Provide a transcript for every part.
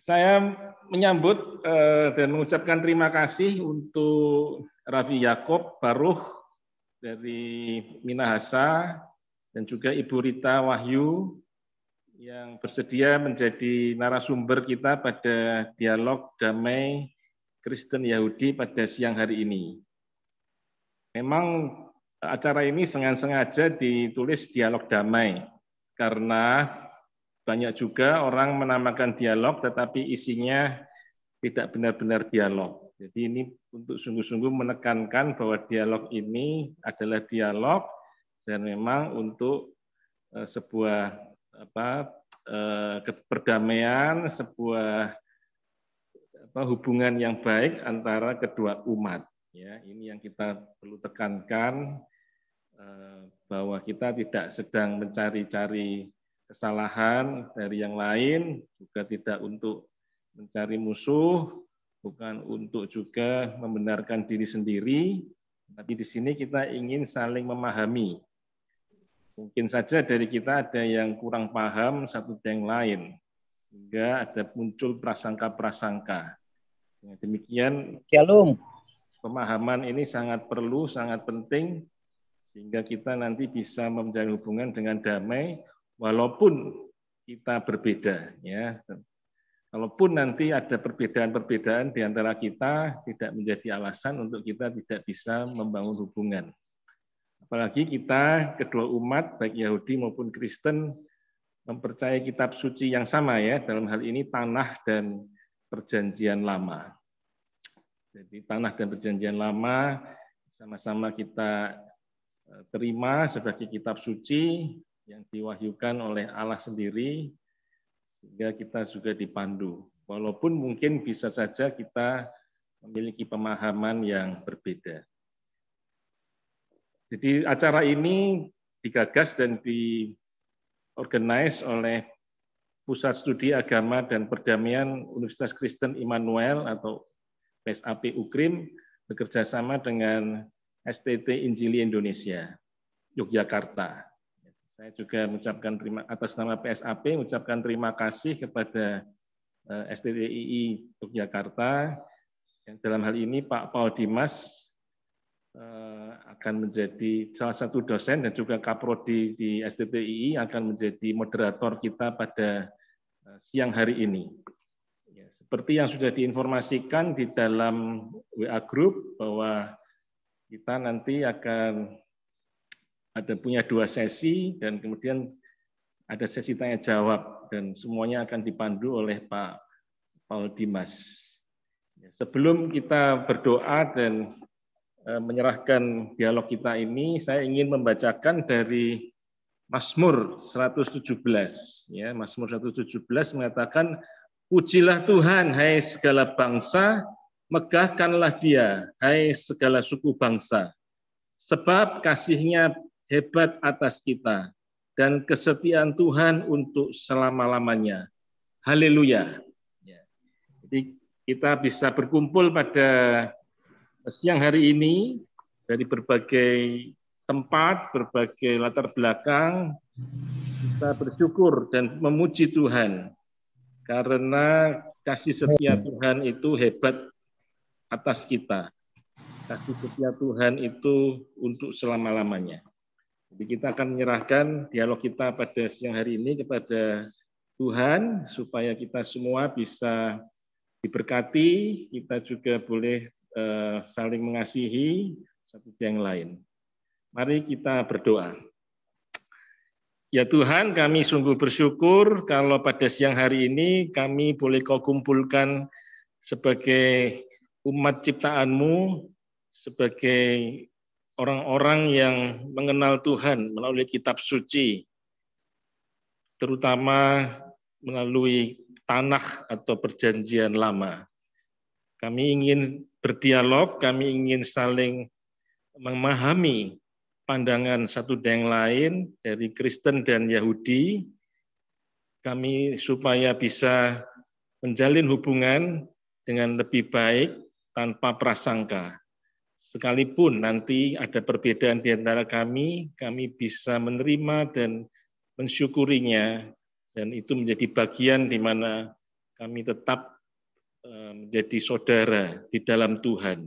Saya menyambut eh, dan mengucapkan terima kasih untuk Raffi Yakob Baruh dari Minahasa dan juga Ibu Rita Wahyu yang bersedia menjadi narasumber kita pada dialog damai Kristen Yahudi pada siang hari ini. Memang acara ini sengaja ditulis dialog damai karena banyak juga orang menamakan dialog tetapi isinya tidak benar-benar dialog. Jadi ini untuk sungguh-sungguh menekankan bahwa dialog ini adalah dialog dan memang untuk eh, sebuah apa eh, perdamaian, sebuah apa, hubungan yang baik antara kedua umat. Ya, ini yang kita perlu tekankan eh, bahwa kita tidak sedang mencari-cari kesalahan dari yang lain, juga tidak untuk mencari musuh, bukan untuk juga membenarkan diri sendiri, tapi di sini kita ingin saling memahami. Mungkin saja dari kita ada yang kurang paham satu dan yang lain, sehingga ada muncul prasangka-prasangka. Dengan ya, demikian, Shalom. pemahaman ini sangat perlu, sangat penting, sehingga kita nanti bisa menjalin hubungan dengan damai, walaupun kita berbeda ya Walaupun nanti ada perbedaan-perbedaan di antara kita, tidak menjadi alasan untuk kita tidak bisa membangun hubungan. Apalagi kita, kedua umat, baik Yahudi maupun Kristen, mempercayai kitab suci yang sama ya, dalam hal ini tanah dan perjanjian lama. Jadi tanah dan perjanjian lama sama-sama kita eh, terima sebagai kitab suci, yang diwahyukan oleh Allah sendiri sehingga kita juga dipandu. Walaupun mungkin bisa saja kita memiliki pemahaman yang berbeda. Jadi acara ini digagas dan diorganize oleh Pusat Studi Agama dan Perdamaian Universitas Kristen Immanuel atau PSAP UKRIM bekerjasama dengan STT Injili Indonesia, Yogyakarta. Saya juga mengucapkan terima atas nama PSAP mengucapkan terima kasih kepada eh, STDII Yogyakarta. yang Dalam hal ini Pak Paul Dimas eh, akan menjadi salah satu dosen dan juga kaprodi di STTII akan menjadi moderator kita pada eh, siang hari ini. Ya, seperti yang sudah diinformasikan di dalam WA Group bahwa kita nanti akan ada punya dua sesi dan kemudian ada sesi tanya jawab dan semuanya akan dipandu oleh Pak Paul Dimas. Ya, sebelum kita berdoa dan eh, menyerahkan dialog kita ini, saya ingin membacakan dari Mazmur 117 ya, Mazmur 117 mengatakan Pujilah Tuhan, hai segala bangsa, megahkanlah dia, hai segala suku bangsa. Sebab kasihnya hebat atas kita dan kesetiaan Tuhan untuk selama-lamanya. Haleluya. Ya. Jadi kita bisa berkumpul pada siang hari ini dari berbagai tempat, berbagai latar belakang. Kita bersyukur dan memuji Tuhan karena kasih setia Tuhan itu hebat atas kita. Kasih setia Tuhan itu untuk selama-lamanya. Jadi kita akan menyerahkan dialog kita pada siang hari ini kepada Tuhan supaya kita semua bisa diberkati, kita juga boleh uh, saling mengasihi satu yang lain. Mari kita berdoa. Ya Tuhan, kami sungguh bersyukur kalau pada siang hari ini kami boleh kau kumpulkan sebagai umat ciptaan-Mu, sebagai orang-orang yang mengenal Tuhan melalui kitab suci, terutama melalui tanah atau perjanjian lama. Kami ingin berdialog, kami ingin saling memahami pandangan satu dan lain dari Kristen dan Yahudi, kami supaya bisa menjalin hubungan dengan lebih baik tanpa prasangka sekalipun nanti ada perbedaan di antara kami, kami bisa menerima dan mensyukurinya, dan itu menjadi bagian di mana kami tetap eh, menjadi saudara di dalam Tuhan.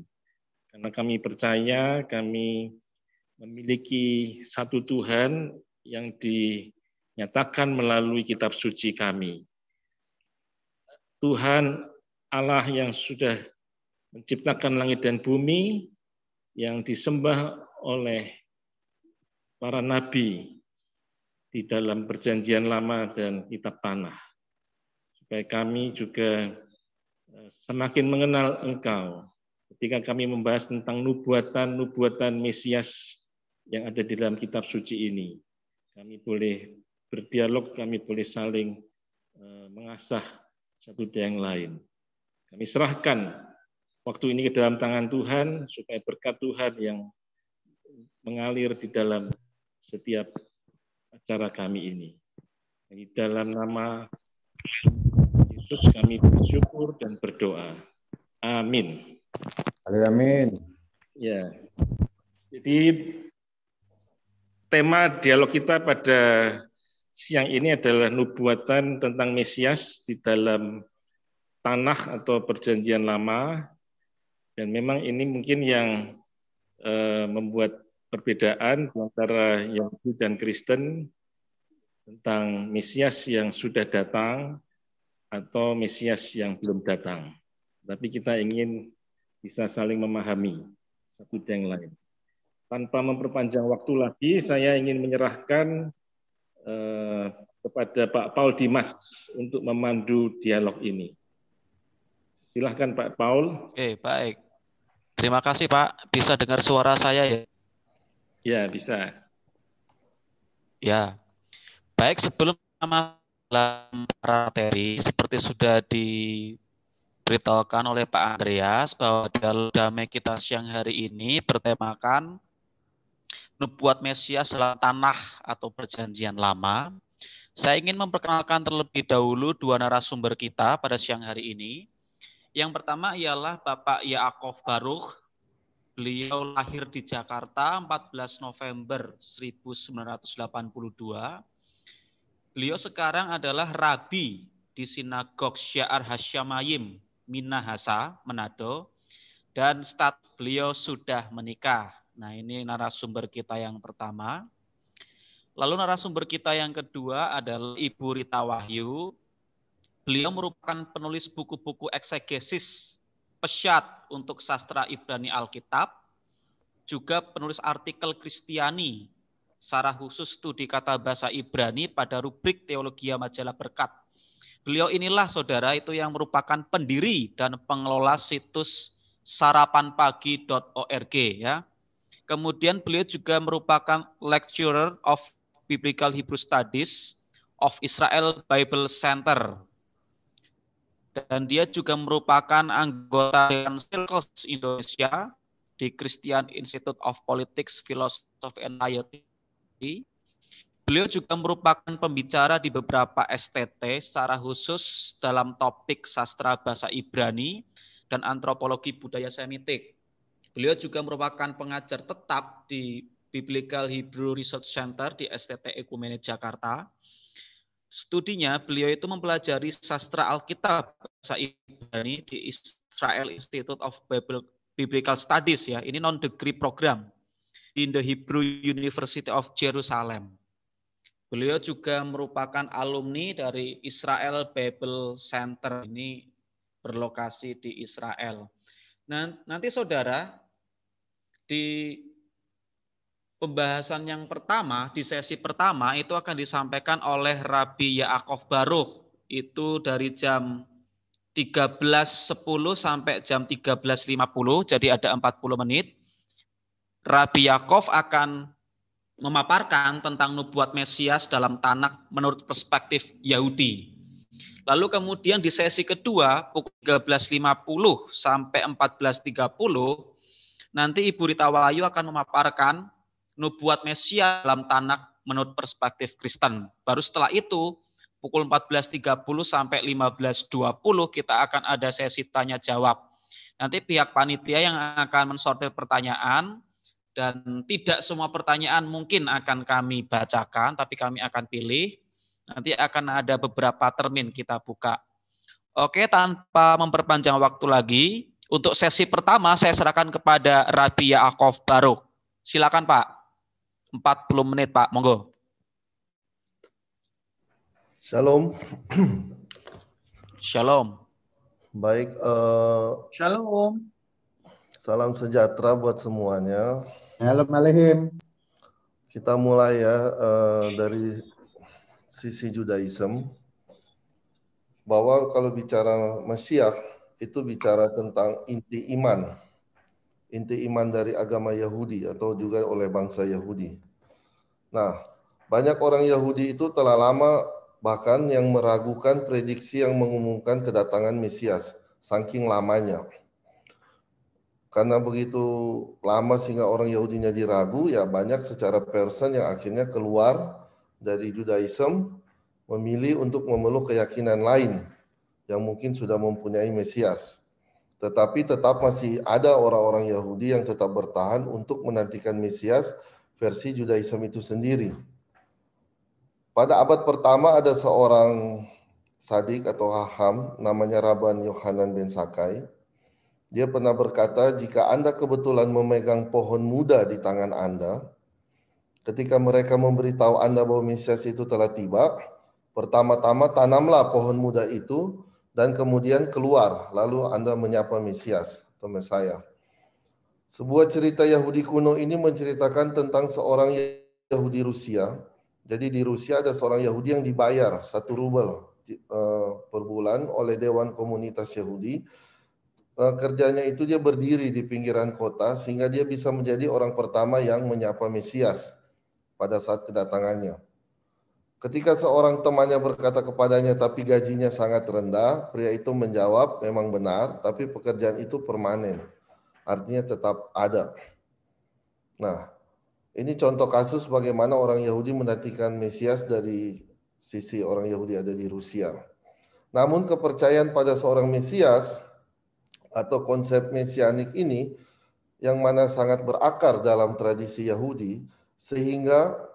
Karena kami percaya kami memiliki satu Tuhan yang dinyatakan melalui kitab suci kami. Tuhan Allah yang sudah menciptakan langit dan bumi, yang disembah oleh para nabi di dalam perjanjian lama dan kitab tanah. Supaya kami juga eh, semakin mengenal engkau. Ketika kami membahas tentang nubuatan-nubuatan Mesias yang ada di dalam kitab suci ini. Kami boleh berdialog, kami boleh saling eh, mengasah satu dengan yang lain. Kami serahkan waktu ini ke dalam tangan Tuhan supaya berkat Tuhan yang mengalir di dalam setiap acara kami ini. Di dalam nama Yesus kami bersyukur dan berdoa. Amin. Amin. Ya. Jadi tema dialog kita pada siang ini adalah nubuatan tentang Mesias di dalam tanah atau perjanjian lama dan memang ini mungkin yang eh, membuat perbedaan antara Yahudi dan Kristen tentang Mesias yang sudah datang atau Mesias yang belum datang. Tapi kita ingin bisa saling memahami satu dan yang lain. Tanpa memperpanjang waktu lagi, saya ingin menyerahkan eh, kepada Pak Paul Dimas untuk memandu dialog ini. Silahkan Pak Paul. Oke, baik. Terima kasih Pak. Bisa dengar suara saya ya? Ya, bisa. Ya. Baik, sebelum dalam materi seperti sudah diberitahukan oleh Pak Andreas bahwa dalam damai kita siang hari ini bertemakan nubuat Mesias dalam tanah atau perjanjian lama. Saya ingin memperkenalkan terlebih dahulu dua narasumber kita pada siang hari ini. Yang pertama ialah Bapak Yaakov Baruch. Beliau lahir di Jakarta 14 November 1982. Beliau sekarang adalah rabi di sinagog Syiar Hasyamayim Minahasa, Manado. Dan stat beliau sudah menikah. Nah ini narasumber kita yang pertama. Lalu narasumber kita yang kedua adalah Ibu Rita Wahyu. Beliau merupakan penulis buku-buku eksegesis pesyat untuk sastra Ibrani Alkitab, juga penulis artikel Kristiani, secara khusus studi kata bahasa Ibrani pada rubrik teologi Majalah Berkat. Beliau inilah saudara itu yang merupakan pendiri dan pengelola situs sarapanpagi.org ya. Kemudian beliau juga merupakan lecturer of Biblical Hebrew Studies of Israel Bible Center dan dia juga merupakan anggota Dewan Circles Indonesia di Christian Institute of Politics, Philosophy and Laity. Beliau juga merupakan pembicara di beberapa STT secara khusus dalam topik sastra bahasa Ibrani dan antropologi budaya Semitik. Beliau juga merupakan pengajar tetap di Biblical Hebrew Research Center di STT Ekumene Jakarta studinya beliau itu mempelajari sastra Alkitab bahasa Ibrani di Israel Institute of Biblical Studies ya. Ini non degree program di the Hebrew University of Jerusalem. Beliau juga merupakan alumni dari Israel Bible Center ini berlokasi di Israel. Nah, nanti saudara di pembahasan yang pertama di sesi pertama itu akan disampaikan oleh Rabi Yaakov Baruch itu dari jam 13.10 sampai jam 13.50 jadi ada 40 menit Rabi Yaakov akan memaparkan tentang nubuat Mesias dalam tanah menurut perspektif Yahudi. Lalu kemudian di sesi kedua pukul 13.50 sampai 14.30 nanti Ibu Rita Wayu akan memaparkan nubuat Mesia dalam tanah menurut perspektif Kristen. Baru setelah itu pukul 14.30 sampai 15.20 kita akan ada sesi tanya jawab. Nanti pihak panitia yang akan mensortir pertanyaan dan tidak semua pertanyaan mungkin akan kami bacakan tapi kami akan pilih. Nanti akan ada beberapa termin kita buka. Oke, tanpa memperpanjang waktu lagi, untuk sesi pertama saya serahkan kepada Rabia Akov Baruk. Silakan Pak. 40 menit Pak. Monggo. Shalom. Shalom. Baik. Uh, Shalom. Salam sejahtera buat semuanya. Shalom alehim. Kita mulai ya uh, dari sisi Judaism. Bahwa kalau bicara Mesiah, itu bicara tentang inti iman inti iman dari agama Yahudi atau juga oleh bangsa Yahudi. Nah, banyak orang Yahudi itu telah lama bahkan yang meragukan prediksi yang mengumumkan kedatangan Mesias, saking lamanya. Karena begitu lama sehingga orang Yahudinya diragu, ya banyak secara person yang akhirnya keluar dari Judaism memilih untuk memeluk keyakinan lain yang mungkin sudah mempunyai Mesias. Tetapi tetap masih ada orang-orang Yahudi yang tetap bertahan untuk menantikan Mesias versi Judaism itu sendiri. Pada abad pertama ada seorang sadik atau haham namanya Rabban Yohanan bin Sakai. Dia pernah berkata, jika Anda kebetulan memegang pohon muda di tangan Anda, ketika mereka memberitahu Anda bahwa Mesias itu telah tiba, pertama-tama tanamlah pohon muda itu dan kemudian keluar lalu Anda menyapa Mesias atau Mesaya. Sebuah cerita Yahudi kuno ini menceritakan tentang seorang Yahudi Rusia. Jadi di Rusia ada seorang Yahudi yang dibayar satu rubel eh, per bulan oleh Dewan Komunitas Yahudi. Eh, kerjanya itu dia berdiri di pinggiran kota sehingga dia bisa menjadi orang pertama yang menyapa Mesias pada saat kedatangannya. Ketika seorang temannya berkata kepadanya, "Tapi gajinya sangat rendah," pria itu menjawab, "Memang benar, tapi pekerjaan itu permanen, artinya tetap ada." Nah, ini contoh kasus bagaimana orang Yahudi menantikan Mesias dari sisi orang Yahudi ada di Rusia. Namun, kepercayaan pada seorang Mesias atau konsep mesianik ini, yang mana sangat berakar dalam tradisi Yahudi, sehingga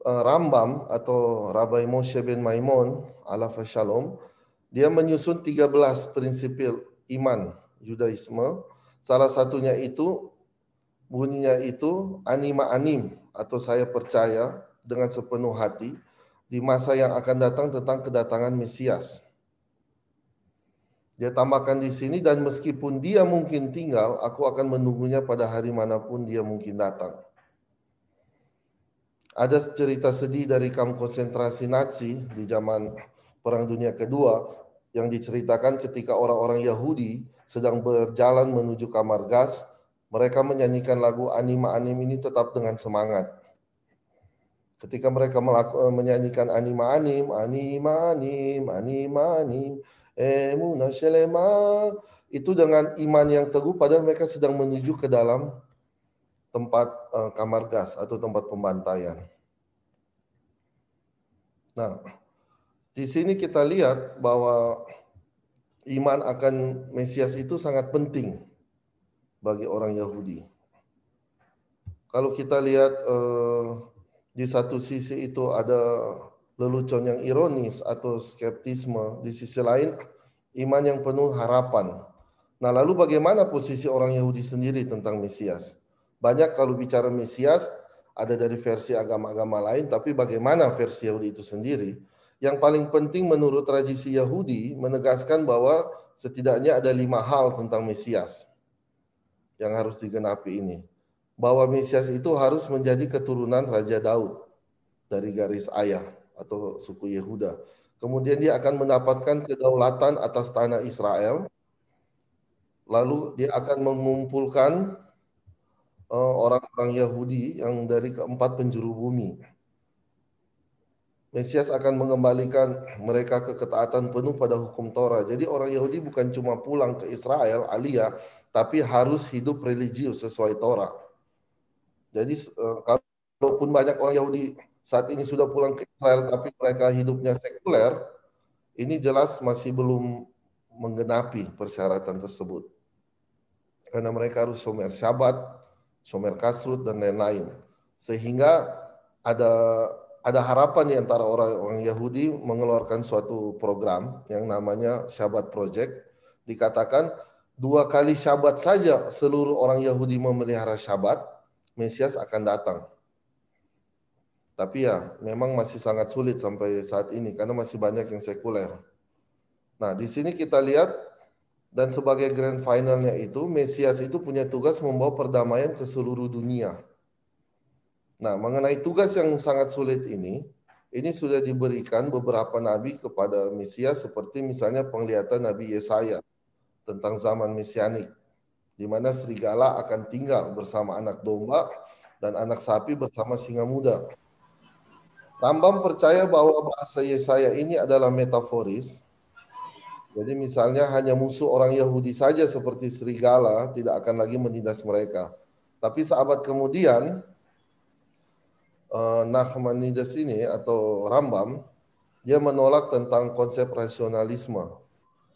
Eh, Rambam atau Rabbi Moshe bin Maimon, ala Shalom, dia menyusun 13 prinsipil iman Yudaisme. Salah satunya itu bunyinya itu anima anim atau saya percaya dengan sepenuh hati di masa yang akan datang tentang kedatangan Mesias. Dia tambahkan di sini dan meskipun dia mungkin tinggal, aku akan menunggunya pada hari manapun dia mungkin datang. Ada cerita sedih dari kamp konsentrasi Nazi di zaman Perang Dunia Kedua yang diceritakan ketika orang-orang Yahudi sedang berjalan menuju kamar gas, mereka menyanyikan lagu anima anim ini tetap dengan semangat. Ketika mereka eh, menyanyikan anima anim, anima anim, anima anim, emunashelema, itu dengan iman yang teguh padahal mereka sedang menuju ke dalam tempat uh, kamar gas atau tempat pembantaian. Nah, di sini kita lihat bahwa iman akan Mesias itu sangat penting bagi orang Yahudi. Kalau kita lihat eh, di satu sisi itu ada lelucon yang ironis atau skeptisme, di sisi lain iman yang penuh harapan. Nah, lalu bagaimana posisi orang Yahudi sendiri tentang Mesias? Banyak kalau bicara Mesias, ada dari versi agama-agama lain, tapi bagaimana versi Yahudi itu sendiri? Yang paling penting menurut tradisi Yahudi menegaskan bahwa setidaknya ada lima hal tentang Mesias yang harus digenapi ini. Bahwa Mesias itu harus menjadi keturunan Raja Daud dari garis ayah atau suku Yehuda. Kemudian dia akan mendapatkan kedaulatan atas tanah Israel. Lalu dia akan mengumpulkan Eh, orang-orang Yahudi yang dari keempat penjuru bumi. Mesias akan mengembalikan mereka ke ketaatan penuh pada hukum Torah. Jadi orang Yahudi bukan cuma pulang ke Israel, aliyah, tapi harus hidup religius sesuai Torah. Jadi eh, kalaupun banyak orang Yahudi saat ini sudah pulang ke Israel tapi mereka hidupnya sekuler, ini jelas masih belum menggenapi persyaratan tersebut. Karena mereka harus somer syabat, Somer Kasrut dan lain-lain. Sehingga ada ada harapan di antara orang-orang Yahudi mengeluarkan suatu program yang namanya Syabat Project. Dikatakan dua kali Syabat saja seluruh orang Yahudi memelihara Syabat, Mesias akan datang. Tapi ya, memang masih sangat sulit sampai saat ini karena masih banyak yang sekuler. Nah, di sini kita lihat dan sebagai grand finalnya itu, Mesias itu punya tugas membawa perdamaian ke seluruh dunia. Nah, mengenai tugas yang sangat sulit ini, ini sudah diberikan beberapa nabi kepada Mesias seperti misalnya penglihatan Nabi Yesaya tentang zaman mesianik di mana serigala akan tinggal bersama anak domba dan anak sapi bersama singa muda. Rambam percaya bahwa bahasa Yesaya ini adalah metaforis jadi misalnya hanya musuh orang Yahudi saja seperti serigala tidak akan lagi menindas mereka. Tapi seabad kemudian eh, Nachmanides ini atau Rambam dia menolak tentang konsep rasionalisme.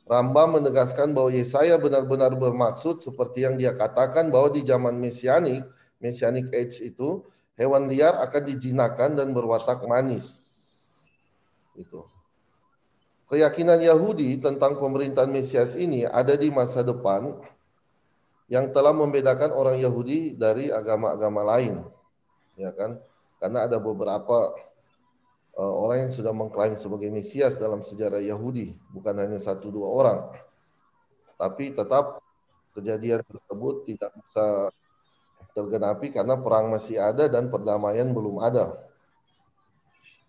Rambam menegaskan bahwa Yesaya benar-benar bermaksud seperti yang dia katakan bahwa di zaman mesianik, mesianik age itu hewan liar akan dijinakan dan berwatak manis. Itu keyakinan Yahudi tentang pemerintahan Mesias ini ada di masa depan yang telah membedakan orang Yahudi dari agama-agama lain. Ya kan? Karena ada beberapa uh, orang yang sudah mengklaim sebagai Mesias dalam sejarah Yahudi, bukan hanya satu dua orang. Tapi tetap kejadian tersebut tidak bisa tergenapi karena perang masih ada dan perdamaian belum ada.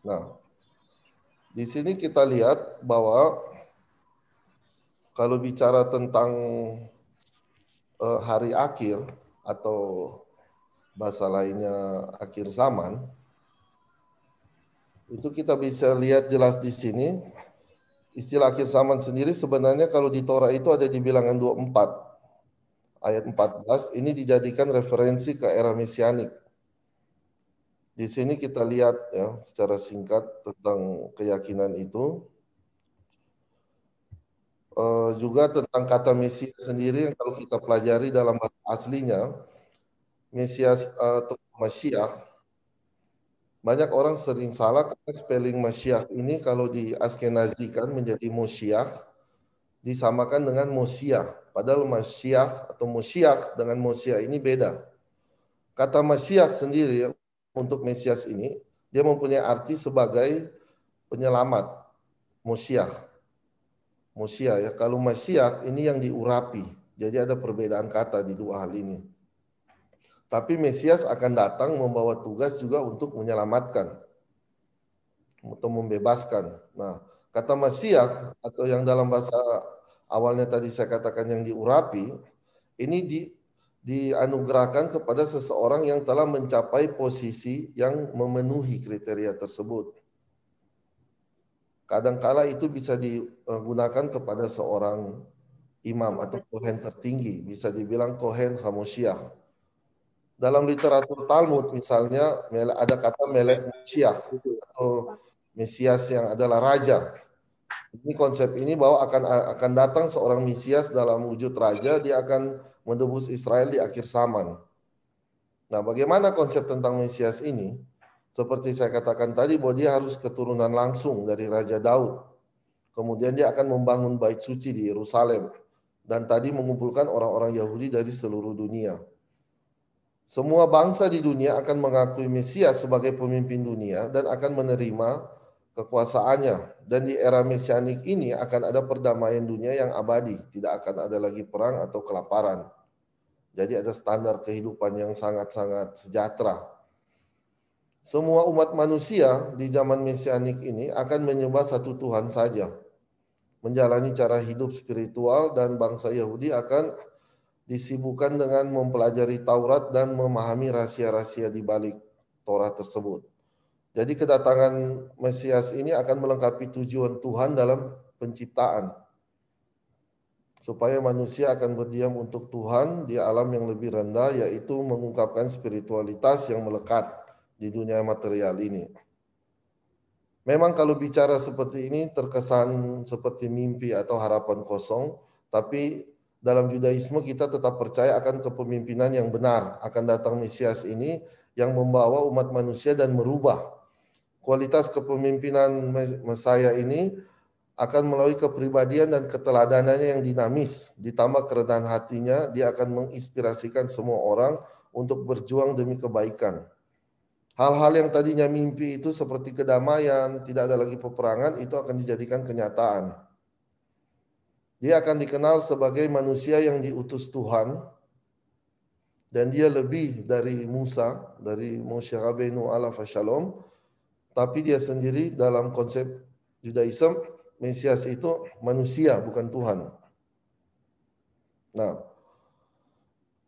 Nah, di sini kita lihat bahwa kalau bicara tentang uh, hari akhir atau bahasa lainnya akhir zaman, itu kita bisa lihat jelas di sini. Istilah akhir zaman sendiri sebenarnya kalau di Torah itu ada di bilangan 24 ayat 14 ini dijadikan referensi ke era mesianik di sini kita lihat ya secara singkat tentang keyakinan itu. E, juga tentang kata Mesias sendiri yang kalau kita pelajari dalam bahasa aslinya, Mesias eh, atau Masyiah, banyak orang sering salah karena spelling Masyiah ini kalau di Askenazikan menjadi Mosyiah, disamakan dengan Mosiah. Padahal Masyiah atau Mosyiah dengan Mosiah ini beda. Kata Masyiah sendiri ya, untuk Mesias ini, dia mempunyai arti sebagai penyelamat, Mosiah. Mosiah ya, kalau Mesias ini yang diurapi. Jadi ada perbedaan kata di dua hal ini. Tapi Mesias akan datang membawa tugas juga untuk menyelamatkan atau membebaskan. Nah, kata Mesiah atau yang dalam bahasa awalnya tadi saya katakan yang diurapi, ini di, dianugerahkan kepada seseorang yang telah mencapai posisi yang memenuhi kriteria tersebut. Kadangkala itu bisa digunakan kepada seorang imam atau kohen tertinggi, bisa dibilang kohen hamusyiah. Dalam literatur Talmud misalnya ada kata melek Mesiah atau Mesias yang adalah raja. Ini konsep ini bahwa akan akan datang seorang Mesias dalam wujud raja, dia akan menebus Israel di akhir zaman. Nah, bagaimana konsep tentang Mesias ini? Seperti saya katakan tadi bahwa dia harus keturunan langsung dari Raja Daud. Kemudian dia akan membangun bait suci di Yerusalem dan tadi mengumpulkan orang-orang Yahudi dari seluruh dunia. Semua bangsa di dunia akan mengakui Mesias sebagai pemimpin dunia dan akan menerima kekuasaannya dan di era mesianik ini akan ada perdamaian dunia yang abadi, tidak akan ada lagi perang atau kelaparan. Jadi ada standar kehidupan yang sangat-sangat sejahtera. Semua umat manusia di zaman mesianik ini akan menyembah satu Tuhan saja. Menjalani cara hidup spiritual dan bangsa Yahudi akan disibukkan dengan mempelajari Taurat dan memahami rahasia-rahasia di balik Torah tersebut jadi kedatangan Mesias ini akan melengkapi tujuan Tuhan dalam penciptaan. Supaya manusia akan berdiam untuk Tuhan di alam yang lebih rendah yaitu mengungkapkan spiritualitas yang melekat di dunia material ini. Memang kalau bicara seperti ini terkesan seperti mimpi atau harapan kosong, tapi dalam Judaisme kita tetap percaya akan kepemimpinan yang benar, akan datang Mesias ini yang membawa umat manusia dan merubah kualitas kepemimpinan saya ini akan melalui kepribadian dan keteladanannya yang dinamis, ditambah kerendahan hatinya, dia akan menginspirasikan semua orang untuk berjuang demi kebaikan. Hal-hal yang tadinya mimpi itu seperti kedamaian, tidak ada lagi peperangan, itu akan dijadikan kenyataan. Dia akan dikenal sebagai manusia yang diutus Tuhan, dan dia lebih dari Musa, dari Moshe Rabbeinu ala Fashalom, tapi dia sendiri dalam konsep Judaism Mesias itu manusia bukan Tuhan. Nah,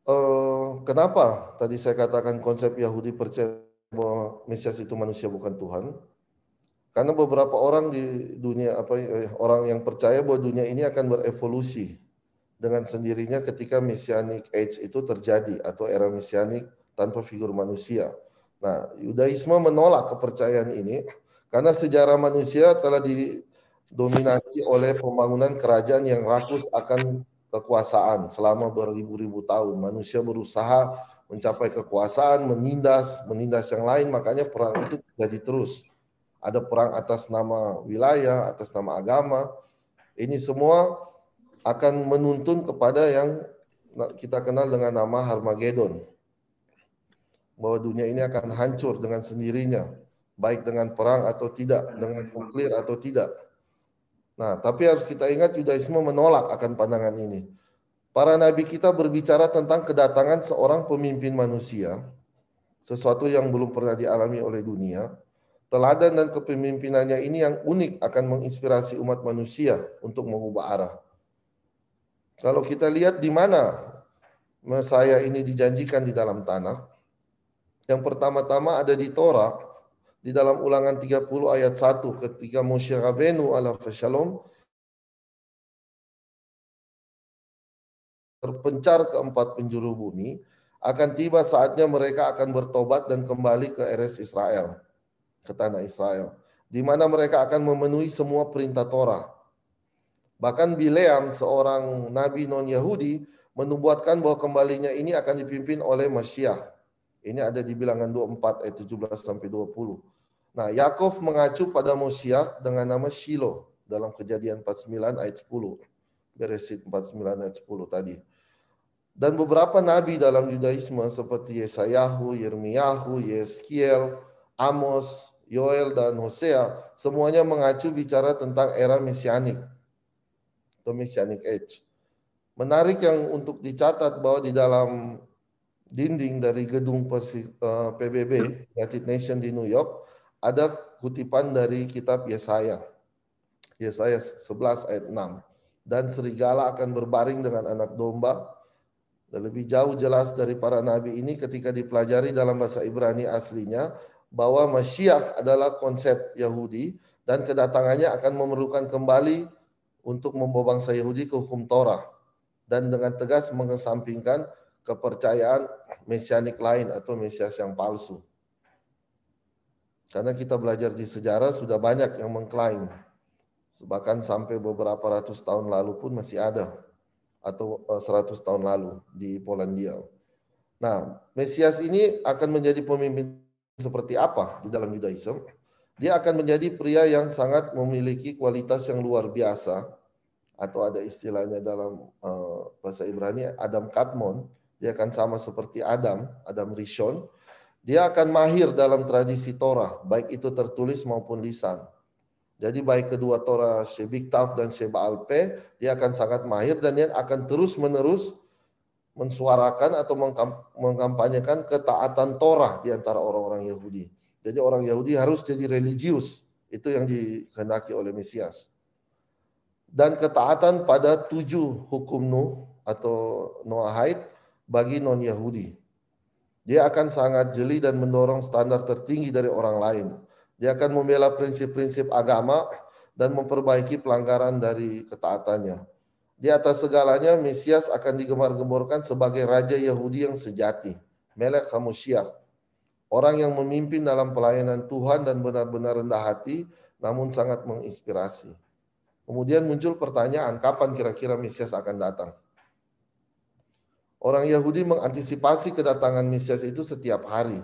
eh, kenapa tadi saya katakan konsep Yahudi percaya bahwa Mesias itu manusia bukan Tuhan? Karena beberapa orang di dunia apa eh, orang yang percaya bahwa dunia ini akan berevolusi dengan sendirinya ketika Messianic Age itu terjadi atau era Messianic tanpa figur manusia Nah, Yudaisme menolak kepercayaan ini karena sejarah manusia telah didominasi oleh pembangunan kerajaan yang rakus akan kekuasaan selama beribu-ribu tahun. Manusia berusaha mencapai kekuasaan, menindas, menindas yang lain, makanya perang itu terjadi terus. Ada perang atas nama wilayah, atas nama agama. Ini semua akan menuntun kepada yang kita kenal dengan nama Harmagedon bahwa dunia ini akan hancur dengan sendirinya, baik dengan perang atau tidak, dengan nuklir atau tidak. Nah, tapi harus kita ingat Yudaisme menolak akan pandangan ini. Para nabi kita berbicara tentang kedatangan seorang pemimpin manusia, sesuatu yang belum pernah dialami oleh dunia. Teladan dan kepemimpinannya ini yang unik akan menginspirasi umat manusia untuk mengubah arah. Kalau kita lihat di mana saya ini dijanjikan di dalam tanah, yang pertama-tama ada di Torah di dalam ulangan 30 ayat 1 ketika Moshe Rabenu ala Shalom terpencar ke empat penjuru bumi, akan tiba saatnya mereka akan bertobat dan kembali ke eres Israel, ke tanah Israel, di mana mereka akan memenuhi semua perintah Torah. Bahkan Bileam, seorang nabi non-Yahudi, menubuatkan bahwa kembalinya ini akan dipimpin oleh Mesias ini ada di bilangan 24 ayat 17 sampai 20. Nah, Yakov mengacu pada Mosiah dengan nama Shiloh dalam kejadian 49 ayat 10. Beresit 49 ayat 10 tadi. Dan beberapa nabi dalam Yudaisme seperti Yesayahu, Yermiyahu, Yeskiel, Amos, Yoel, dan Hosea semuanya mengacu bicara tentang era mesianik atau mesianic age. Menarik yang untuk dicatat bahwa di dalam dinding dari gedung PBB eh, United Nations di New York ada kutipan dari kitab Yesaya. Yesaya 11 ayat 6. Dan serigala akan berbaring dengan anak domba. Dan lebih jauh jelas dari para nabi ini ketika dipelajari dalam bahasa Ibrani aslinya bahwa Mesias adalah konsep Yahudi dan kedatangannya akan memerlukan kembali untuk membawa bangsa Yahudi ke hukum Torah dan dengan tegas mengesampingkan kepercayaan mesianik lain atau mesias yang palsu. Karena kita belajar di sejarah sudah banyak yang mengklaim bahkan sampai beberapa ratus tahun lalu pun masih ada atau eh, seratus tahun lalu di Polandia. Nah, Mesias ini akan menjadi pemimpin seperti apa di dalam Yudaisme? Dia akan menjadi pria yang sangat memiliki kualitas yang luar biasa atau ada istilahnya dalam eh, bahasa Ibrani Adam Katmon dia akan sama seperti Adam, Adam Rishon. Dia akan mahir dalam tradisi Torah, baik itu tertulis maupun lisan. Jadi baik kedua Torah Shebiktaf dan Alpe, dia akan sangat mahir dan dia akan terus-menerus mensuarakan atau mengkampanyekan ketaatan Torah di antara orang-orang Yahudi. Jadi orang Yahudi harus jadi religius. Itu yang dikehendaki oleh Mesias. Dan ketaatan pada tujuh hukum Nuh atau Noahide bagi non-Yahudi. Dia akan sangat jeli dan mendorong standar tertinggi dari orang lain. Dia akan membela prinsip-prinsip agama dan memperbaiki pelanggaran dari ketaatannya. Di atas segalanya, Mesias akan digemar-gemborkan sebagai Raja Yahudi yang sejati, Melek Hamusyah. orang yang memimpin dalam pelayanan Tuhan dan benar-benar rendah hati, namun sangat menginspirasi. Kemudian muncul pertanyaan, kapan kira-kira Mesias akan datang? Orang Yahudi mengantisipasi kedatangan Mesias itu setiap hari.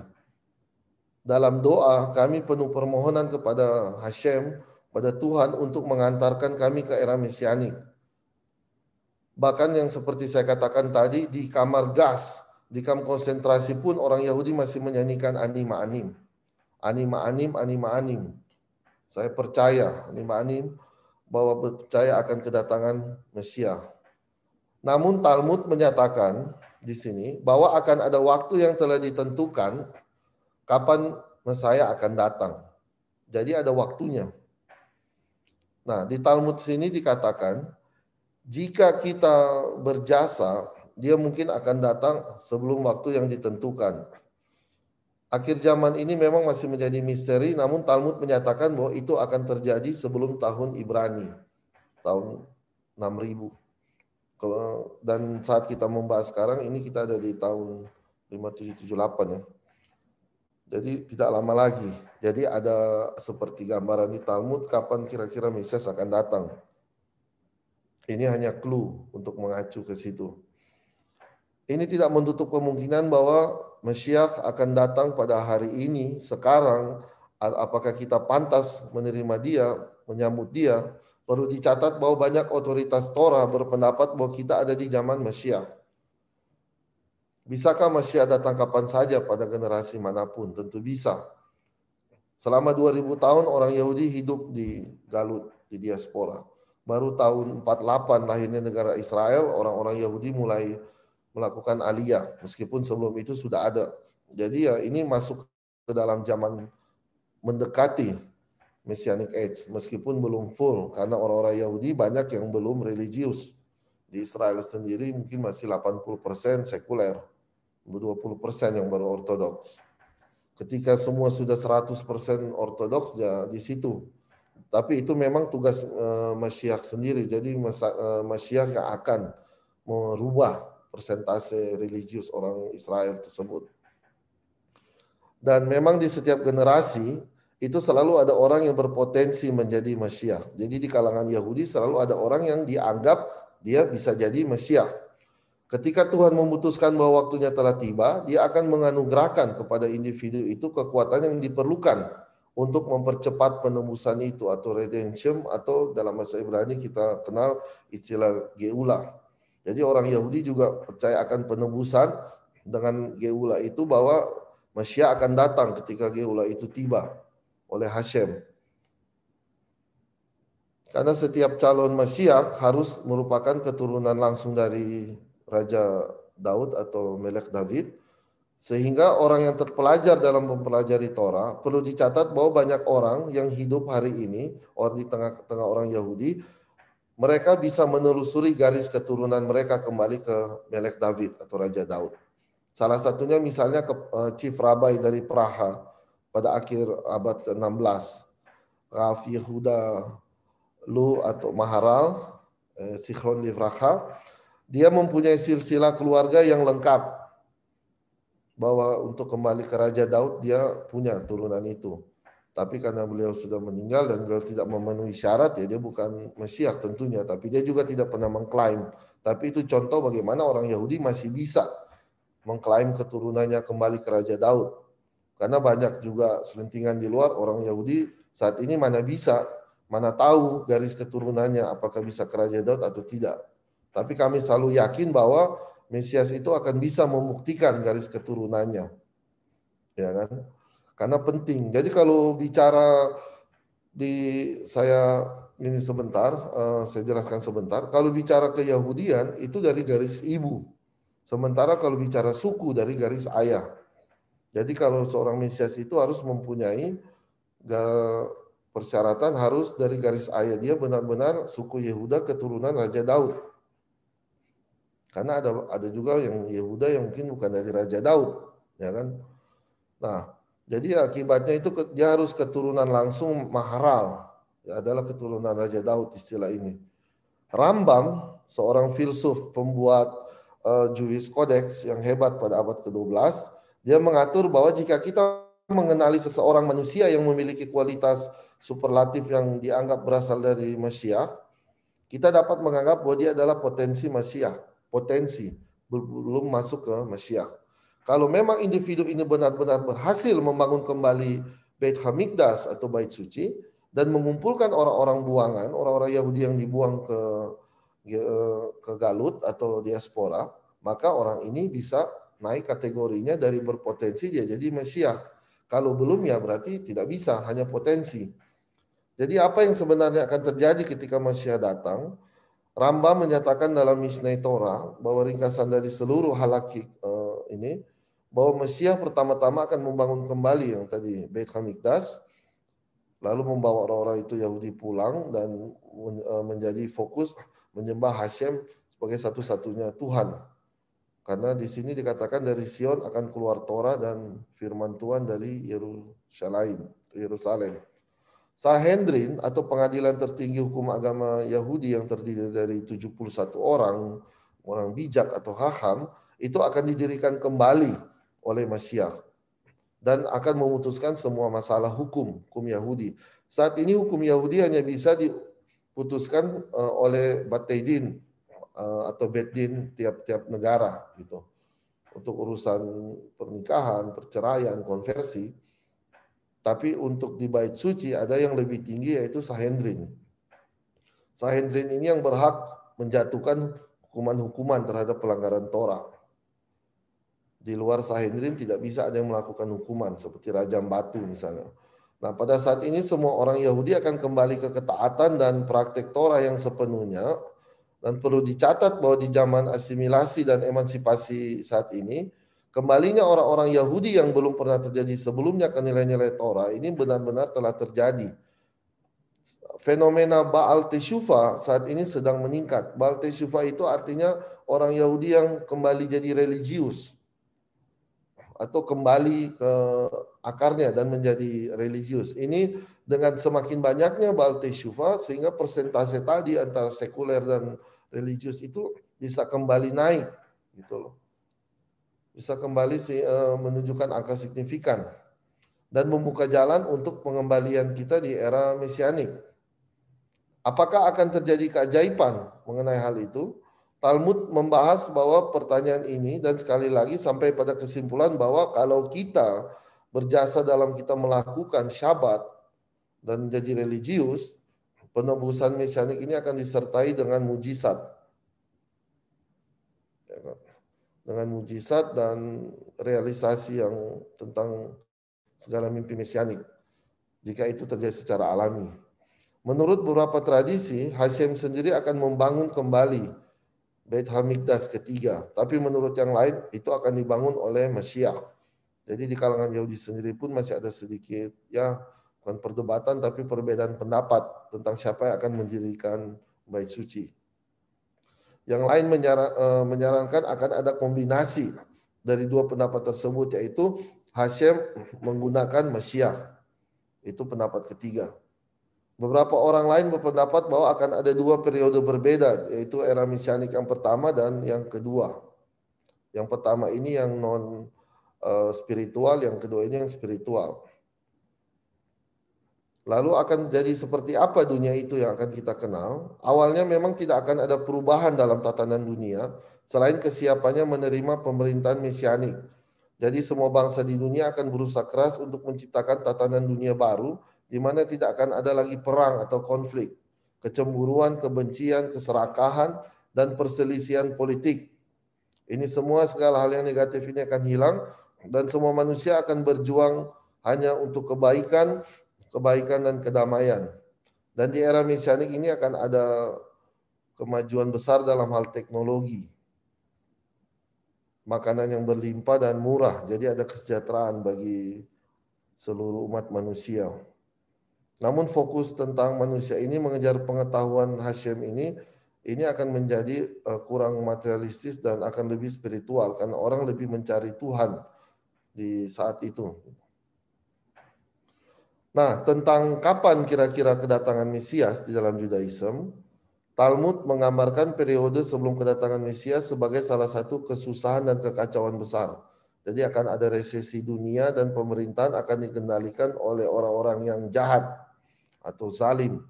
Dalam doa kami penuh permohonan kepada Hashem, pada Tuhan untuk mengantarkan kami ke era mesianik. Bahkan yang seperti saya katakan tadi di kamar gas, di kamp konsentrasi pun orang Yahudi masih menyanyikan anima anim. Anima anim, anima anim. Saya percaya anima anim bahwa percaya akan kedatangan Mesias. Namun Talmud menyatakan di sini bahwa akan ada waktu yang telah ditentukan kapan Mesaya akan datang. Jadi ada waktunya. Nah, di Talmud sini dikatakan jika kita berjasa, dia mungkin akan datang sebelum waktu yang ditentukan. Akhir zaman ini memang masih menjadi misteri, namun Talmud menyatakan bahwa itu akan terjadi sebelum tahun Ibrani, tahun 6000. Kalau dan saat kita membahas sekarang ini kita ada di tahun 5778 ya. Jadi tidak lama lagi. Jadi ada seperti gambaran di Talmud kapan kira-kira Mesias akan datang. Ini hanya clue untuk mengacu ke situ. Ini tidak menutup kemungkinan bahwa Mesias akan datang pada hari ini, sekarang, apakah kita pantas menerima dia, menyambut dia, Perlu dicatat bahwa banyak otoritas Torah berpendapat bahwa kita ada di zaman Masyiah. Bisakah Masyiah datang kapan saja pada generasi manapun? Tentu bisa. Selama 2000 tahun orang Yahudi hidup di Galut, di diaspora. Baru tahun 48 lahirnya negara Israel, orang-orang Yahudi mulai melakukan aliyah meskipun sebelum itu sudah ada. Jadi ya ini masuk ke dalam zaman mendekati Messianic Age meskipun belum full karena orang-orang Yahudi banyak yang belum religius. Di Israel sendiri mungkin masih 80% sekuler, 20% yang baru ortodoks. Ketika semua sudah 100% ortodoks ya di situ. Tapi itu memang tugas e, eh, Masyiach sendiri. Jadi masa, e, eh, Masyiach yang akan merubah persentase religius orang Israel tersebut. Dan memang di setiap generasi itu selalu ada orang yang berpotensi menjadi Mesiah. Jadi di kalangan Yahudi selalu ada orang yang dianggap dia bisa jadi Mesiah. Ketika Tuhan memutuskan bahwa waktunya telah tiba, dia akan menganugerahkan kepada individu itu kekuatan yang diperlukan untuk mempercepat penembusan itu atau redemption atau dalam bahasa Ibrani kita kenal istilah geula. Jadi orang Yahudi juga percaya akan penembusan dengan geula itu bahwa Masya akan datang ketika geula itu tiba oleh Hashem. Karena setiap calon Mesiah harus merupakan keturunan langsung dari Raja Daud atau Melek David. Sehingga orang yang terpelajar dalam mempelajari Torah perlu dicatat bahwa banyak orang yang hidup hari ini, orang di tengah-tengah orang Yahudi, mereka bisa menelusuri garis keturunan mereka kembali ke Melek David atau Raja Daud. Salah satunya misalnya ke eh, Chief Rabai dari Praha, pada akhir abad ke-16. Rav Yehuda Lu atau Maharal, eh, Sichron Livraha dia mempunyai silsilah keluarga yang lengkap. Bahwa untuk kembali ke Raja Daud, dia punya turunan itu. Tapi karena beliau sudah meninggal dan beliau tidak memenuhi syarat, ya dia bukan Mesiah tentunya. Tapi dia juga tidak pernah mengklaim. Tapi itu contoh bagaimana orang Yahudi masih bisa mengklaim keturunannya kembali ke Raja Daud. Karena banyak juga selentingan di luar orang Yahudi saat ini mana bisa, mana tahu garis keturunannya apakah bisa kerajaan Daud atau tidak. Tapi kami selalu yakin bahwa Mesias itu akan bisa membuktikan garis keturunannya. Ya kan? Karena penting. Jadi kalau bicara di saya ini sebentar, eh, saya jelaskan sebentar. Kalau bicara ke Yahudian itu dari garis ibu. Sementara kalau bicara suku dari garis ayah. Jadi kalau seorang Mesias itu harus mempunyai persyaratan harus dari garis ayah dia benar-benar suku Yehuda keturunan Raja Daud. Karena ada ada juga yang Yehuda yang mungkin bukan dari Raja Daud, ya kan? Nah, jadi akibatnya itu dia harus keturunan langsung maharal. Ya, adalah keturunan Raja Daud istilah ini. Rambam, seorang filsuf pembuat uh, Jewish Codex yang hebat pada abad ke-12, dia mengatur bahwa jika kita mengenali seseorang manusia yang memiliki kualitas superlatif yang dianggap berasal dari Mesiah, kita dapat menganggap bahwa dia adalah potensi Mesiah, potensi belum masuk ke Mesiah. Kalau memang individu ini benar-benar berhasil membangun kembali Bait Hamikdas atau Bait Suci dan mengumpulkan orang-orang buangan, orang-orang Yahudi yang dibuang ke ke Galut atau diaspora, maka orang ini bisa naik kategorinya dari berpotensi dia jadi Mesiah. Kalau belum ya berarti tidak bisa, hanya potensi. Jadi apa yang sebenarnya akan terjadi ketika Mesiah datang? Ramba menyatakan dalam Mishnah Torah bahwa ringkasan dari seluruh halakik uh, eh, ini bahwa Mesiah pertama-tama akan membangun kembali yang tadi Beit Hamikdash lalu membawa orang-orang itu Yahudi pulang dan eh, menjadi fokus menyembah Hashem sebagai satu-satunya Tuhan. Karena di sini dikatakan dari Sion akan keluar Torah dan firman Tuhan dari Yerusalem. Yerusalem. Sahendrin atau pengadilan tertinggi hukum agama Yahudi yang terdiri dari 71 orang, orang bijak atau haham, itu akan didirikan kembali oleh Masyiach dan akan memutuskan semua masalah hukum hukum Yahudi. Saat ini hukum Yahudi hanya bisa diputuskan eh, oleh Bat Eh, atau bedin tiap-tiap negara gitu. Untuk urusan pernikahan, perceraian, konversi. Tapi untuk di bait suci ada yang lebih tinggi yaitu sahendrin. Sahendrin ini yang berhak menjatuhkan hukuman-hukuman terhadap pelanggaran Torah. Di luar sahendrin tidak bisa ada yang melakukan hukuman seperti rajam batu misalnya. Nah, pada saat ini semua orang Yahudi akan kembali ke ketaatan dan praktek Torah yang sepenuhnya dan perlu dicatat bahwa di zaman asimilasi dan emansipasi saat ini, kembalinya orang-orang Yahudi yang belum pernah terjadi sebelumnya ke nilai-nilai Torah ini benar-benar telah terjadi. Fenomena Baal Teshuva saat ini sedang meningkat. Baal Teshuva itu artinya orang Yahudi yang kembali jadi religius atau kembali ke akarnya dan menjadi religius. Ini dengan semakin banyaknya Baal Teshuva sehingga persentase tadi antara sekuler dan religius itu bisa kembali naik gitu loh. Bisa kembali eh, menunjukkan angka signifikan dan membuka jalan untuk pengembalian kita di era mesianik. Apakah akan terjadi keajaiban mengenai hal itu? Talmud membahas bahwa pertanyaan ini dan sekali lagi sampai pada kesimpulan bahwa kalau kita berjasa dalam kita melakukan syabat dan menjadi religius, penebusan mesianik ini akan disertai dengan mujizat. Ya, dengan mujizat dan realisasi yang tentang segala mimpi mesianik. Jika itu terjadi secara alami. Menurut beberapa tradisi, Hashem sendiri akan membangun kembali Bait Hamikdas ketiga. Tapi menurut yang lain, itu akan dibangun oleh Mesiah. Jadi di kalangan Yahudi sendiri pun masih ada sedikit ya bukan perdebatan tapi perbedaan pendapat tentang siapa yang akan mendirikan bait suci. Yang lain e, menyarankan akan ada kombinasi dari dua pendapat tersebut yaitu Hashem menggunakan Masyiah. Itu pendapat ketiga. Beberapa orang lain berpendapat bahwa akan ada dua periode berbeda yaitu era Mesianik yang pertama dan yang kedua. Yang pertama ini yang non e, spiritual, yang kedua ini yang spiritual. Lalu akan jadi seperti apa dunia itu yang akan kita kenal? Awalnya memang tidak akan ada perubahan dalam tatanan dunia selain kesiapannya menerima pemerintahan mesianik. Jadi semua bangsa di dunia akan berusaha keras untuk menciptakan tatanan dunia baru di mana tidak akan ada lagi perang atau konflik, kecemburuan, kebencian, keserakahan, dan perselisihan politik. Ini semua segala hal yang negatif ini akan hilang dan semua manusia akan berjuang hanya untuk kebaikan kebaikan dan kedamaian. Dan di era mesianik ini akan ada kemajuan besar dalam hal teknologi. Makanan yang berlimpah dan murah, jadi ada kesejahteraan bagi seluruh umat manusia. Namun fokus tentang manusia ini mengejar pengetahuan Hashem ini, ini akan menjadi eh, kurang materialistis dan akan lebih spiritual karena orang lebih mencari Tuhan di saat itu. Nah, tentang kapan kira-kira kedatangan Mesias di dalam Judaism, Talmud menggambarkan periode sebelum kedatangan Mesias sebagai salah satu kesusahan dan kekacauan besar. Jadi akan ada resesi dunia dan pemerintahan akan dikendalikan oleh orang-orang yang jahat atau zalim.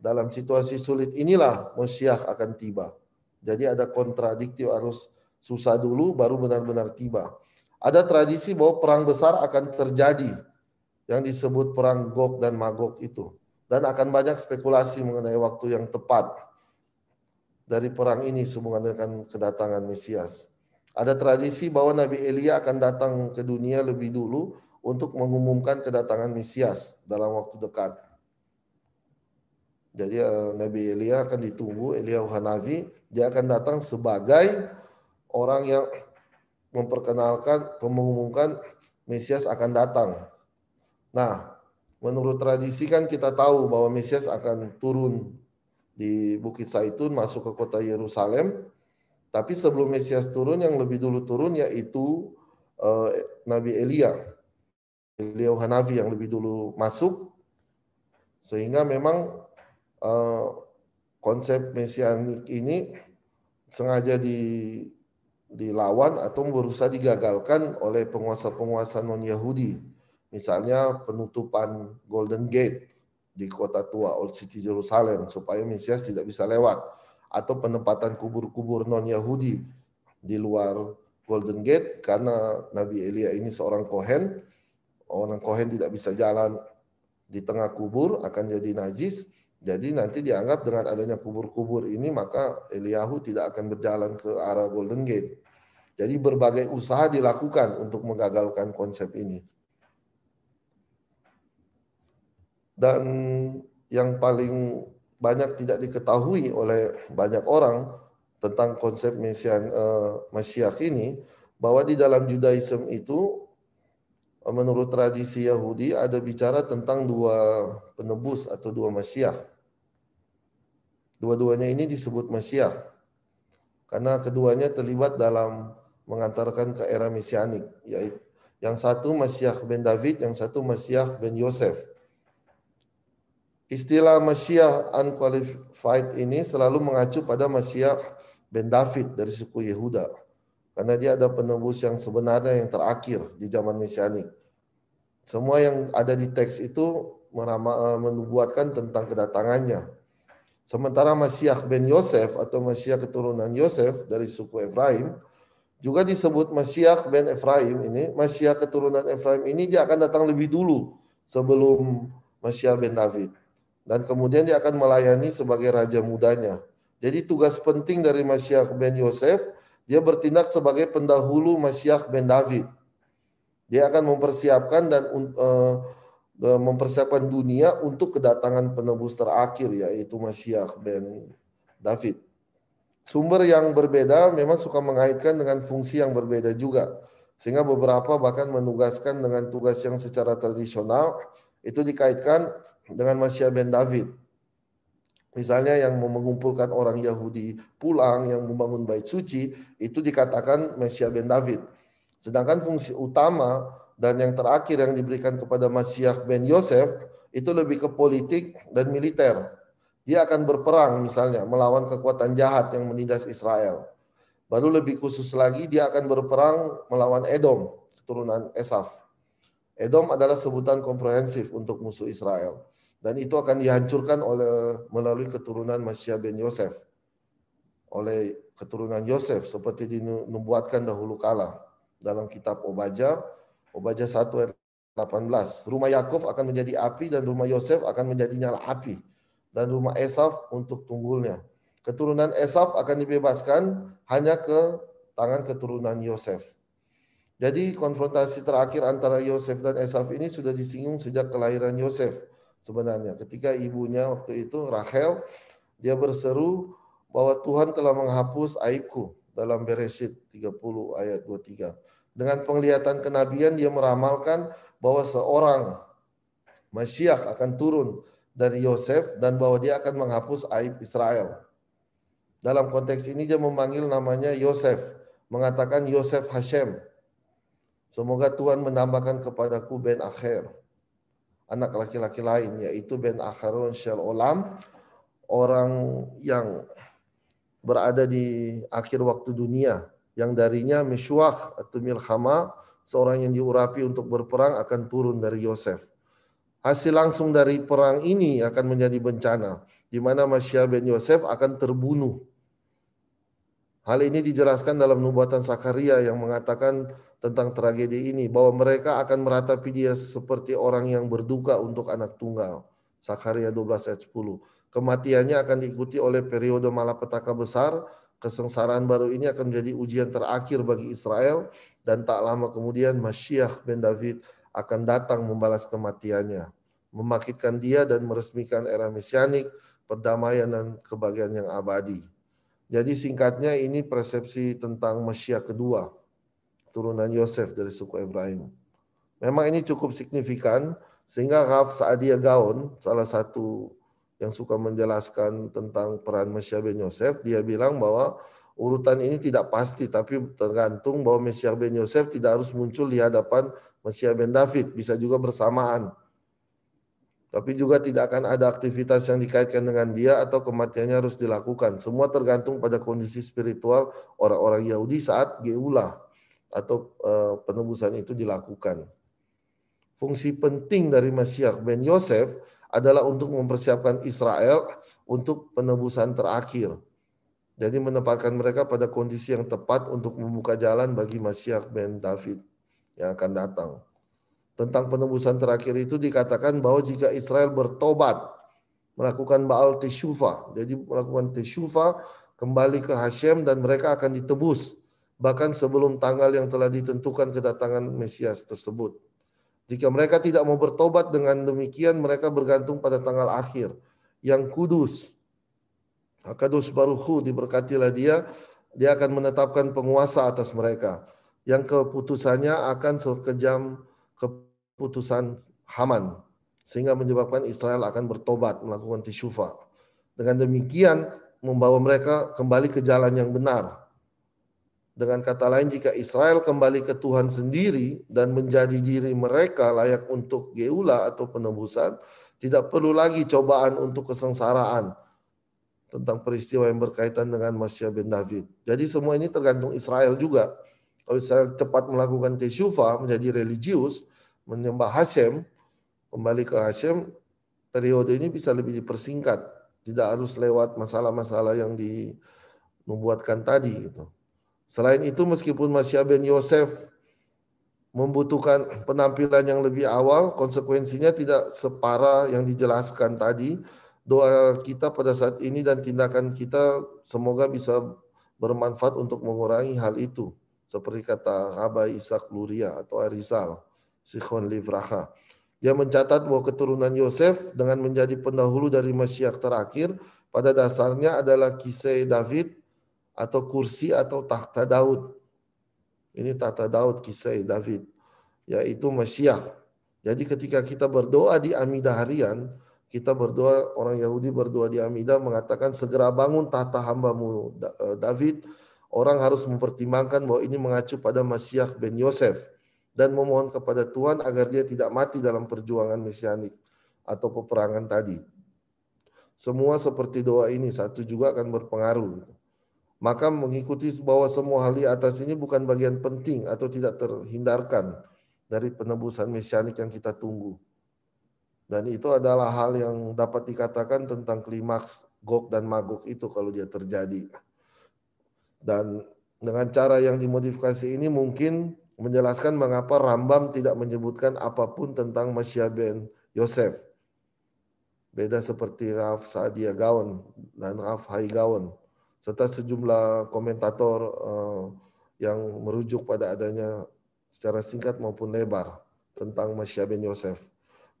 Dalam situasi sulit inilah Mesias akan tiba. Jadi ada kontradiktif harus susah dulu baru benar-benar tiba. Ada tradisi bahwa perang besar akan terjadi yang disebut perang gok dan magok itu. Dan akan banyak spekulasi mengenai waktu yang tepat dari perang ini sehubungan dengan kedatangan Mesias. Ada tradisi bahwa Nabi Elia akan datang ke dunia lebih dulu untuk mengumumkan kedatangan Mesias dalam waktu dekat. Jadi eh, Nabi Elia akan ditunggu, Elia Hanabi, dia akan datang sebagai orang yang memperkenalkan, mengumumkan Mesias akan datang Nah, menurut tradisi kan kita tahu bahwa Mesias akan turun di Bukit Saitun masuk ke kota Yerusalem. Tapi sebelum Mesias turun yang lebih dulu turun yaitu eh, Nabi Elia. Elia Hanabi yang lebih dulu masuk sehingga memang eh, konsep mesianik ini sengaja di dilawan atau berusaha digagalkan oleh penguasa-penguasa non Yahudi Misalnya penutupan Golden Gate di kota tua Old City Jerusalem supaya Mesias tidak bisa lewat atau penempatan kubur-kubur non-Yahudi di luar Golden Gate karena Nabi Elia ini seorang kohen, orang kohen tidak bisa jalan di tengah kubur akan jadi najis. Jadi nanti dianggap dengan adanya kubur-kubur ini maka Eliyahu tidak akan berjalan ke arah Golden Gate. Jadi berbagai usaha dilakukan untuk menggagalkan konsep ini. dan yang paling banyak tidak diketahui oleh banyak orang tentang konsep mesian uh, Mesiah ini bahwa di dalam Judaism itu eh, menurut tradisi Yahudi ada bicara tentang dua penebus atau dua mesiah, Dua-duanya ini disebut mesiah karena keduanya terlibat dalam mengantarkan ke era mesianik yaitu yang satu mesiah ben David, yang satu mesiah ben Yosef. Istilah Mesiah unqualified ini selalu mengacu pada Mesiah ben David dari suku Yehuda. Karena dia ada penebus yang sebenarnya yang terakhir di zaman Mesianik. Semua yang ada di teks itu eh, menubuatkan tentang kedatangannya. Sementara Mesiah ben Yosef atau Mesiah keturunan Yosef dari suku Efraim juga disebut Mesiah ben Efraim ini, Mesiah keturunan Efraim ini dia akan datang lebih dulu sebelum Mesiah ben David dan kemudian dia akan melayani sebagai raja mudanya. Jadi tugas penting dari Masyak ben Yosef, dia bertindak sebagai pendahulu Masyak ben David. Dia akan mempersiapkan dan uh, mempersiapkan dunia untuk kedatangan penebus terakhir yaitu Masyak ben David. Sumber yang berbeda memang suka mengaitkan dengan fungsi yang berbeda juga. Sehingga beberapa bahkan menugaskan dengan tugas yang secara tradisional itu dikaitkan dengan Masya Ben David. Misalnya yang mengumpulkan orang Yahudi pulang, yang membangun bait suci, itu dikatakan Masya Ben David. Sedangkan fungsi utama dan yang terakhir yang diberikan kepada Masyah ben Yosef itu lebih ke politik dan militer. Dia akan berperang misalnya melawan kekuatan jahat yang menindas Israel. Baru lebih khusus lagi dia akan berperang melawan Edom, keturunan Esaf. Edom adalah sebutan komprehensif untuk musuh Israel dan itu akan dihancurkan oleh melalui keturunan Masya bin Yosef oleh keturunan Yosef seperti dinubuatkan dahulu kala dalam kitab Obaja Obaja 1 ayat 18 rumah Yakov akan menjadi api dan rumah Yosef akan menjadi nyala api dan rumah Esaf untuk tunggulnya keturunan Esaf akan dibebaskan hanya ke tangan keturunan Yosef jadi konfrontasi terakhir antara Yosef dan Esaf ini sudah disinggung sejak kelahiran Yosef sebenarnya. Ketika ibunya waktu itu Rahel dia berseru bahwa Tuhan telah menghapus aibku dalam Beresit 30 ayat 23. Dengan penglihatan kenabian dia meramalkan bahwa seorang Masyiach akan turun dari Yosef dan bahwa dia akan menghapus aib Israel. Dalam konteks ini dia memanggil namanya Yosef, mengatakan Yosef Hashem. Semoga Tuhan menambahkan kepadaku Ben Akhir anak laki-laki lain yaitu Ben Akharun Syal Olam orang yang berada di akhir waktu dunia yang darinya Mishwak atau Milhama seorang yang diurapi untuk berperang akan turun dari Yosef. Hasil langsung dari perang ini akan menjadi bencana di mana Masya Ben Yosef akan terbunuh Hal ini dijelaskan dalam nubuatan Sakaria yang mengatakan tentang tragedi ini bahwa mereka akan meratapi dia seperti orang yang berduka untuk anak tunggal. Sakaria 12 ayat 10. Kematiannya akan diikuti oleh periode malapetaka besar, kesengsaraan baru ini akan menjadi ujian terakhir bagi Israel dan tak lama kemudian Mashiach bin David akan datang membalas kematiannya, membangkitkan dia dan meresmikan era mesianik, perdamaian dan kebahagiaan yang abadi. Jadi singkatnya ini persepsi tentang Masya kedua, turunan Yosef dari suku Ibrahim. Memang ini cukup signifikan, sehingga Raf Saadia Gaon, salah satu yang suka menjelaskan tentang peran Masya bin Yosef, dia bilang bahwa urutan ini tidak pasti, tapi tergantung bahwa Masya bin Yosef tidak harus muncul di hadapan Masya bin David, bisa juga bersamaan tapi juga tidak akan ada aktivitas yang dikaitkan dengan dia atau kematiannya harus dilakukan. Semua tergantung pada kondisi spiritual orang-orang Yahudi saat Geulah atau e, penebusan itu dilakukan. Fungsi penting dari Masyiach Ben Yosef adalah untuk mempersiapkan Israel untuk penebusan terakhir. Jadi menempatkan mereka pada kondisi yang tepat untuk membuka jalan bagi Masyiach Ben David yang akan datang tentang penebusan terakhir itu dikatakan bahwa jika Israel bertobat melakukan Baal Teshuva, jadi melakukan Teshuva kembali ke Hashem dan mereka akan ditebus bahkan sebelum tanggal yang telah ditentukan kedatangan Mesias tersebut. Jika mereka tidak mau bertobat dengan demikian mereka bergantung pada tanggal akhir yang kudus. Hakadus Baruhu diberkatilah dia, dia akan menetapkan penguasa atas mereka yang keputusannya akan sekejam ke putusan Haman sehingga menyebabkan Israel akan bertobat melakukan tishufa. Dengan demikian membawa mereka kembali ke jalan yang benar. Dengan kata lain jika Israel kembali ke Tuhan sendiri dan menjadi diri mereka layak untuk geula atau penebusan, tidak perlu lagi cobaan untuk kesengsaraan tentang peristiwa yang berkaitan dengan Masya bin David. Jadi semua ini tergantung Israel juga. Kalau Israel cepat melakukan teshuva menjadi religius, menyembah Hashem, kembali ke Hashem, periode ini bisa lebih dipersingkat. Tidak harus lewat masalah-masalah yang dibuatkan tadi. Gitu. Selain itu, meskipun Masya Ben Yosef membutuhkan penampilan yang lebih awal, konsekuensinya tidak separah yang dijelaskan tadi. Doa kita pada saat ini dan tindakan kita semoga bisa bermanfaat untuk mengurangi hal itu. Seperti kata Rabbi Ishak Luria atau Arisal. Sihon Livraha. Dia mencatat bahwa keturunan Yosef dengan menjadi pendahulu dari Mesiak terakhir pada dasarnya adalah kisah David atau kursi atau tahta Daud. Ini tahta Daud kisah David yaitu Mesiak. Jadi ketika kita berdoa di Amidah harian, kita berdoa orang Yahudi berdoa di Amidah mengatakan segera bangun tahta hambamu eh, David. Orang harus mempertimbangkan bahwa ini mengacu pada Masyiach ben Yosef dan memohon kepada Tuhan agar dia tidak mati dalam perjuangan mesianik atau peperangan tadi. Semua seperti doa ini satu juga akan berpengaruh. Maka mengikuti bahwa semua hal di atas ini bukan bagian penting atau tidak terhindarkan dari penebusan mesianik yang kita tunggu. Dan itu adalah hal yang dapat dikatakan tentang klimaks gok dan Magog itu kalau dia terjadi. Dan dengan cara yang dimodifikasi ini mungkin menjelaskan mengapa Rambam tidak menyebutkan apapun tentang Masya ben Yosef. Beda seperti Raf Saadia Gaon dan Raf Hai Gaon. Serta sejumlah komentator eh, yang merujuk pada adanya secara singkat maupun lebar tentang Masya ben Yosef.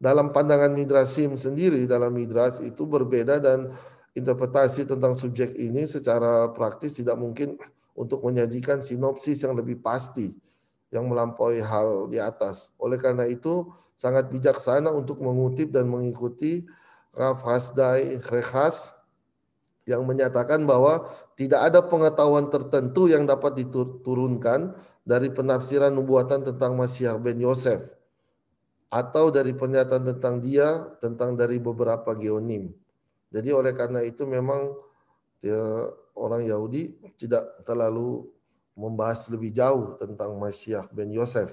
Dalam pandangan Midrasim sendiri, dalam Midras itu berbeda dan interpretasi tentang subjek ini secara praktis tidak mungkin untuk menyajikan sinopsis yang lebih pasti yang melampaui hal di atas. Oleh karena itu, sangat bijaksana untuk mengutip dan mengikuti Rav Hasdai Rehas yang menyatakan bahwa tidak ada pengetahuan tertentu yang dapat diturunkan dari penafsiran nubuatan tentang Masihah ben Yosef atau dari pernyataan tentang dia tentang dari beberapa geonim. Jadi oleh karena itu memang ya, orang Yahudi tidak terlalu membahas lebih jauh tentang Masyiah bin Yosef.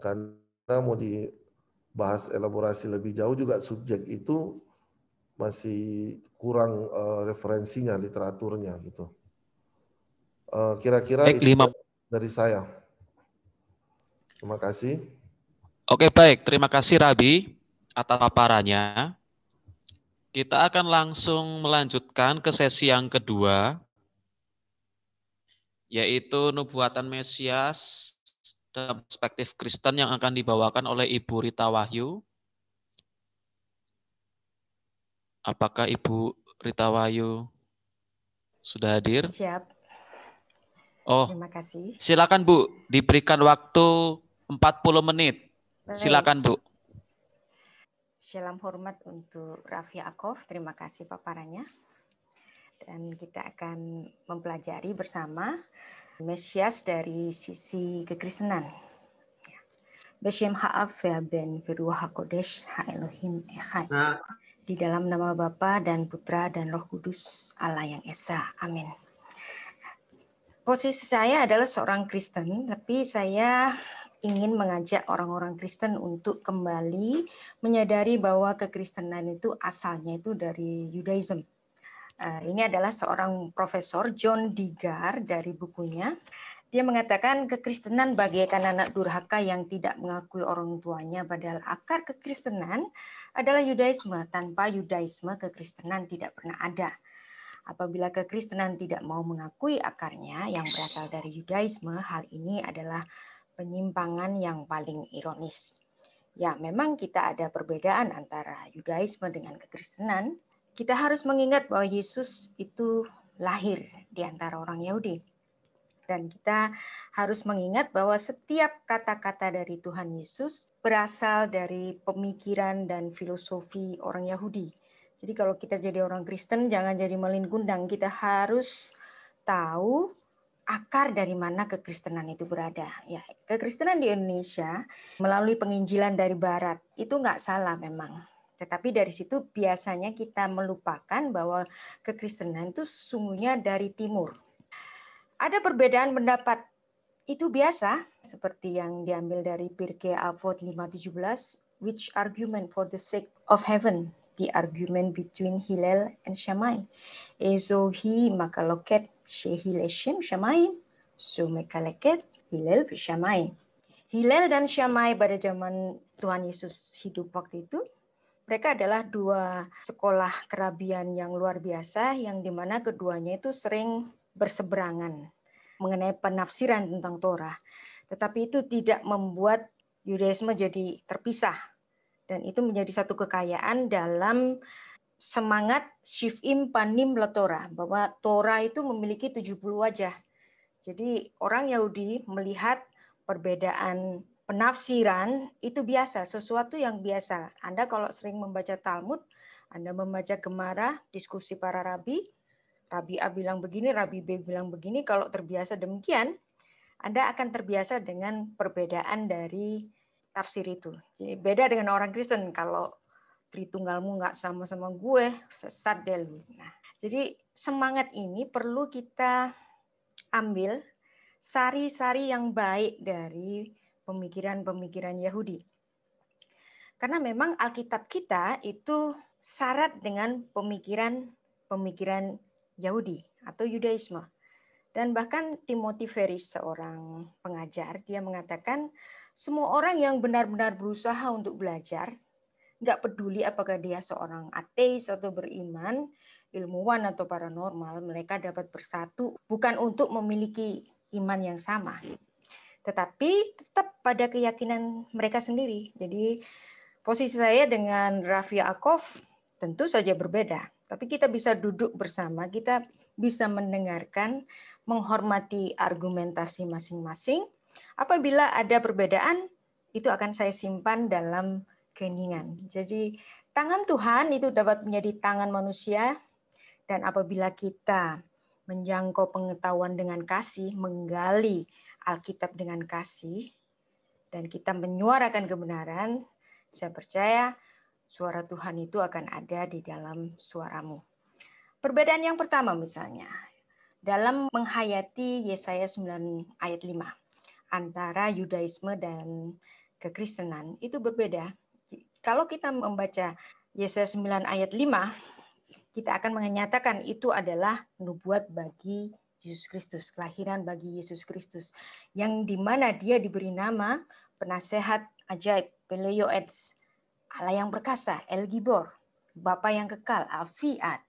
Karena mau dibahas elaborasi lebih jauh juga subjek itu masih kurang uh, referensinya literaturnya gitu. Eh, kira-kira baik, itu lima. dari saya. Terima kasih. Oke baik, terima kasih Rabi atas paparannya. Kita akan langsung melanjutkan ke sesi yang kedua yaitu nubuatan Mesias dalam perspektif Kristen yang akan dibawakan oleh Ibu Rita Wahyu. Apakah Ibu Rita Wahyu sudah hadir? Siap. Oh, terima kasih. Silakan Bu, diberikan waktu 40 menit. Baik. Silakan Bu. Shalom hormat untuk Rafi Akov. Terima kasih paparannya dan kita akan mempelajari bersama Mesias dari sisi kekristenan. Beshem Ha'af ya Ben Veruah HaKodesh HaElohim Echad. Nah. Di dalam nama Bapa dan Putra dan Roh Kudus Allah yang Esa. Amin. Posisi saya adalah seorang Kristen, tapi saya ingin mengajak orang-orang Kristen untuk kembali menyadari bahwa kekristenan itu asalnya itu dari Yudaism Eh, ini adalah seorang profesor John Digar dari bukunya. Dia mengatakan kekristenan bagaikan anak durhaka yang tidak mengakui orang tuanya padahal akar kekristenan adalah Yudaisme. Tanpa Yudaisme kekristenan tidak pernah ada. Apabila kekristenan tidak mau mengakui akarnya yang berasal dari Yudaisme, hal ini adalah penyimpangan yang paling ironis. Ya, memang kita ada perbedaan antara Yudaisme dengan kekristenan, kita harus mengingat bahwa Yesus itu lahir di antara orang Yahudi. Dan kita harus mengingat bahwa setiap kata-kata dari Tuhan Yesus berasal dari pemikiran dan filosofi orang Yahudi. Jadi kalau kita jadi orang Kristen jangan jadi melin gundang, kita harus tahu akar dari mana kekristenan itu berada. Ya, kekristenan di Indonesia melalui penginjilan dari Barat itu nggak salah memang tetapi dari situ biasanya kita melupakan bahwa kekristenan itu sesungguhnya dari timur. Ada perbedaan pendapat itu biasa seperti yang diambil dari Pirke Avot 517 which argument for the sake of heaven the argument between Hillel and Shammai ezohi makaloket shehileshim Shammai so loket Hillel Shammai Hillel dan Shammai pada zaman Tuhan Yesus hidup waktu itu mereka adalah dua sekolah kerabian yang luar biasa yang dimana keduanya itu sering berseberangan mengenai penafsiran tentang Torah. Tetapi itu tidak membuat Yudaisme jadi terpisah. Dan itu menjadi satu kekayaan dalam semangat shifim panim letora, bahwa Torah itu memiliki 70 wajah. Jadi orang Yahudi melihat perbedaan penafsiran itu biasa, sesuatu yang biasa. Anda kalau sering membaca Talmud, Anda membaca Gemara, diskusi para rabi, Rabi A bilang begini, Rabi B bilang begini, kalau terbiasa demikian, Anda akan terbiasa dengan perbedaan dari tafsir itu. Jadi beda dengan orang Kristen, kalau Tritunggalmu nggak sama sama gue, sesat deh lu. Nah, jadi semangat ini perlu kita ambil sari-sari yang baik dari pemikiran-pemikiran Yahudi. Karena memang Alkitab kita itu syarat dengan pemikiran-pemikiran Yahudi atau Yudaisme. Dan bahkan Timothy Ferris, seorang pengajar, dia mengatakan semua orang yang benar-benar berusaha untuk belajar, nggak peduli apakah dia seorang ateis atau beriman, ilmuwan atau paranormal, mereka dapat bersatu bukan untuk memiliki iman yang sama, tetapi tetap pada keyakinan mereka sendiri. Jadi posisi saya dengan Rafia Akov tentu saja berbeda, tapi kita bisa duduk bersama, kita bisa mendengarkan, menghormati argumentasi masing-masing. Apabila ada perbedaan, itu akan saya simpan dalam keningan. Jadi tangan Tuhan itu dapat menjadi tangan manusia, dan apabila kita menjangkau pengetahuan dengan kasih, menggali Alkitab dengan kasih dan kita menyuarakan kebenaran, saya percaya suara Tuhan itu akan ada di dalam suaramu. Perbedaan yang pertama misalnya, dalam menghayati Yesaya 9 ayat 5 antara Yudaisme dan kekristenan itu berbeda. Kalau kita membaca Yesaya 9 ayat 5, kita akan menyatakan itu adalah nubuat bagi Yesus Kristus, kelahiran bagi Yesus Kristus, yang mana dia diberi nama penasehat ajaib, Peleioets, Allah yang perkasa, El Gibor, Bapa yang kekal, Afiat,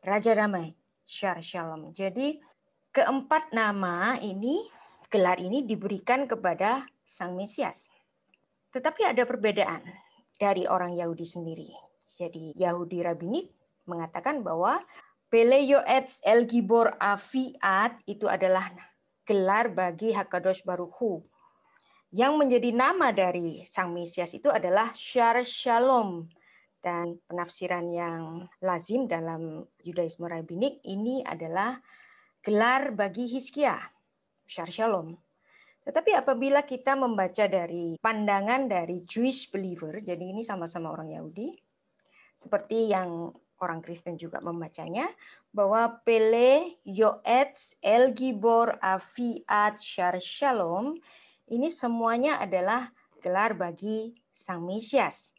Raja Damai, Syar Shalom. Jadi keempat nama ini, gelar ini diberikan kepada Sang Mesias. Tetapi ada perbedaan dari orang Yahudi sendiri. Jadi Yahudi Rabbinik mengatakan bahwa Peleyo Eds El Gibor Afiat itu adalah gelar bagi Hakadosh Baruhu. Yang menjadi nama dari Sang Mesias itu adalah Shar Shalom. Dan penafsiran yang lazim dalam Yudaisme Rabbinik ini adalah gelar bagi Hizkia, Shar Shalom. Tetapi apabila kita membaca dari pandangan dari Jewish believer, jadi ini sama-sama orang Yahudi, seperti yang orang Kristen juga membacanya, bahwa Pele, Yoetz, El Gibor, Afiat, Shar Shalom, ini semuanya adalah gelar bagi Sang Mesias.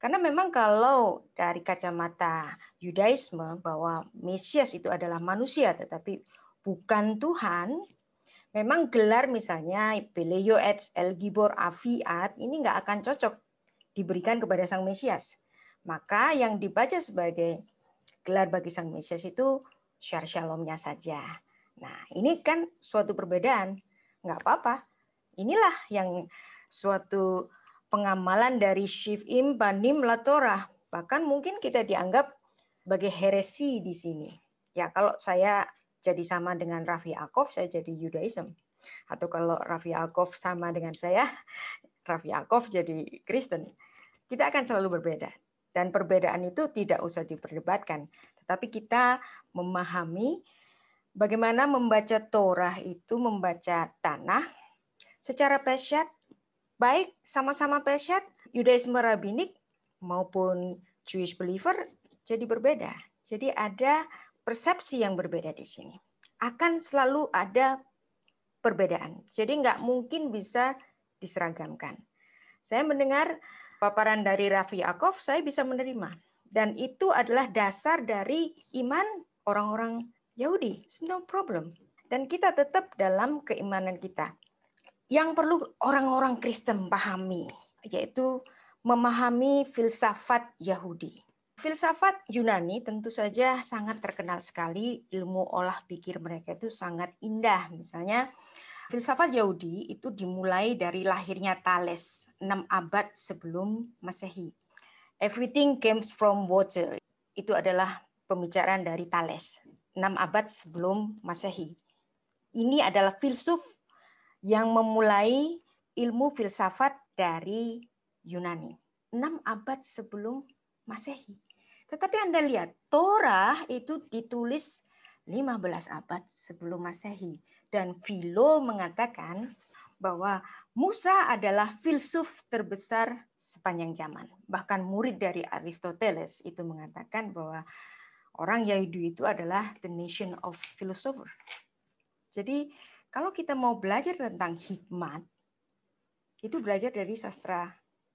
Karena memang kalau dari kacamata Yudaisme bahwa Mesias itu adalah manusia tetapi bukan Tuhan, memang gelar misalnya Pele Yoetz El Gibor, Afiat ini nggak akan cocok diberikan kepada Sang Mesias. Maka yang dibaca sebagai gelar bagi Sang Mesias itu syar shalomnya saja. Nah, ini kan suatu perbedaan. Nggak apa-apa. Inilah yang suatu pengamalan dari shif im Banim Latorah. Bahkan mungkin kita dianggap sebagai heresi di sini. Ya, kalau saya jadi sama dengan Rafi Akov, saya jadi Yudaism. Atau kalau Rafi Akov sama dengan saya, Rafi Akov jadi Kristen. Kita akan selalu berbeda. Dan perbedaan itu tidak usah diperdebatkan. Tetapi kita memahami bagaimana membaca Torah itu membaca tanah secara pesyat, baik sama-sama pesyat, Yudaisme Rabbinik maupun Jewish believer jadi berbeda. Jadi ada persepsi yang berbeda di sini. Akan selalu ada perbedaan. Jadi nggak mungkin bisa diseragamkan. Saya mendengar paparan dari Raffi Akov, saya bisa menerima. Dan itu adalah dasar dari iman orang-orang Yahudi. It's no problem. Dan kita tetap dalam keimanan kita. Yang perlu orang-orang Kristen pahami, yaitu memahami filsafat Yahudi. Filsafat Yunani tentu saja sangat terkenal sekali. Ilmu olah pikir mereka itu sangat indah. Misalnya Filsafat Yahudi itu dimulai dari lahirnya Thales 6 abad sebelum Masehi. Everything comes from water. Itu adalah pembicaraan dari Thales 6 abad sebelum Masehi. Ini adalah filsuf yang memulai ilmu filsafat dari Yunani. 6 abad sebelum Masehi. Tetapi Anda lihat, Torah itu ditulis 15 abad sebelum Masehi dan Philo mengatakan bahwa Musa adalah filsuf terbesar sepanjang zaman. Bahkan murid dari Aristoteles itu mengatakan bahwa orang Yahudi itu adalah the nation of philosopher. Jadi kalau kita mau belajar tentang hikmat, itu belajar dari sastra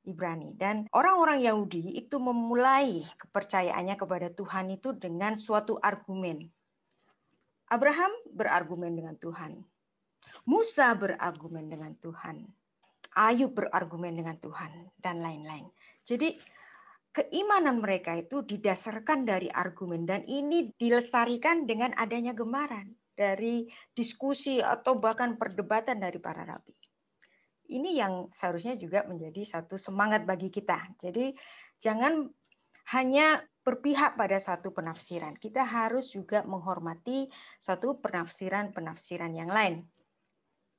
Ibrani. Dan orang-orang Yahudi itu memulai kepercayaannya kepada Tuhan itu dengan suatu argumen. Abraham berargumen dengan Tuhan. Musa berargumen dengan Tuhan. Ayub berargumen dengan Tuhan dan lain-lain. Jadi keimanan mereka itu didasarkan dari argumen dan ini dilestarikan dengan adanya gemaran dari diskusi atau bahkan perdebatan dari para rabi. Ini yang seharusnya juga menjadi satu semangat bagi kita. Jadi jangan hanya berpihak pada satu penafsiran. Kita harus juga menghormati satu penafsiran-penafsiran yang lain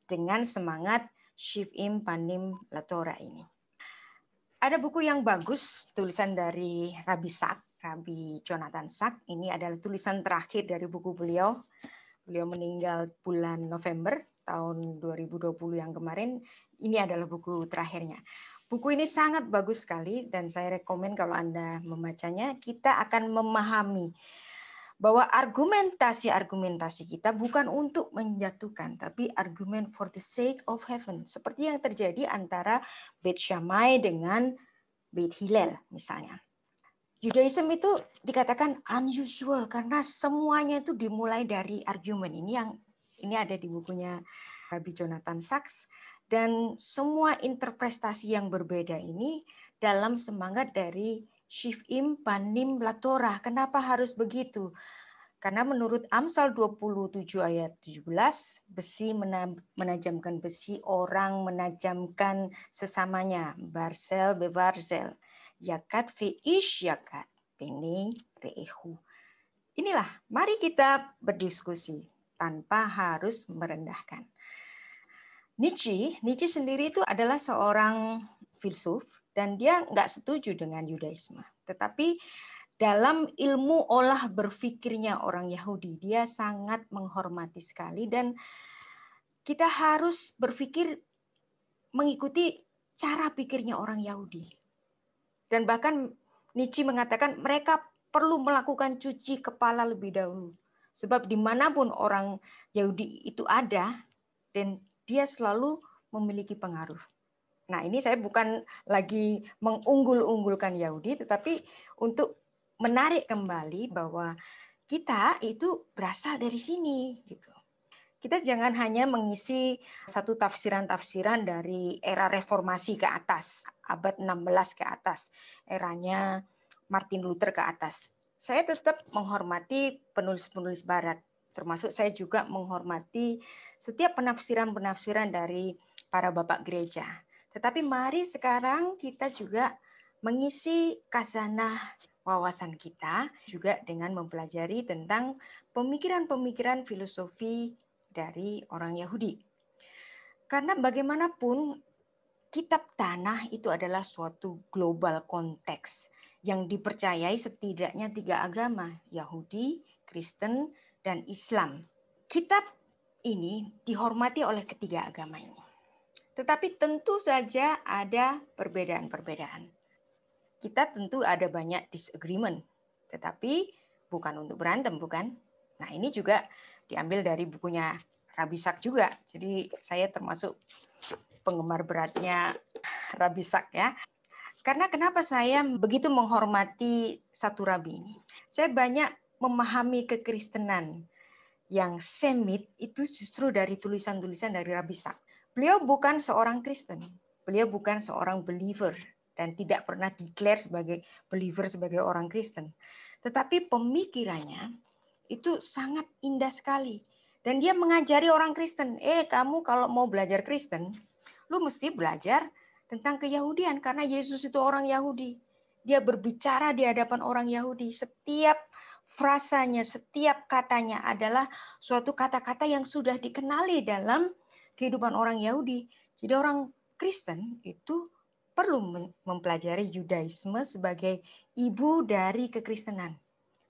dengan semangat Shivim Panim Latora ini. Ada buku yang bagus, tulisan dari Rabi Sak, Rabi Jonathan Sak. Ini adalah tulisan terakhir dari buku beliau. Beliau meninggal bulan November tahun 2020 yang kemarin. Ini adalah buku terakhirnya. Buku ini sangat bagus sekali dan saya rekomen kalau Anda membacanya, kita akan memahami bahwa argumentasi-argumentasi kita bukan untuk menjatuhkan, tapi argument for the sake of heaven. Seperti yang terjadi antara Beit Shammai dengan Beit Hillel misalnya. Judaism itu dikatakan unusual karena semuanya itu dimulai dari argumen. Ini yang ini ada di bukunya Rabbi Jonathan Sachs dan semua interpretasi yang berbeda ini dalam semangat dari Shifim Panim Latorah. Kenapa harus begitu? Karena menurut Amsal 27 ayat 17, besi menajamkan besi, orang menajamkan sesamanya. Barsel bevarzel. Yakat fi ish yakat. Pene reehu. Inilah, mari kita berdiskusi tanpa harus merendahkan. Nietzsche, Nietzsche sendiri itu adalah seorang filsuf dan dia nggak setuju dengan Yudaisme. Tetapi dalam ilmu olah berfikirnya orang Yahudi, dia sangat menghormati sekali dan kita harus berpikir mengikuti cara pikirnya orang Yahudi. Dan bahkan Nietzsche mengatakan mereka perlu melakukan cuci kepala lebih dahulu. Sebab dimanapun orang Yahudi itu ada, dan dia selalu memiliki pengaruh. Nah, ini saya bukan lagi mengunggul-unggulkan Yahudi, tetapi untuk menarik kembali bahwa kita itu berasal dari sini gitu. Kita jangan hanya mengisi satu tafsiran-tafsiran dari era reformasi ke atas, abad 16 ke atas, eranya Martin Luther ke atas. Saya tetap menghormati penulis-penulis barat, termasuk saya juga menghormati setiap penafsiran-penafsiran dari para bapak gereja. Tetapi mari sekarang kita juga mengisi kasanah wawasan kita juga dengan mempelajari tentang pemikiran-pemikiran filosofi dari orang Yahudi. Karena bagaimanapun kitab tanah itu adalah suatu global konteks yang dipercayai setidaknya tiga agama, Yahudi, Kristen, dan Islam. Kitab ini dihormati oleh ketiga agama ini. Tetapi tentu saja ada perbedaan-perbedaan. Kita tentu ada banyak disagreement, tetapi bukan untuk berantem, bukan? Nah, ini juga diambil dari bukunya Rabi Sak juga. Jadi saya termasuk penggemar beratnya Rabi Sak ya. Karena kenapa saya begitu menghormati satu rabi ini? Saya banyak memahami kekristenan yang semit itu justru dari tulisan-tulisan dari Rabi Sak. Beliau bukan seorang Kristen, beliau bukan seorang believer dan tidak pernah declare sebagai believer sebagai orang Kristen. Tetapi pemikirannya itu sangat indah sekali dan dia mengajari orang Kristen, "Eh, kamu kalau mau belajar Kristen, lu mesti belajar tentang keyahudian karena Yesus itu orang Yahudi. Dia berbicara di hadapan orang Yahudi. Setiap frasanya, setiap katanya adalah suatu kata-kata yang sudah dikenali dalam kehidupan orang Yahudi. Jadi orang Kristen itu perlu mempelajari Judaisme sebagai ibu dari kekristenan.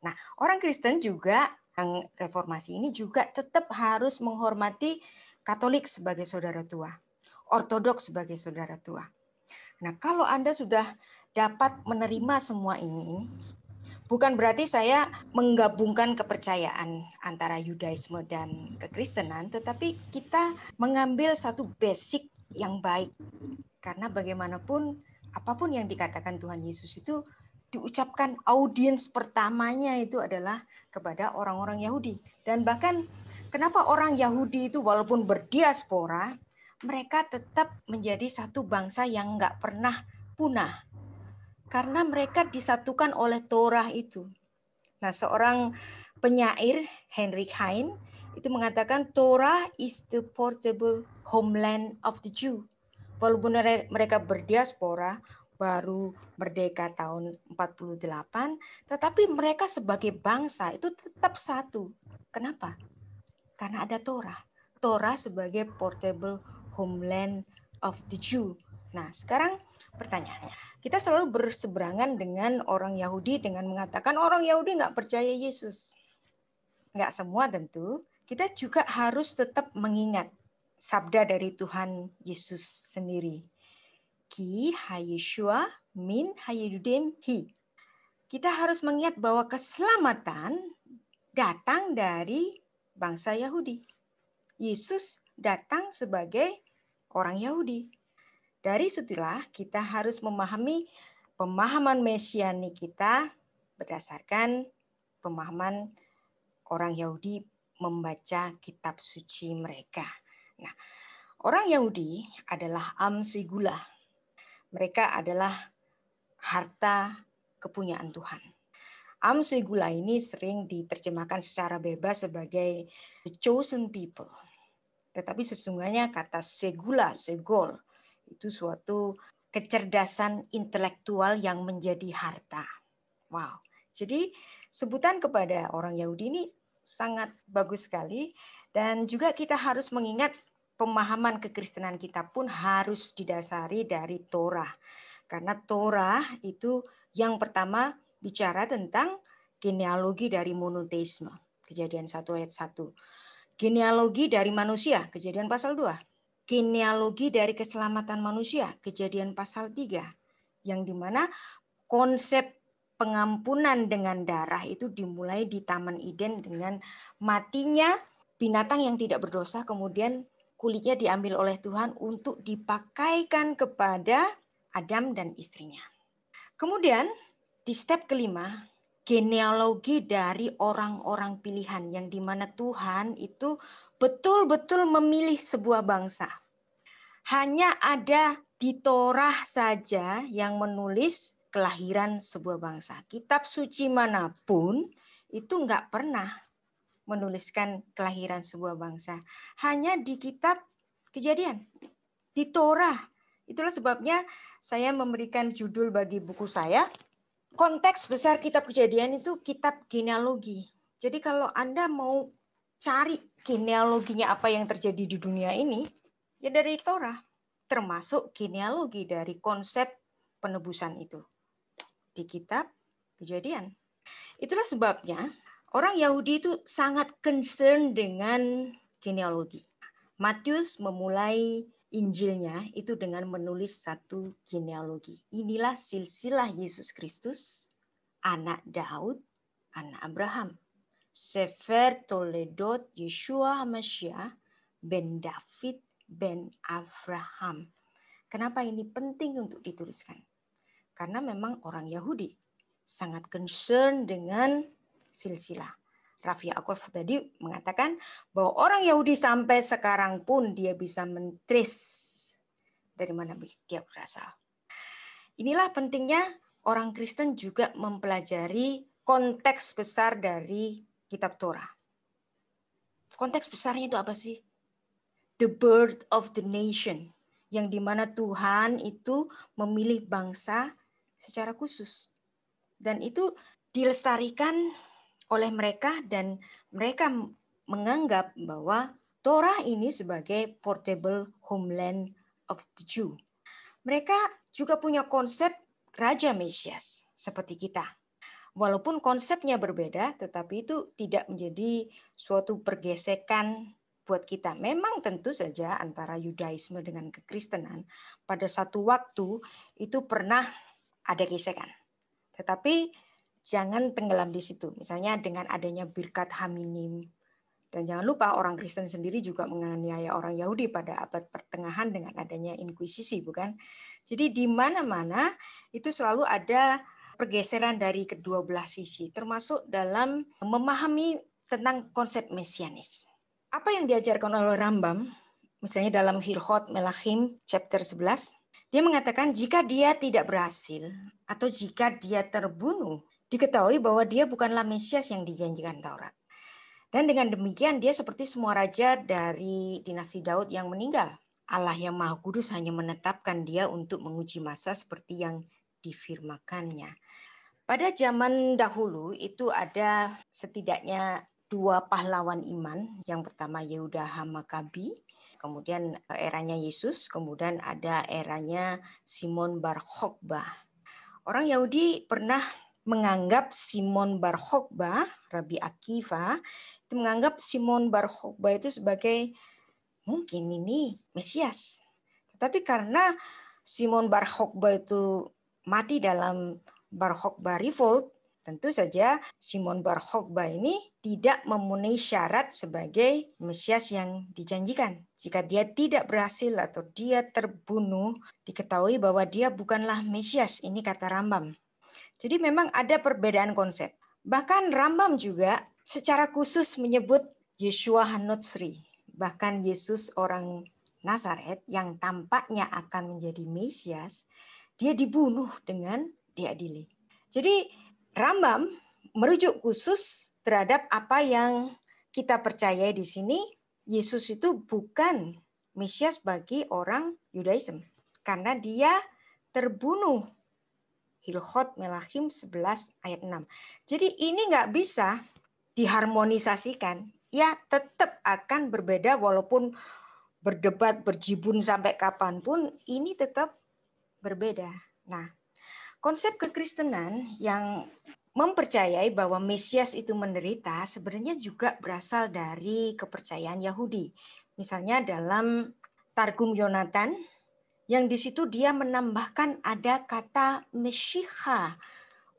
Nah, orang Kristen juga yang reformasi ini juga tetap harus menghormati Katolik sebagai saudara tua, Ortodoks sebagai saudara tua. Nah, kalau Anda sudah dapat menerima semua ini, bukan berarti saya menggabungkan kepercayaan antara Yudaisme dan kekristenan, tetapi kita mengambil satu basic yang baik. Karena bagaimanapun apapun yang dikatakan Tuhan Yesus itu diucapkan audiens pertamanya itu adalah kepada orang-orang Yahudi. Dan bahkan kenapa orang Yahudi itu walaupun berdiaspora, mereka tetap menjadi satu bangsa yang nggak pernah punah karena mereka disatukan oleh Torah itu. Nah, seorang penyair Henry Heine itu mengatakan Torah is the portable homeland of the Jew. Walaupun mereka berdiaspora baru merdeka tahun 48, tetapi mereka sebagai bangsa itu tetap satu. Kenapa? Karena ada Torah. Torah sebagai portable homeland of the Jew. Nah, sekarang pertanyaannya kita selalu berseberangan dengan orang Yahudi dengan mengatakan orang Yahudi nggak percaya Yesus. Nggak semua tentu. Kita juga harus tetap mengingat sabda dari Tuhan Yesus sendiri. Ki hayeshua min hayedudim hi. Kita harus mengingat bahwa keselamatan datang dari bangsa Yahudi. Yesus datang sebagai orang Yahudi dari situlah kita harus memahami pemahaman mesiani kita berdasarkan pemahaman orang Yahudi membaca kitab suci mereka. Nah, orang Yahudi adalah amsigula. Mereka adalah harta kepunyaan Tuhan. Amsigula ini sering diterjemahkan secara bebas sebagai the chosen people. Tetapi sesungguhnya kata segula, segol, itu suatu kecerdasan intelektual yang menjadi harta. Wow. Jadi sebutan kepada orang Yahudi ini sangat bagus sekali dan juga kita harus mengingat pemahaman kekristenan kita pun harus didasari dari Torah. Karena Torah itu yang pertama bicara tentang genealogi dari monoteisme. Kejadian 1 ayat 1. Genealogi dari manusia, kejadian pasal 2 genealogi dari keselamatan manusia, kejadian pasal 3, yang dimana konsep pengampunan dengan darah itu dimulai di Taman Eden dengan matinya binatang yang tidak berdosa, kemudian kulitnya diambil oleh Tuhan untuk dipakaikan kepada Adam dan istrinya. Kemudian di step kelima, genealogi dari orang-orang pilihan yang dimana Tuhan itu betul-betul memilih sebuah bangsa. Hanya ada di Torah saja yang menulis kelahiran sebuah bangsa. Kitab suci manapun itu nggak pernah menuliskan kelahiran sebuah bangsa. Hanya di kitab kejadian, di Torah. Itulah sebabnya saya memberikan judul bagi buku saya, konteks besar kitab kejadian itu kitab genealogi. Jadi kalau Anda mau cari genealoginya apa yang terjadi di dunia ini ya dari Torah termasuk genealogi dari konsep penebusan itu di kitab Kejadian. Itulah sebabnya orang Yahudi itu sangat concern dengan genealogi. Matius memulai Injilnya itu dengan menulis satu genealogi. Inilah silsilah Yesus Kristus, anak Daud, anak Abraham. Sefer Toledot Yeshua Hamashiach ben David ben Abraham. Kenapa ini penting untuk dituliskan? Karena memang orang Yahudi sangat concern dengan silsilah. Raffi Akwaf tadi mengatakan bahwa orang Yahudi sampai sekarang pun dia bisa mentris dari mana dia berasal. Inilah pentingnya orang Kristen juga mempelajari konteks besar dari kitab Torah. Konteks besarnya itu apa sih? The birth of the nation, yang dimana Tuhan itu memilih bangsa secara khusus. Dan itu dilestarikan oleh mereka dan mereka menganggap bahwa Torah ini sebagai portable homeland of the Jew. Mereka juga punya konsep Raja Mesias seperti kita. Walaupun konsepnya berbeda, tetapi itu tidak menjadi suatu pergesekan buat kita. Memang tentu saja antara Yudaisme dengan kekristenan pada satu waktu itu pernah ada gesekan. Tetapi jangan tenggelam di situ. Misalnya dengan adanya birkat Haminim. Dan jangan lupa orang Kristen sendiri juga menganiaya orang Yahudi pada abad pertengahan dengan adanya inkuisisi, bukan? Jadi di mana-mana itu selalu ada pergeseran dari kedua belah sisi, termasuk dalam memahami tentang konsep mesianis. Apa yang diajarkan oleh Rambam, misalnya dalam Hirhot Melahim chapter 11, dia mengatakan jika dia tidak berhasil atau jika dia terbunuh, diketahui bahwa dia bukanlah Mesias yang dijanjikan Taurat. Dan dengan demikian dia seperti semua raja dari dinasti Daud yang meninggal. Allah yang Maha Kudus hanya menetapkan dia untuk menguji masa seperti yang difirmakannya. Pada zaman dahulu itu ada setidaknya dua pahlawan iman. Yang pertama Yehuda Hamakabi, kemudian eh, eranya Yesus, kemudian ada eranya Simon Bar Khokbah. Orang Yahudi pernah menganggap Simon Bar Khokbah, Rabbi Akiva, itu menganggap Simon Bar Khokbah itu sebagai mungkin ini Mesias. Tetapi karena Simon Bar Khokbah itu mati dalam Bar Kokhba revolt, tentu saja Simon Bar Kokhba ini tidak memenuhi syarat sebagai Mesias yang dijanjikan. Jika dia tidak berhasil atau dia terbunuh, diketahui bahwa dia bukanlah Mesias. Ini kata Rambam. Jadi memang ada perbedaan konsep. Bahkan Rambam juga secara khusus menyebut Yeshua Hanotsri, bahkan Yesus orang Nazaret yang tampaknya akan menjadi Mesias, dia dibunuh dengan diadili. Jadi Rambam merujuk khusus terhadap apa yang kita percaya di sini, Yesus itu bukan Mesias bagi orang Yudaisme Karena dia terbunuh. Hilchot Melahim 11 ayat 6. Jadi ini nggak bisa diharmonisasikan. Ya tetap akan berbeda walaupun berdebat, berjibun sampai kapanpun, ini tetap berbeda. Nah, konsep kekristenan yang mempercayai bahwa Mesias itu menderita sebenarnya juga berasal dari kepercayaan Yahudi. Misalnya dalam Targum Yonatan yang di situ dia menambahkan ada kata Mesyiha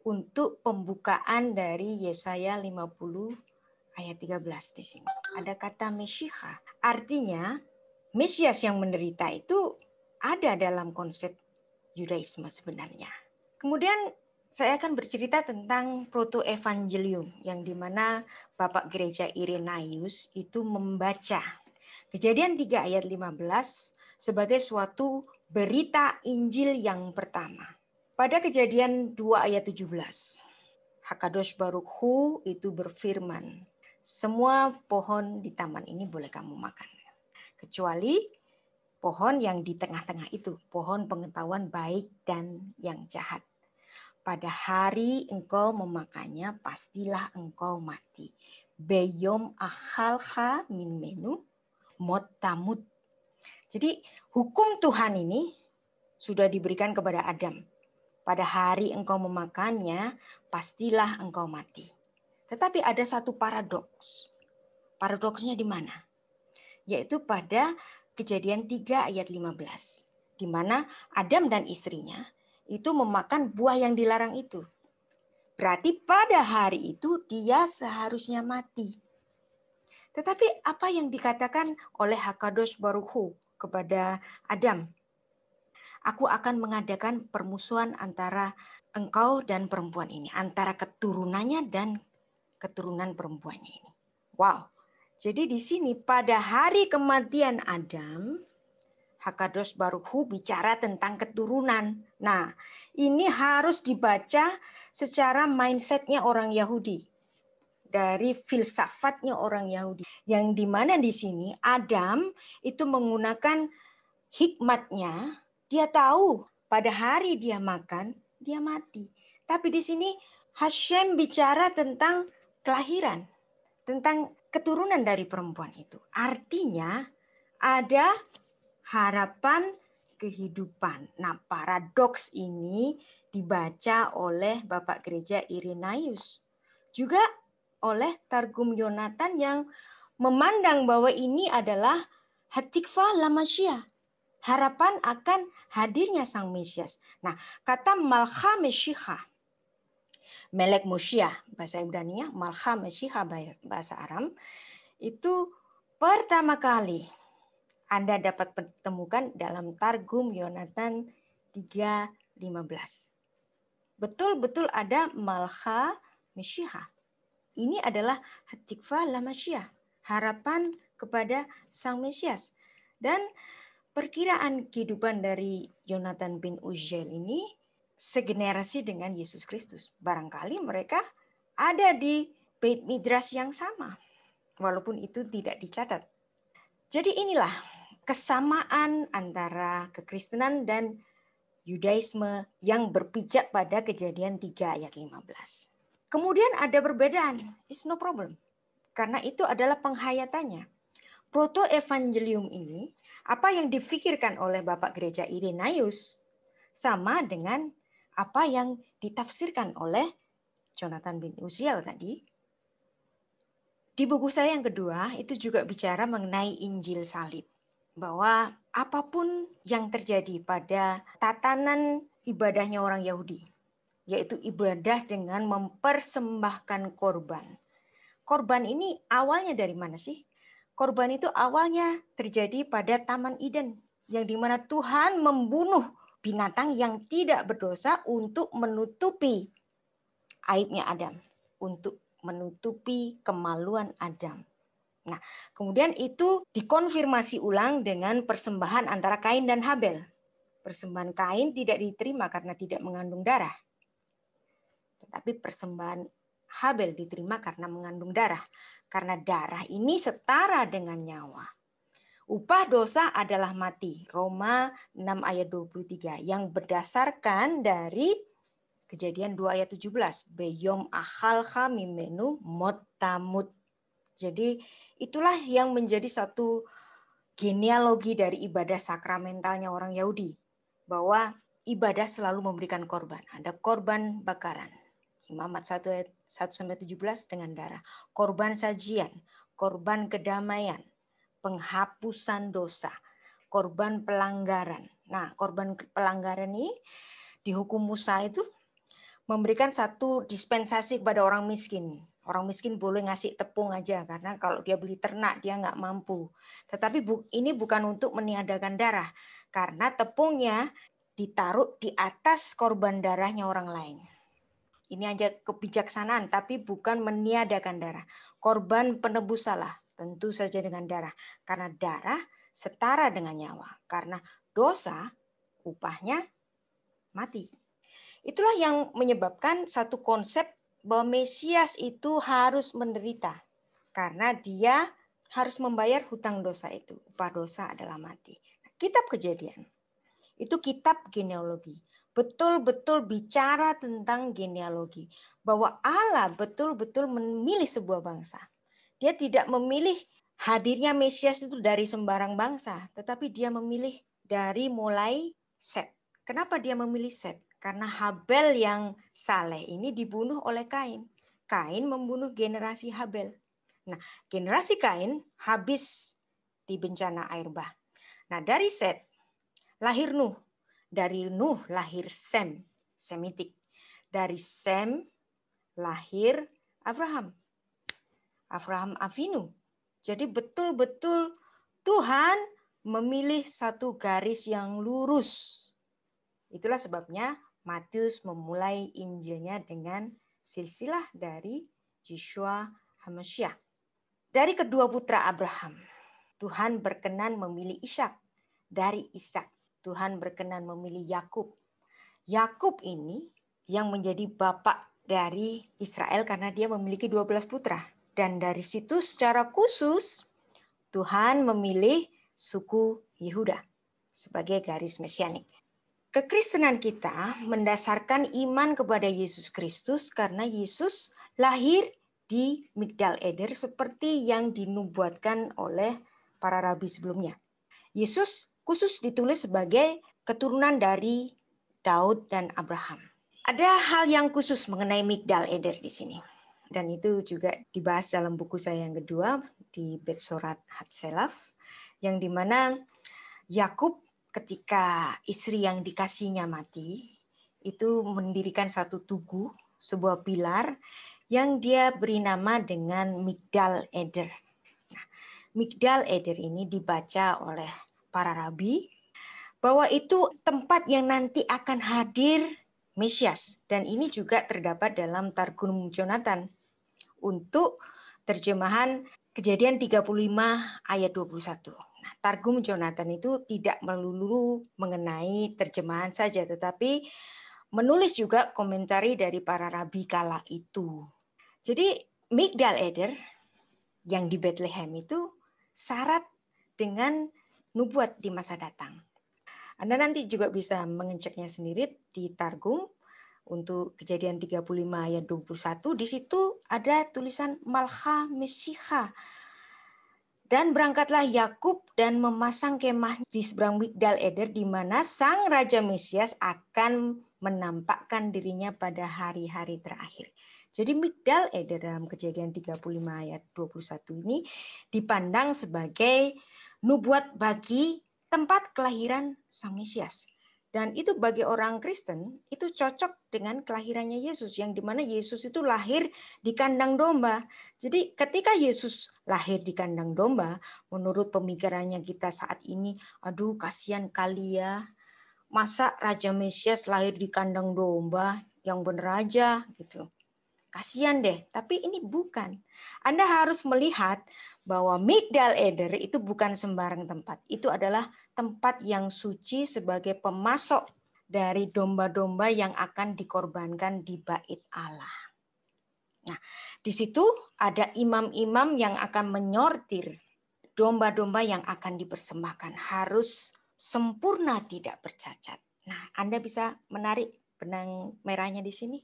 untuk pembukaan dari Yesaya 50 ayat 13 di sini. Ada kata Mesyiha. Artinya Mesias yang menderita itu ada dalam konsep Yudaisme sebenarnya. Kemudian saya akan bercerita tentang Proto Evangelium yang dimana Bapak Gereja Irenaeus itu membaca Kejadian 3 ayat 15 sebagai suatu berita Injil yang pertama. Pada kejadian 2 ayat 17, Hakadosh Hu itu berfirman, semua pohon di taman ini boleh kamu makan, kecuali pohon yang di tengah-tengah itu, pohon pengetahuan baik dan yang jahat. Pada hari engkau memakannya, pastilah engkau mati. Beyom akhalha min menu motamut. Jadi hukum Tuhan ini sudah diberikan kepada Adam. Pada hari engkau memakannya, pastilah engkau mati. Tetapi ada satu paradoks. Paradoksnya di mana? Yaitu pada kejadian 3 ayat 15, di mana Adam dan istrinya itu memakan buah yang dilarang itu. Berarti pada hari itu dia seharusnya mati. Tetapi apa yang dikatakan oleh Hakados Baruhu kepada Adam? Aku akan mengadakan permusuhan antara engkau dan perempuan ini, antara keturunannya dan keturunan perempuannya ini. Wow, jadi di sini pada hari kematian Adam, Hakados Baruhu bicara tentang keturunan. Nah, ini harus dibaca secara mindsetnya orang Yahudi. Dari filsafatnya orang Yahudi. Yang dimana di sini Adam itu menggunakan hikmatnya. Dia tahu pada hari dia makan, dia mati. Tapi di sini Hashem bicara tentang kelahiran. Tentang keturunan dari perempuan itu. Artinya ada harapan kehidupan. Nah, paradoks ini dibaca oleh Bapak Gereja Irenaeus. Juga oleh Targum Yonatan yang memandang bahwa ini adalah Hatikva Lamasya, harapan akan hadirnya Sang Mesias. Nah, kata Malcha Meshicha melek musyiah bahasa Ibraninya, malha mesyiha bahasa Aram, itu pertama kali Anda dapat temukan dalam Targum Yonatan 3.15. Betul-betul ada malha mesyiha. Ini adalah hatikva lamasyiah, harapan kepada Sang Mesias. Dan perkiraan kehidupan dari Jonathan bin Uziel ini segenerasi dengan Yesus Kristus. Barangkali mereka ada di Beit Midras yang sama, walaupun itu tidak dicatat. Jadi inilah kesamaan antara kekristenan dan Yudaisme yang berpijak pada kejadian 3 ayat 15. Kemudian ada perbedaan, it's no problem. Karena itu adalah penghayatannya. Proto Evangelium ini, apa yang difikirkan oleh Bapak Gereja Irenaeus sama dengan apa yang ditafsirkan oleh Jonathan bin Uziel tadi. Di buku saya yang kedua itu juga bicara mengenai Injil salib. Bahwa apapun yang terjadi pada tatanan ibadahnya orang Yahudi, yaitu ibadah dengan mempersembahkan korban. Korban ini awalnya dari mana sih? Korban itu awalnya terjadi pada Taman Eden, yang dimana Tuhan membunuh binatang yang tidak berdosa untuk menutupi aibnya Adam, untuk menutupi kemaluan Adam. Nah, kemudian itu dikonfirmasi ulang dengan persembahan antara Kain dan Habel. Persembahan Kain tidak diterima karena tidak mengandung darah. Tetapi persembahan Habel diterima karena mengandung darah. Karena darah ini setara dengan nyawa. Upah dosa adalah mati. Roma 6 ayat 23 yang berdasarkan dari Kejadian 2 ayat 17. Beyom ahal menu motamut. Jadi itulah yang menjadi satu genealogi dari ibadah sakramentalnya orang Yahudi. Bahwa ibadah selalu memberikan korban. Ada korban bakaran. Imamat 1 ayat 1 sampai 17 dengan darah. Korban sajian, korban kedamaian, penghapusan dosa, korban pelanggaran. Nah, korban pelanggaran ini dihukum Musa itu memberikan satu dispensasi kepada orang miskin. Orang miskin boleh ngasih tepung aja karena kalau dia beli ternak dia nggak mampu. Tetapi ini bukan untuk meniadakan darah karena tepungnya ditaruh di atas korban darahnya orang lain. Ini aja kebijaksanaan tapi bukan meniadakan darah. Korban penebus salah Tentu saja dengan darah. Karena darah setara dengan nyawa. Karena dosa upahnya mati. Itulah yang menyebabkan satu konsep bahwa Mesias itu harus menderita karena dia harus membayar hutang dosa itu. Upah dosa adalah mati. Kitab Kejadian itu kitab genealogi. Betul-betul bicara tentang genealogi bahwa Allah betul-betul memilih sebuah bangsa dia tidak memilih hadirnya Mesias itu dari sembarang bangsa, tetapi dia memilih dari mulai Set. Kenapa dia memilih Set? Karena Habel yang saleh ini dibunuh oleh Kain. Kain membunuh generasi Habel. Nah, generasi Kain habis di bencana air bah. Nah, dari Set lahir Nuh. Dari Nuh lahir Sem, Semitik. Dari Sem lahir Abraham. Abraham Avinu. Jadi betul-betul Tuhan memilih satu garis yang lurus. Itulah sebabnya Matius memulai Injilnya dengan silsilah dari Yeshua HaMashiach. Dari kedua putra Abraham, Tuhan berkenan memilih Ishak. Dari Ishak, Tuhan berkenan memilih Yakub. Yakub ini yang menjadi bapak dari Israel karena dia memiliki 12 putra. Dan dari situ secara khusus Tuhan memilih suku Yehuda sebagai garis mesianik. Kekristenan kita mendasarkan iman kepada Yesus Kristus karena Yesus lahir di Migdal Eder seperti yang dinubuatkan oleh para rabi sebelumnya. Yesus khusus ditulis sebagai keturunan dari Daud dan Abraham. Ada hal yang khusus mengenai Migdal Eder di sini dan itu juga dibahas dalam buku saya yang kedua di Betsorat Hatselaf yang dimana Yakub ketika istri yang dikasihnya mati itu mendirikan satu tugu sebuah pilar yang dia beri nama dengan Migdal Eder. Nah, Migdal Eder ini dibaca oleh para rabi bahwa itu tempat yang nanti akan hadir Mesias dan ini juga terdapat dalam Targum Jonatan untuk terjemahan kejadian 35 ayat 21. Nah, Targum Jonathan itu tidak melulu mengenai terjemahan saja, tetapi menulis juga komentari dari para rabi kala itu. Jadi Migdal Eder yang di Bethlehem itu syarat dengan nubuat di masa datang. Anda nanti juga bisa mengeceknya sendiri di Targum untuk kejadian 35 ayat 21 di situ ada tulisan Malha Mesiha. Dan berangkatlah Yakub dan memasang kemah di seberang Migdal Eder di mana sang raja Mesias akan menampakkan dirinya pada hari-hari terakhir. Jadi Migdal Eder dalam kejadian 35 ayat 21 ini dipandang sebagai nubuat bagi tempat kelahiran sang Mesias. Dan itu bagi orang Kristen itu cocok dengan kelahirannya Yesus yang dimana Yesus itu lahir di kandang domba. Jadi ketika Yesus lahir di kandang domba, menurut pemikirannya kita saat ini, aduh kasihan kali ya, masa Raja Mesias lahir di kandang domba yang bener aja gitu. Kasihan deh, tapi ini bukan. Anda harus melihat bahwa Migdal Eder itu bukan sembarang tempat. Itu adalah tempat yang suci sebagai pemasok dari domba-domba yang akan dikorbankan di bait Allah. Nah, di situ ada imam-imam yang akan menyortir domba-domba yang akan dipersembahkan harus sempurna tidak bercacat. Nah, Anda bisa menarik benang merahnya di sini.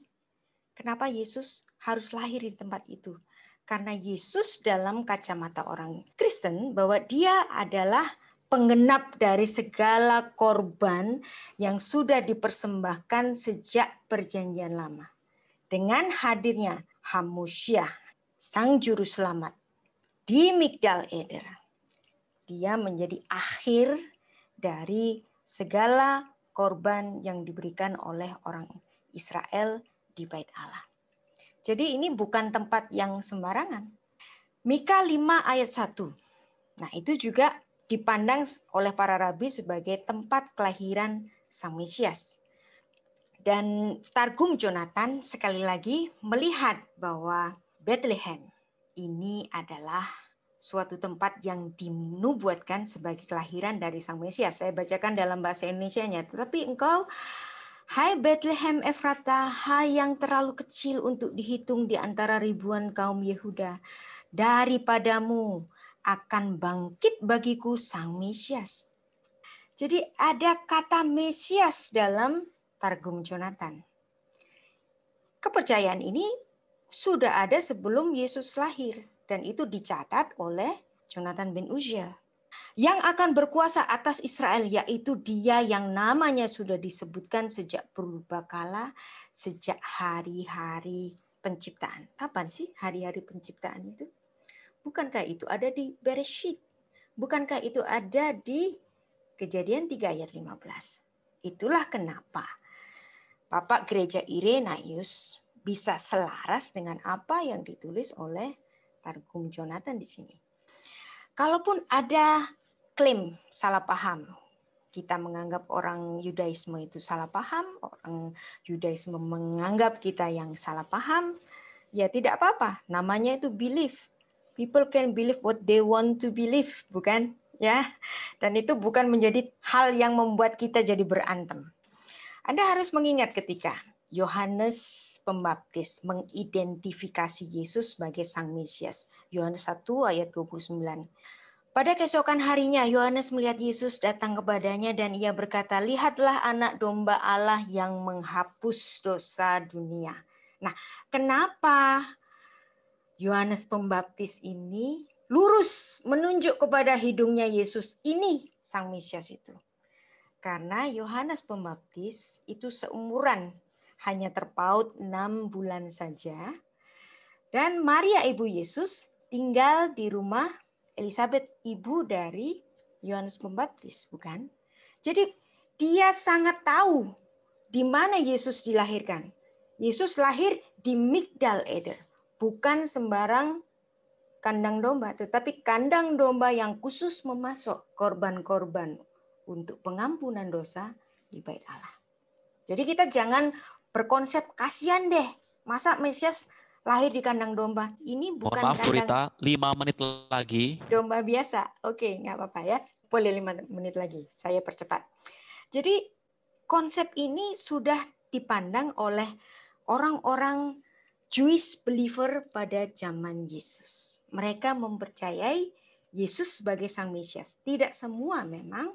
Kenapa Yesus harus lahir di tempat itu? Karena Yesus dalam kacamata orang Kristen bahwa dia adalah penggenap dari segala korban yang sudah dipersembahkan sejak perjanjian lama. Dengan hadirnya Hamusyah, Sang Juru Selamat, di Migdal Eder. Dia menjadi akhir dari segala korban yang diberikan oleh orang Israel di Bait Allah. Jadi ini bukan tempat yang sembarangan. Mika 5 ayat 1. Nah, itu juga dipandang oleh para rabi sebagai tempat kelahiran Sang Mesias. Dan Targum Jonathan sekali lagi melihat bahwa Bethlehem ini adalah suatu tempat yang dinubuatkan sebagai kelahiran dari Sang Mesias. Saya bacakan dalam bahasa Indonesia-nya. Tetapi engkau, Hai Bethlehem Efrata, hai yang terlalu kecil untuk dihitung di antara ribuan kaum Yehuda. Daripadamu, akan bangkit bagiku sang Mesias. Jadi ada kata Mesias dalam Targum Jonathan. Kepercayaan ini sudah ada sebelum Yesus lahir dan itu dicatat oleh Jonathan bin Uzia. Yang akan berkuasa atas Israel yaitu dia yang namanya sudah disebutkan sejak kala, sejak hari-hari penciptaan. Kapan sih hari-hari penciptaan itu? Bukankah itu ada di Bereshit? Bukankah itu ada di Kejadian 3 ayat 15? Itulah kenapa Bapak Gereja Irenaeus bisa selaras dengan apa yang ditulis oleh Targum Jonathan di sini. Kalaupun ada klaim salah paham, kita menganggap orang Yudaisme itu salah paham, orang Yudaisme menganggap kita yang salah paham, ya tidak apa-apa. Namanya itu belief people can believe what they want to believe, bukan? Ya. Dan itu bukan menjadi hal yang membuat kita jadi berantem. Anda harus mengingat ketika Yohanes Pembaptis mengidentifikasi Yesus sebagai Sang Mesias. Yohanes 1 ayat 29. Pada keesokan harinya, Yohanes melihat Yesus datang kepadanya dan ia berkata, Lihatlah anak domba Allah yang menghapus dosa dunia. Nah, kenapa Yohanes Pembaptis ini lurus menunjuk kepada hidungnya Yesus ini sang Mesias itu. Karena Yohanes Pembaptis itu seumuran, hanya terpaut enam bulan saja. Dan Maria ibu Yesus tinggal di rumah Elizabeth ibu dari Yohanes Pembaptis, bukan? Jadi dia sangat tahu di mana Yesus dilahirkan. Yesus lahir di Migdal Eder bukan sembarang kandang domba, tetapi kandang domba yang khusus memasok korban-korban untuk pengampunan dosa di bait Allah. Jadi kita jangan berkonsep kasihan deh, masa Mesias lahir di kandang domba. Ini bukan Mohon maaf, kandang Rita, 5 menit lagi. Domba biasa. Oke, nggak apa-apa ya. Boleh lima menit lagi. Saya percepat. Jadi konsep ini sudah dipandang oleh orang-orang Jewish believer pada zaman Yesus. Mereka mempercayai Yesus sebagai Sang Mesias. Tidak semua memang,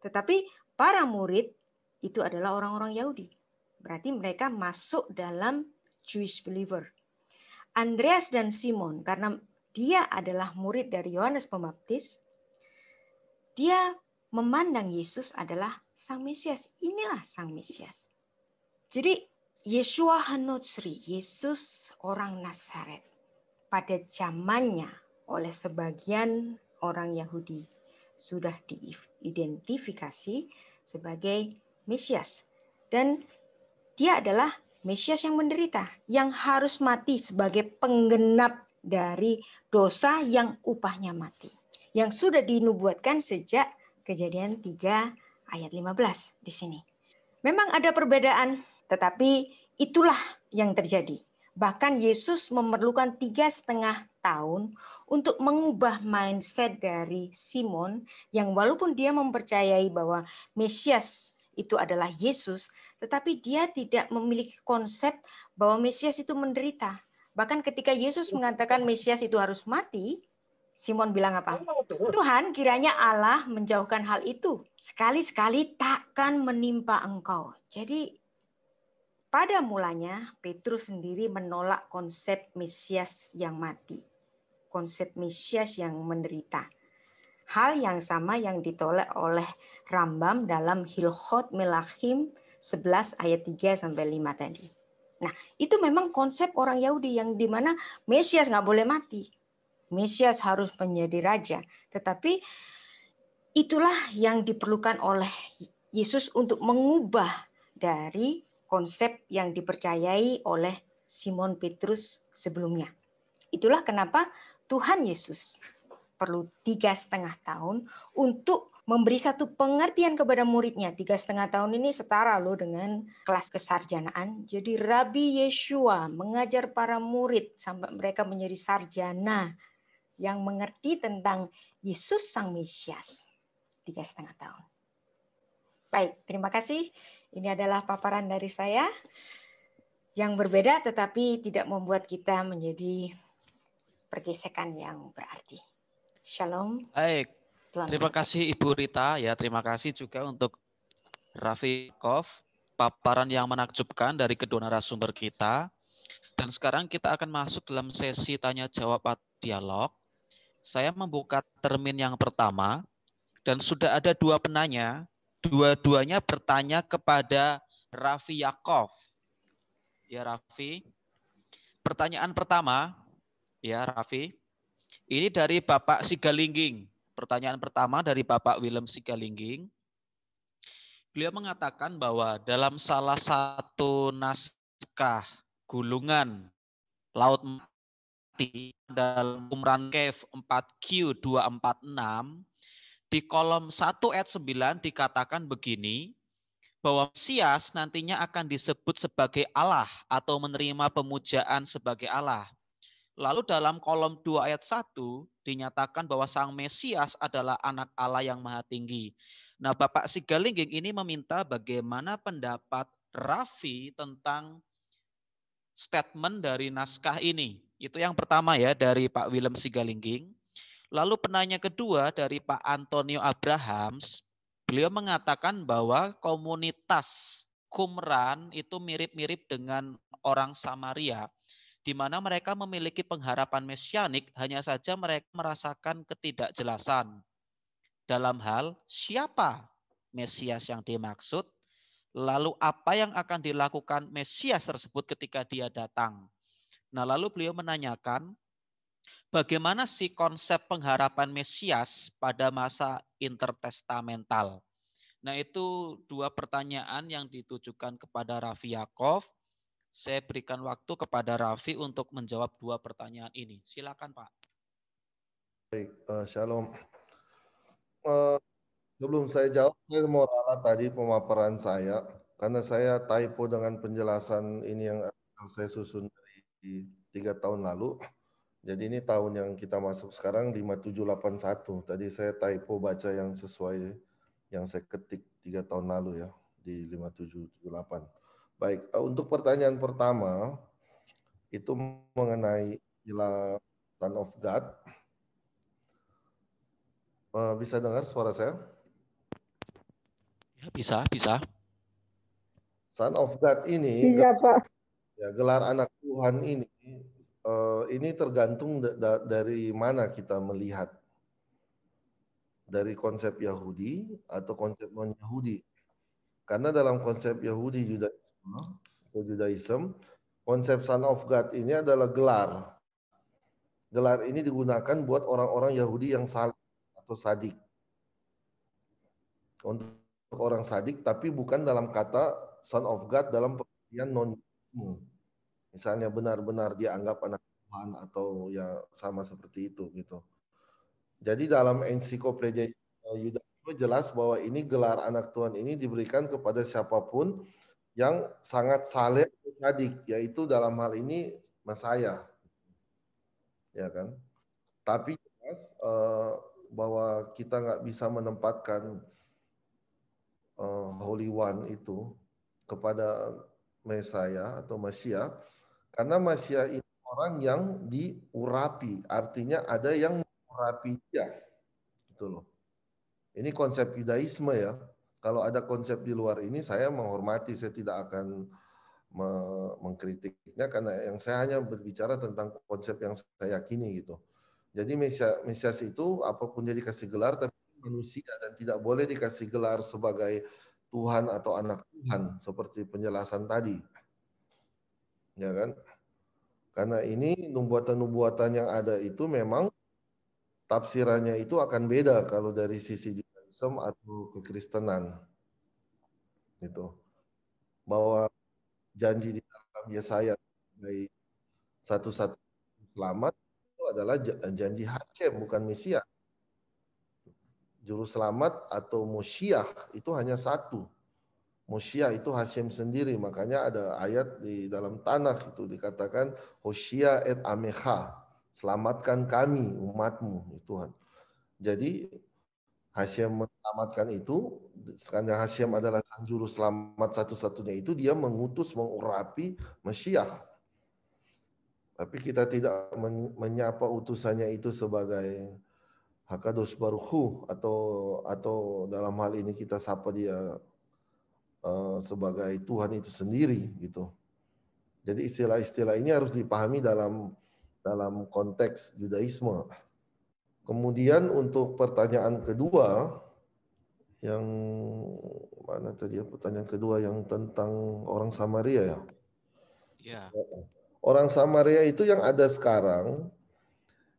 tetapi para murid itu adalah orang-orang Yahudi. Berarti mereka masuk dalam Jewish believer. Andreas dan Simon, karena dia adalah murid dari Yohanes Pembaptis, dia memandang Yesus adalah Sang Mesias. Inilah Sang Mesias. Jadi Yeshua Hanotsri, Yesus orang Nazaret, pada zamannya oleh sebagian orang Yahudi sudah diidentifikasi sebagai Mesias. Dan dia adalah Mesias yang menderita, yang harus mati sebagai penggenap dari dosa yang upahnya mati. Yang sudah dinubuatkan sejak kejadian 3 ayat 15 di sini. Memang ada perbedaan tetapi itulah yang terjadi. Bahkan Yesus memerlukan tiga setengah tahun untuk mengubah mindset dari Simon yang walaupun dia mempercayai bahwa Mesias itu adalah Yesus, tetapi dia tidak memiliki konsep bahwa Mesias itu menderita. Bahkan ketika Yesus mengatakan Mesias itu harus mati, Simon bilang apa? Tuhan kiranya Allah menjauhkan hal itu. Sekali-sekali takkan menimpa engkau. Jadi pada mulanya, Petrus sendiri menolak konsep Mesias yang mati, konsep Mesias yang menderita. Hal yang sama yang ditolak oleh Rambam dalam Hilchot Melachim 11 ayat 3 sampai 5 tadi. Nah, itu memang konsep orang Yahudi yang dimana Mesias nggak boleh mati. Mesias harus menjadi raja. Tetapi itulah yang diperlukan oleh Yesus untuk mengubah dari konsep yang dipercayai oleh Simon Petrus sebelumnya. Itulah kenapa Tuhan Yesus perlu tiga setengah tahun untuk memberi satu pengertian kepada muridnya. Tiga setengah tahun ini setara loh dengan kelas kesarjanaan. Jadi Rabi Yeshua mengajar para murid sampai mereka menjadi sarjana yang mengerti tentang Yesus Sang Mesias. Tiga setengah tahun. Baik, terima kasih. Ini adalah paparan dari saya yang berbeda tetapi tidak membuat kita menjadi pergesekan yang berarti. Shalom. Baik. Selamat terima kasih Ibu Rita ya, terima kasih juga untuk Rafikov paparan yang menakjubkan dari kedua narasumber kita. Dan sekarang kita akan masuk dalam sesi tanya jawab dialog. Saya membuka termin yang pertama dan sudah ada dua penanya dua-duanya bertanya kepada Rafi Yakov. Ya Rafi. Pertanyaan pertama, ya Rafi. Ini dari Bapak Sigalingging. Pertanyaan pertama dari Bapak Willem Sigalingging. Beliau mengatakan bahwa dalam salah satu naskah gulungan Laut Mati dalam Umran Cave 4Q246 di kolom 1 ayat 9 dikatakan begini, bahwa Mesias nantinya akan disebut sebagai Allah atau menerima pemujaan sebagai Allah. Lalu dalam kolom 2 ayat 1 dinyatakan bahwa sang Mesias adalah anak Allah yang maha tinggi. Nah Bapak Sigalingging ini meminta bagaimana pendapat Raffi tentang statement dari naskah ini. Itu yang pertama ya dari Pak Willem Sigalingging. Lalu penanya kedua dari Pak Antonio Abrahams, beliau mengatakan bahwa komunitas Qumran itu mirip-mirip dengan orang Samaria, di mana mereka memiliki pengharapan mesianik, hanya saja mereka merasakan ketidakjelasan dalam hal siapa Mesias yang dimaksud, lalu apa yang akan dilakukan Mesias tersebut ketika dia datang. Nah, lalu beliau menanyakan, bagaimana sih konsep pengharapan Mesias pada masa intertestamental. Nah, itu dua pertanyaan yang ditujukan kepada Raffi Yakov. Saya berikan waktu kepada Raffi untuk menjawab dua pertanyaan ini. Silakan, Pak. Baik, uh, Shalom. Uh, sebelum saya jawab, saya mau ralat tadi pemaparan saya karena saya typo dengan penjelasan ini yang saya susun dari tiga tahun lalu. Jadi ini tahun yang kita masuk sekarang 5781. Tadi saya typo baca yang sesuai yang saya ketik tiga tahun lalu ya di 5778. Baik, eh, untuk pertanyaan pertama itu mengenai istilah Son of God. Eh, bisa dengar suara saya? Ya, bisa, bisa. Son of God ini bisa, Pak. Ya, gelar anak Tuhan ini Eh, ini tergantung dari mana kita melihat. Dari konsep Yahudi atau konsep non-Yahudi. Karena dalam konsep Yahudi Judaisme atau Judaism, konsep Son of God ini adalah gelar. Gelar ini digunakan buat orang-orang Yahudi yang salah atau sadik. Untuk orang sadik, tapi bukan dalam kata Son of God dalam pengertian non-Yahudi misalnya benar-benar dia anggap anak Tuhan atau ya sama seperti itu gitu. Jadi dalam ensiklopedia Yudaisme jelas bahwa ini gelar anak Tuhan ini diberikan kepada siapapun yang sangat saleh sadik, yaitu dalam hal ini mas saya, ya kan. Tapi jelas eh, bahwa kita nggak bisa menempatkan eh, Holy One itu kepada Mesaya atau mesia. Karena Masya ini orang yang diurapi, artinya ada yang mengurapi dia. Gitu loh. Ini konsep Yudaisme ya. Kalau ada konsep di luar ini saya menghormati, saya tidak akan me mengkritiknya karena yang saya hanya berbicara tentang konsep yang saya yakini gitu. Jadi Mesias, Mesias itu apapun dia dikasih gelar tapi manusia dan tidak boleh dikasih gelar sebagai Tuhan atau anak Tuhan seperti penjelasan tadi. Ya kan? Karena ini nubuatan-nubuatan yang ada itu memang tafsirannya itu akan beda kalau dari sisi Judaism atau kekristenan. Gitu. Bahwa janji di dalam Yesaya sebagai satu-satu selamat itu adalah janji Hashem bukan Mesias. Juru selamat atau Mosiah itu hanya satu. Musia itu Hasyim sendiri, makanya ada ayat di dalam tanah itu dikatakan Hosia et Amecha, selamatkan kami umatmu, Tuhan. Jadi Hasyim menyelamatkan itu, karena Hasyim adalah sang juru selamat satu-satunya itu, dia mengutus mengurapi Mesiah. Tapi kita tidak menyapa utusannya itu sebagai Hakados Baruhu atau atau dalam hal ini kita sapa dia Eh, sebagai Tuhan itu sendiri gitu. Jadi istilah-istilah ini harus dipahami dalam dalam konteks Judaisme. Kemudian untuk pertanyaan kedua yang mana tadi ya pertanyaan kedua yang tentang orang Samaria ya. Ya. Orang Samaria itu yang ada sekarang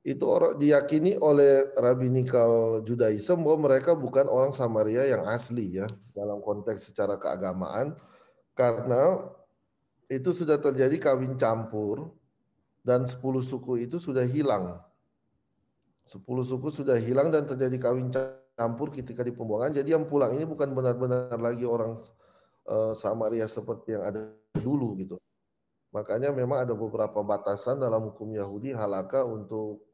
itu orang diyakini oleh rabbinical Judaism bahwa mereka bukan orang Samaria yang asli ya dalam konteks secara keagamaan karena itu sudah terjadi kawin campur dan 10 suku itu sudah hilang. 10 suku sudah hilang dan terjadi kawin campur ketika di pembuangan. Jadi yang pulang ini bukan benar-benar lagi orang eh, Samaria seperti yang ada dulu gitu. Makanya memang ada beberapa batasan dalam hukum Yahudi halaka untuk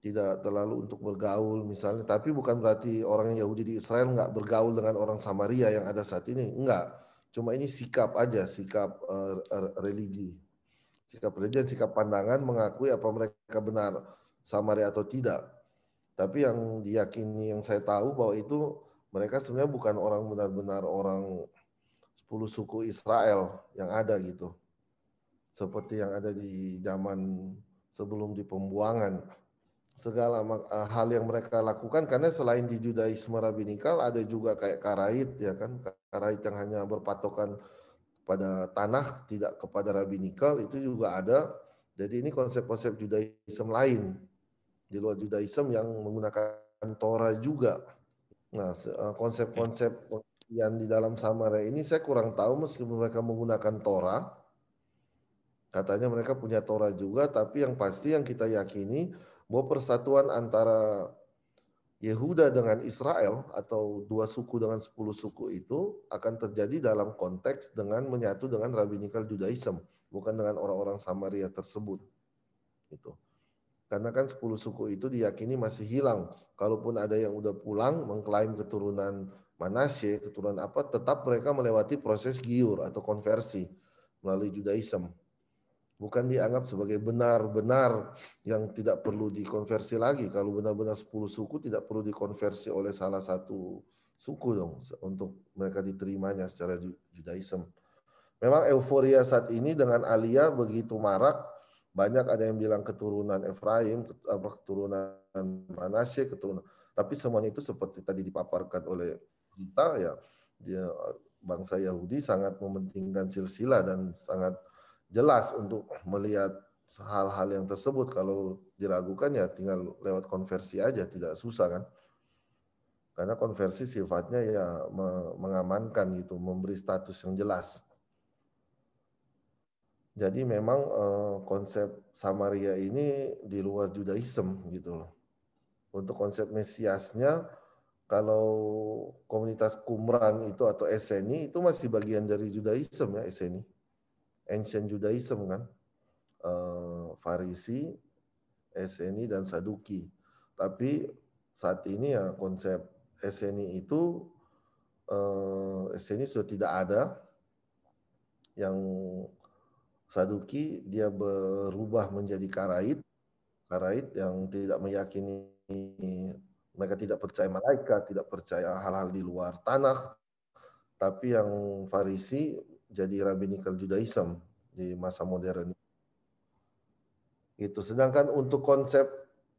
tidak terlalu untuk bergaul misalnya. Tapi bukan berarti orang Yahudi di Israel nggak bergaul dengan orang Samaria yang ada saat ini. Enggak. Cuma ini sikap aja, sikap uh, religi. Sikap religi dan sikap pandangan mengakui apa mereka benar Samaria atau tidak. Tapi yang diyakini yang saya tahu bahwa itu mereka sebenarnya bukan orang benar-benar orang sepuluh suku Israel yang ada gitu. Seperti yang ada di zaman sebelum di pembuangan segala eh, hal yang mereka lakukan karena selain di Judaisme rabbinikal ada juga kayak karait ya kan karait yang hanya berpatokan pada tanah tidak kepada rabbinikal itu juga ada jadi ini konsep-konsep Judaisme lain di luar Judaisme yang menggunakan Torah juga nah eh, konsep-konsep yang di dalam Samaria ini saya kurang tahu meskipun mereka menggunakan Torah katanya mereka punya Torah juga tapi yang pasti yang kita yakini bahwa persatuan antara Yehuda dengan Israel atau dua suku dengan sepuluh suku itu akan terjadi dalam konteks dengan menyatu dengan rabbinical Judaism, bukan dengan orang-orang Samaria tersebut. Itu. Karena kan sepuluh suku itu diyakini masih hilang. Kalaupun ada yang udah pulang mengklaim keturunan Manasye, keturunan apa, tetap mereka melewati proses giur atau konversi melalui Judaism bukan dianggap sebagai benar-benar yang tidak perlu dikonversi lagi. Kalau benar-benar 10 suku tidak perlu dikonversi oleh salah satu suku dong untuk mereka diterimanya secara Judaism. Memang euforia saat ini dengan Alia begitu marak, banyak ada yang bilang keturunan Efraim, keturunan Manasye, keturunan. Tapi semuanya itu seperti tadi dipaparkan oleh kita ya, dia bangsa Yahudi sangat mementingkan silsilah dan sangat jelas untuk melihat hal-hal yang tersebut kalau diragukan ya tinggal lewat konversi aja tidak susah kan karena konversi sifatnya ya mengamankan gitu memberi status yang jelas jadi memang eh, konsep Samaria ini di luar Judaism gitu loh untuk konsep Mesiasnya kalau komunitas Qumran itu atau Eseni itu masih bagian dari Judaism ya Eseni ancient Judaism kan, uh, Farisi, Sni dan Saduki. Tapi saat ini ya konsep Sni itu uh, eh, Eseni sudah tidak ada. Yang Saduki dia berubah menjadi Karait, Karait yang tidak meyakini mereka tidak percaya malaikat, tidak percaya hal-hal di luar tanah. Tapi yang Farisi jadi rabbinical Judaism di masa modern. Itu. Sedangkan untuk konsep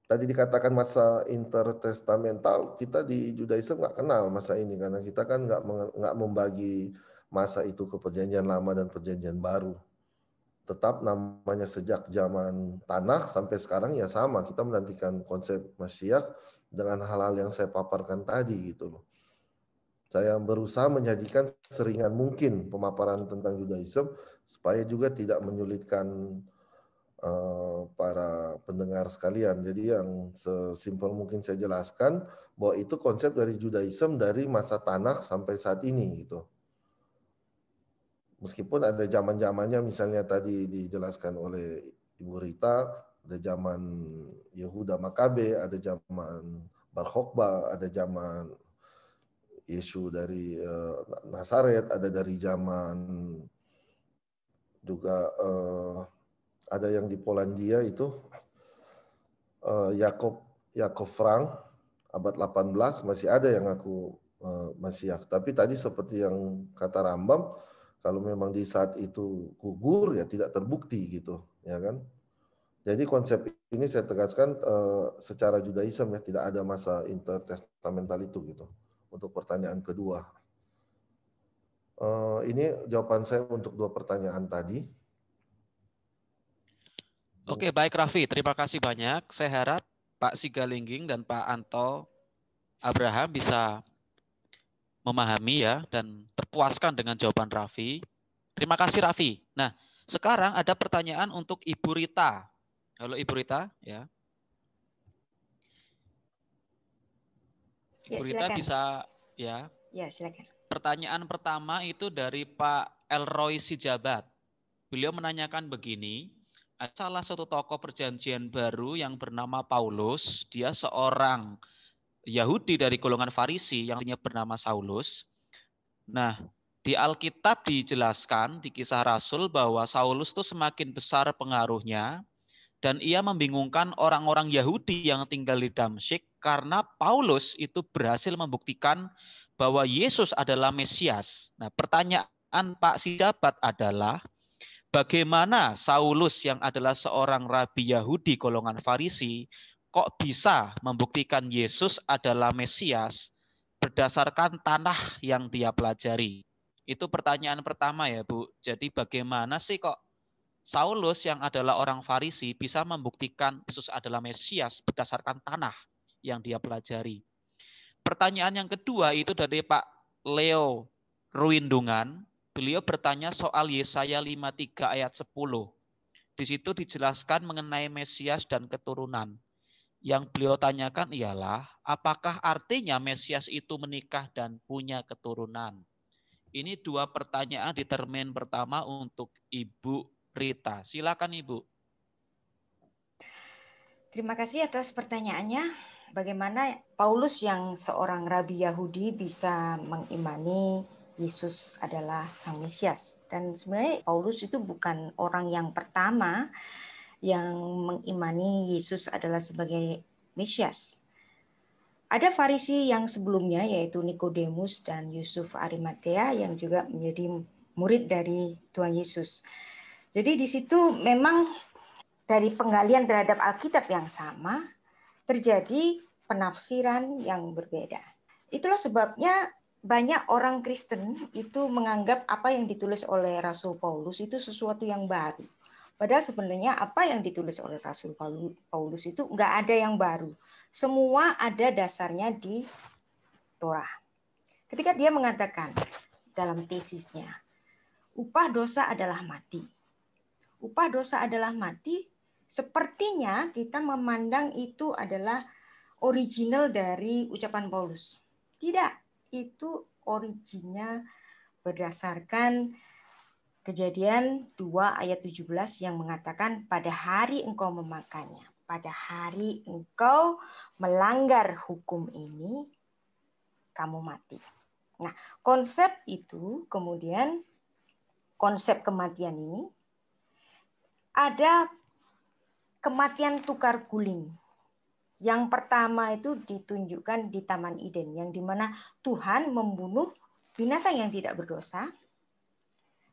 tadi dikatakan masa intertestamental, kita di Judaism nggak kenal masa ini karena kita kan nggak nggak membagi masa itu ke perjanjian lama dan perjanjian baru. Tetap namanya sejak zaman tanah sampai sekarang ya sama. Kita menantikan konsep Masyiach dengan hal-hal yang saya paparkan tadi gitu loh. Saya berusaha menyajikan seringan mungkin pemaparan tentang Judaism supaya juga tidak menyulitkan uh, para pendengar sekalian. Jadi yang sesimpel mungkin saya jelaskan bahwa itu konsep dari Judaism dari masa tanah sampai saat ini gitu. Meskipun ada zaman-zamannya misalnya tadi dijelaskan oleh Ibu Rita ada zaman Yehuda Makabe, ada zaman Bar Kokhba, ada zaman isu dari uh, Nazaret, ada dari zaman juga uh, ada yang di Polandia itu uh, eh, Yakob Yakob Frank abad 18 masih ada yang aku uh, masih ya. Tapi tadi seperti yang kata Rambam, kalau memang di saat itu gugur ya tidak terbukti gitu, ya kan? Jadi konsep ini saya tegaskan uh, secara Judaism ya tidak ada masa intertestamental itu gitu untuk pertanyaan kedua. Uh, ini jawaban saya untuk dua pertanyaan tadi. Oke, baik Raffi. Terima kasih banyak. Saya harap Pak Sigalingging dan Pak Anto Abraham bisa memahami ya dan terpuaskan dengan jawaban Raffi. Terima kasih Raffi. Nah, sekarang ada pertanyaan untuk Ibu Rita. Halo Ibu Rita, ya. Ya, Gurita bisa ya. Ya, silakan. Pertanyaan pertama itu dari Pak Elroy Sijabat. Beliau menanyakan begini, salah satu tokoh perjanjian baru yang bernama Paulus, dia seorang Yahudi dari golongan Farisi yang bernama Saulus. Nah, di Alkitab dijelaskan di kisah Rasul bahwa Saulus itu semakin besar pengaruhnya, dan ia membingungkan orang-orang Yahudi yang tinggal di Damsyik karena Paulus itu berhasil membuktikan bahwa Yesus adalah Mesias. Nah, pertanyaan Pak Sidabat adalah bagaimana Saulus yang adalah seorang rabi Yahudi golongan Farisi kok bisa membuktikan Yesus adalah Mesias berdasarkan tanah yang dia pelajari? Itu pertanyaan pertama ya, Bu. Jadi bagaimana sih kok Saulus yang adalah orang Farisi bisa membuktikan Yesus adalah Mesias berdasarkan tanah yang dia pelajari. Pertanyaan yang kedua itu dari Pak Leo Ruindungan. Beliau bertanya soal Yesaya 53 ayat 10. Di situ dijelaskan mengenai Mesias dan keturunan. Yang beliau tanyakan ialah, apakah artinya Mesias itu menikah dan punya keturunan? Ini dua pertanyaan di termin pertama untuk Ibu Prita. Silakan Ibu. Terima kasih atas pertanyaannya. Bagaimana Paulus yang seorang rabi Yahudi bisa mengimani Yesus adalah Sang Mesias? Dan sebenarnya Paulus itu bukan orang yang pertama yang mengimani Yesus adalah sebagai Mesias. Ada Farisi yang sebelumnya yaitu Nikodemus dan Yusuf Arimatea yang juga menjadi murid dari Tuhan Yesus. Jadi di situ memang dari penggalian terhadap Alkitab yang sama terjadi penafsiran yang berbeda. Itulah sebabnya banyak orang Kristen itu menganggap apa yang ditulis oleh Rasul Paulus itu sesuatu yang baru. Padahal sebenarnya apa yang ditulis oleh Rasul Paulus itu nggak ada yang baru. Semua ada dasarnya di Torah. Ketika dia mengatakan dalam tesisnya, upah dosa adalah mati upah dosa adalah mati, sepertinya kita memandang itu adalah original dari ucapan Paulus. Tidak, itu originnya berdasarkan kejadian 2 ayat 17 yang mengatakan pada hari engkau memakannya, pada hari engkau melanggar hukum ini, kamu mati. Nah, konsep itu kemudian konsep kematian ini ada kematian tukar guling. Yang pertama itu ditunjukkan di Taman Eden, yang dimana Tuhan membunuh binatang yang tidak berdosa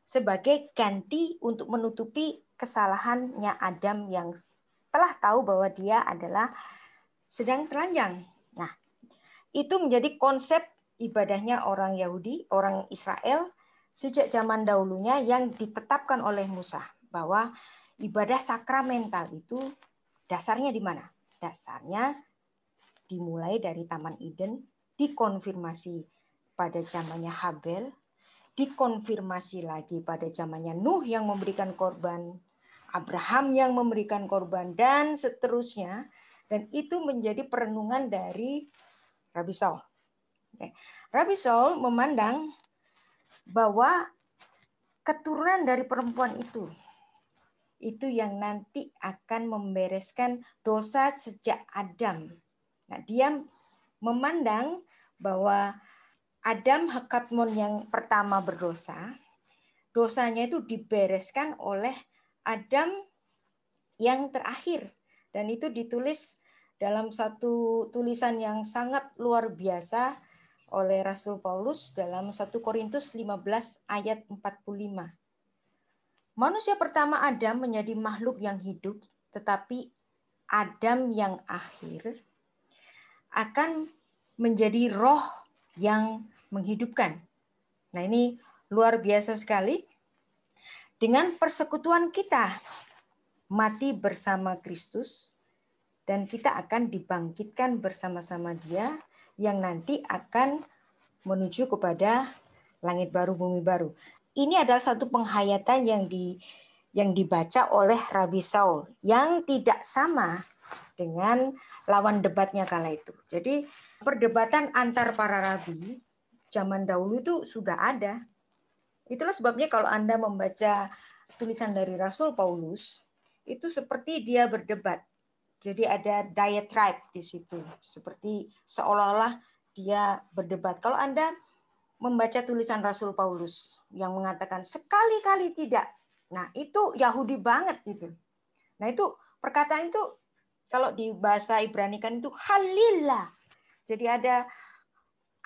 sebagai ganti untuk menutupi kesalahannya Adam yang telah tahu bahwa dia adalah sedang telanjang. Nah, itu menjadi konsep ibadahnya orang Yahudi, orang Israel sejak zaman dahulunya yang ditetapkan oleh Musa bahwa ibadah sakramental itu dasarnya di mana? Dasarnya dimulai dari Taman Eden, dikonfirmasi pada zamannya Habel, dikonfirmasi lagi pada zamannya Nuh yang memberikan korban, Abraham yang memberikan korban, dan seterusnya. Dan itu menjadi perenungan dari Rabbi Saul. Rabbi Saul memandang bahwa keturunan dari perempuan itu itu yang nanti akan membereskan dosa sejak Adam. Nah, dia memandang bahwa Adam Hakatmon yang pertama berdosa, dosanya itu dibereskan oleh Adam yang terakhir. Dan itu ditulis dalam satu tulisan yang sangat luar biasa oleh Rasul Paulus dalam 1 Korintus 15 ayat 45. Manusia pertama Adam menjadi makhluk yang hidup, tetapi Adam yang akhir akan menjadi roh yang menghidupkan. Nah, ini luar biasa sekali. Dengan persekutuan kita mati bersama Kristus dan kita akan dibangkitkan bersama-sama Dia yang nanti akan menuju kepada langit baru bumi baru ini adalah satu penghayatan yang di yang dibaca oleh Rabi Saul yang tidak sama dengan lawan debatnya kala itu. Jadi perdebatan antar para rabi zaman dahulu itu sudah ada. Itulah sebabnya kalau Anda membaca tulisan dari Rasul Paulus, itu seperti dia berdebat. Jadi ada diatribe di situ, seperti seolah-olah dia berdebat. Kalau Anda membaca tulisan Rasul Paulus yang mengatakan sekali-kali tidak. Nah, itu Yahudi banget itu. Nah, itu perkataan itu kalau di bahasa Ibrani kan itu halilah, Jadi ada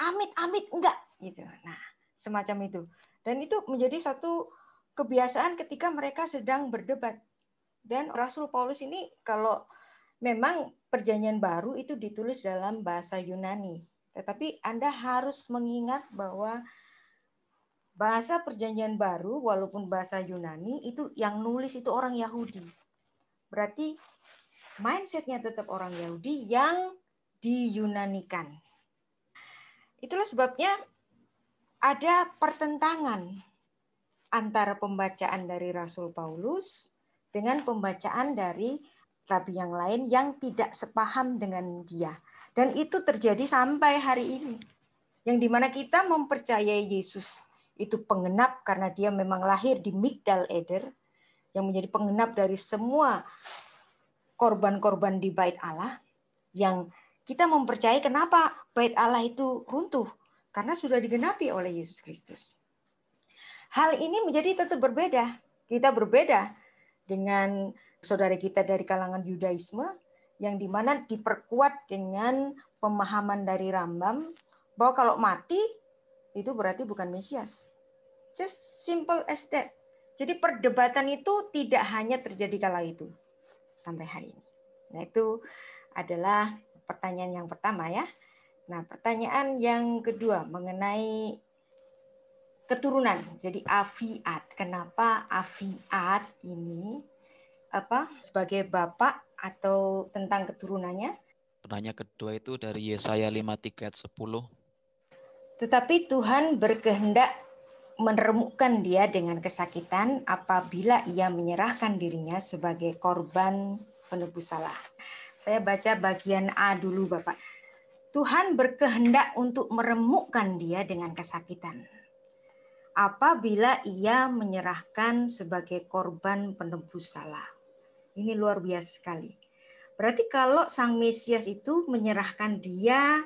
amit-amit enggak gitu. Nah, semacam itu. Dan itu menjadi satu kebiasaan ketika mereka sedang berdebat. Dan Rasul Paulus ini kalau memang perjanjian baru itu ditulis dalam bahasa Yunani. Tetapi Anda harus mengingat bahwa bahasa perjanjian baru walaupun bahasa Yunani itu yang nulis itu orang Yahudi. Berarti mindsetnya tetap orang Yahudi yang diyunanikan. Itulah sebabnya ada pertentangan antara pembacaan dari Rasul Paulus dengan pembacaan dari rabi yang lain yang tidak sepaham dengan dia. Dan itu terjadi sampai hari ini. Yang dimana kita mempercayai Yesus itu pengenap karena dia memang lahir di Migdal Eder, yang menjadi pengenap dari semua korban-korban di bait Allah, yang kita mempercayai kenapa bait Allah itu runtuh. Karena sudah digenapi oleh Yesus Kristus. Hal ini menjadi tentu berbeda. Kita berbeda dengan saudara kita dari kalangan Yudaisme yang dimana diperkuat dengan pemahaman dari Rambam bahwa kalau mati itu berarti bukan Mesias. Just simple as that. Jadi perdebatan itu tidak hanya terjadi kala itu sampai hari ini. Nah itu adalah pertanyaan yang pertama ya. Nah pertanyaan yang kedua mengenai keturunan. Jadi afiat. Kenapa afiat ini apa sebagai bapak atau tentang keturunannya? Penanya kedua itu dari Yesaya 5 ayat 10. Tetapi Tuhan berkehendak meremukkan dia dengan kesakitan apabila ia menyerahkan dirinya sebagai korban penebus salah. Saya baca bagian A dulu Bapak. Tuhan berkehendak untuk meremukkan dia dengan kesakitan. Apabila ia menyerahkan sebagai korban penebus salah. Ini luar biasa sekali. Berarti kalau Sang Mesias itu menyerahkan dia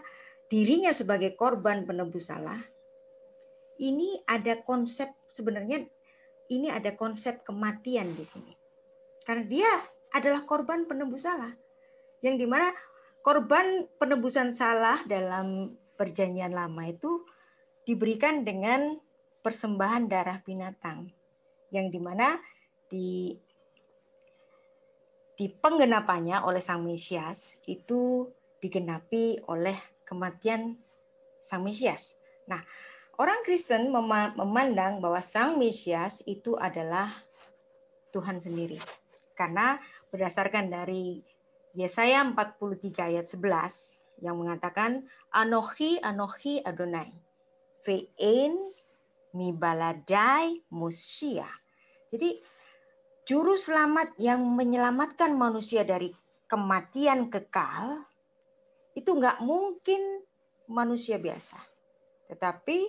dirinya sebagai korban penebus salah, ini ada konsep sebenarnya ini ada konsep kematian di sini. Karena dia adalah korban penebus salah. Yang dimana korban penebusan salah dalam perjanjian lama itu diberikan dengan persembahan darah binatang. Yang dimana di di penggenapannya oleh Sang Mesias itu digenapi oleh kematian Sang Mesias. Nah, orang Kristen memandang bahwa Sang Mesias itu adalah Tuhan sendiri. Karena berdasarkan dari Yesaya 43 ayat 11 yang mengatakan Anohi Anohi Adonai Vein mi baladai musia. Jadi Juru selamat yang menyelamatkan manusia dari kematian kekal itu nggak mungkin manusia biasa. Tetapi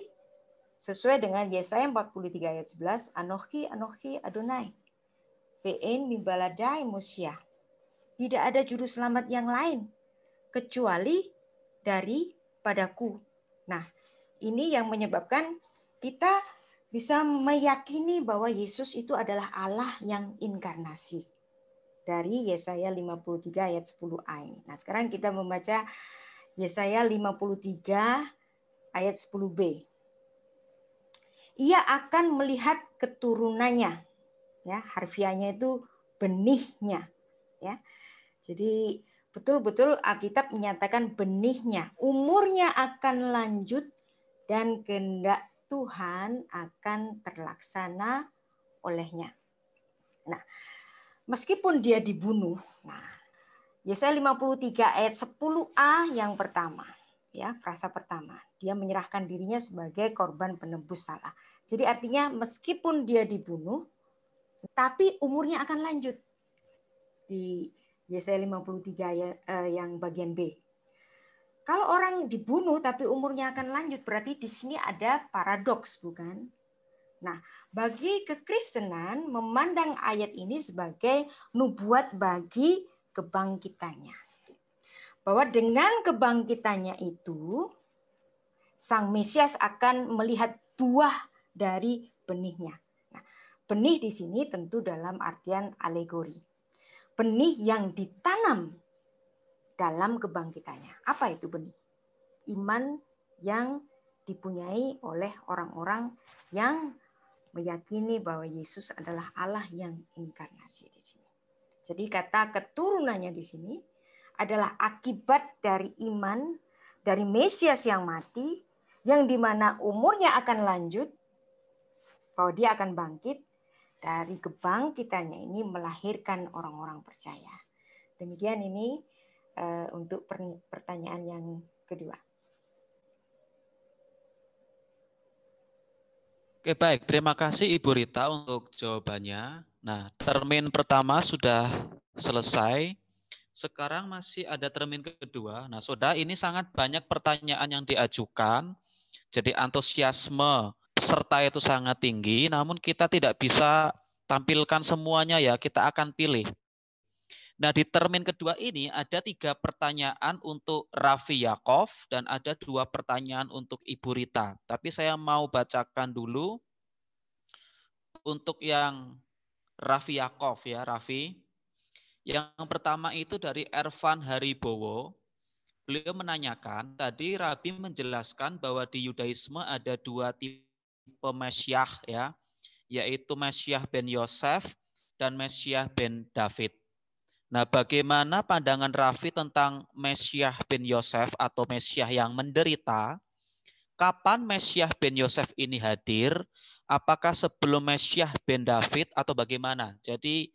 sesuai dengan Yesaya 43 ayat 11, Anohi, Anohi, Adonai. Pn mimbaladai musya. Tidak ada juru selamat yang lain kecuali dari padaku. Nah, ini yang menyebabkan kita bisa meyakini bahwa Yesus itu adalah Allah yang inkarnasi dari Yesaya 53 ayat 10a. Nah, sekarang kita membaca Yesaya 53 ayat 10b. Ia akan melihat keturunannya. Ya, harfiahnya itu benihnya, ya. Jadi betul-betul Alkitab menyatakan benihnya, umurnya akan lanjut dan kehendak Tuhan akan terlaksana olehnya. Nah, meskipun dia dibunuh, nah Yesaya 53 ayat 10a yang pertama, ya frasa pertama, dia menyerahkan dirinya sebagai korban penebus salah. Jadi artinya meskipun dia dibunuh, tapi umurnya akan lanjut di Yesaya 53 eh, yang bagian B kalau orang dibunuh tapi umurnya akan lanjut, berarti di sini ada paradoks, bukan? Nah, bagi kekristenan memandang ayat ini sebagai nubuat bagi kebangkitannya. Bahwa dengan kebangkitannya itu Sang Mesias akan melihat buah dari benihnya. Nah, benih di sini tentu dalam artian alegori. Benih yang ditanam dalam kebangkitannya. Apa itu benih? Iman yang dipunyai oleh orang-orang yang meyakini bahwa Yesus adalah Allah yang inkarnasi di sini. Jadi kata keturunannya di sini adalah akibat dari iman dari Mesias yang mati yang dimana umurnya akan lanjut bahwa dia akan bangkit dari kebangkitannya ini melahirkan orang-orang percaya. Demikian ini uh, untuk pertanyaan yang kedua. Oke baik, terima kasih Ibu Rita untuk jawabannya. Nah, termin pertama sudah selesai. Sekarang masih ada termin kedua. Nah, sudah ini sangat banyak pertanyaan yang diajukan. Jadi antusiasme peserta itu sangat tinggi, namun kita tidak bisa tampilkan semuanya ya, kita akan pilih. Nah, di termin kedua ini ada tiga pertanyaan untuk Raffi Yakov dan ada dua pertanyaan untuk Ibu Rita. Tapi saya mau bacakan dulu untuk yang Raffi Yakov ya, Raffi. Yang pertama itu dari Ervan Haribowo. Beliau menanyakan, tadi Rabi menjelaskan bahwa di Yudaisme ada dua tipe Mesyah ya, yaitu Mesyah ben Yosef dan Mesyah ben David. Nah, bagaimana pandangan Rafi tentang Mesiah bin Yosef atau Mesiah yang menderita? Kapan Mesiah bin Yosef ini hadir? Apakah sebelum Mesiah bin David atau bagaimana? Jadi,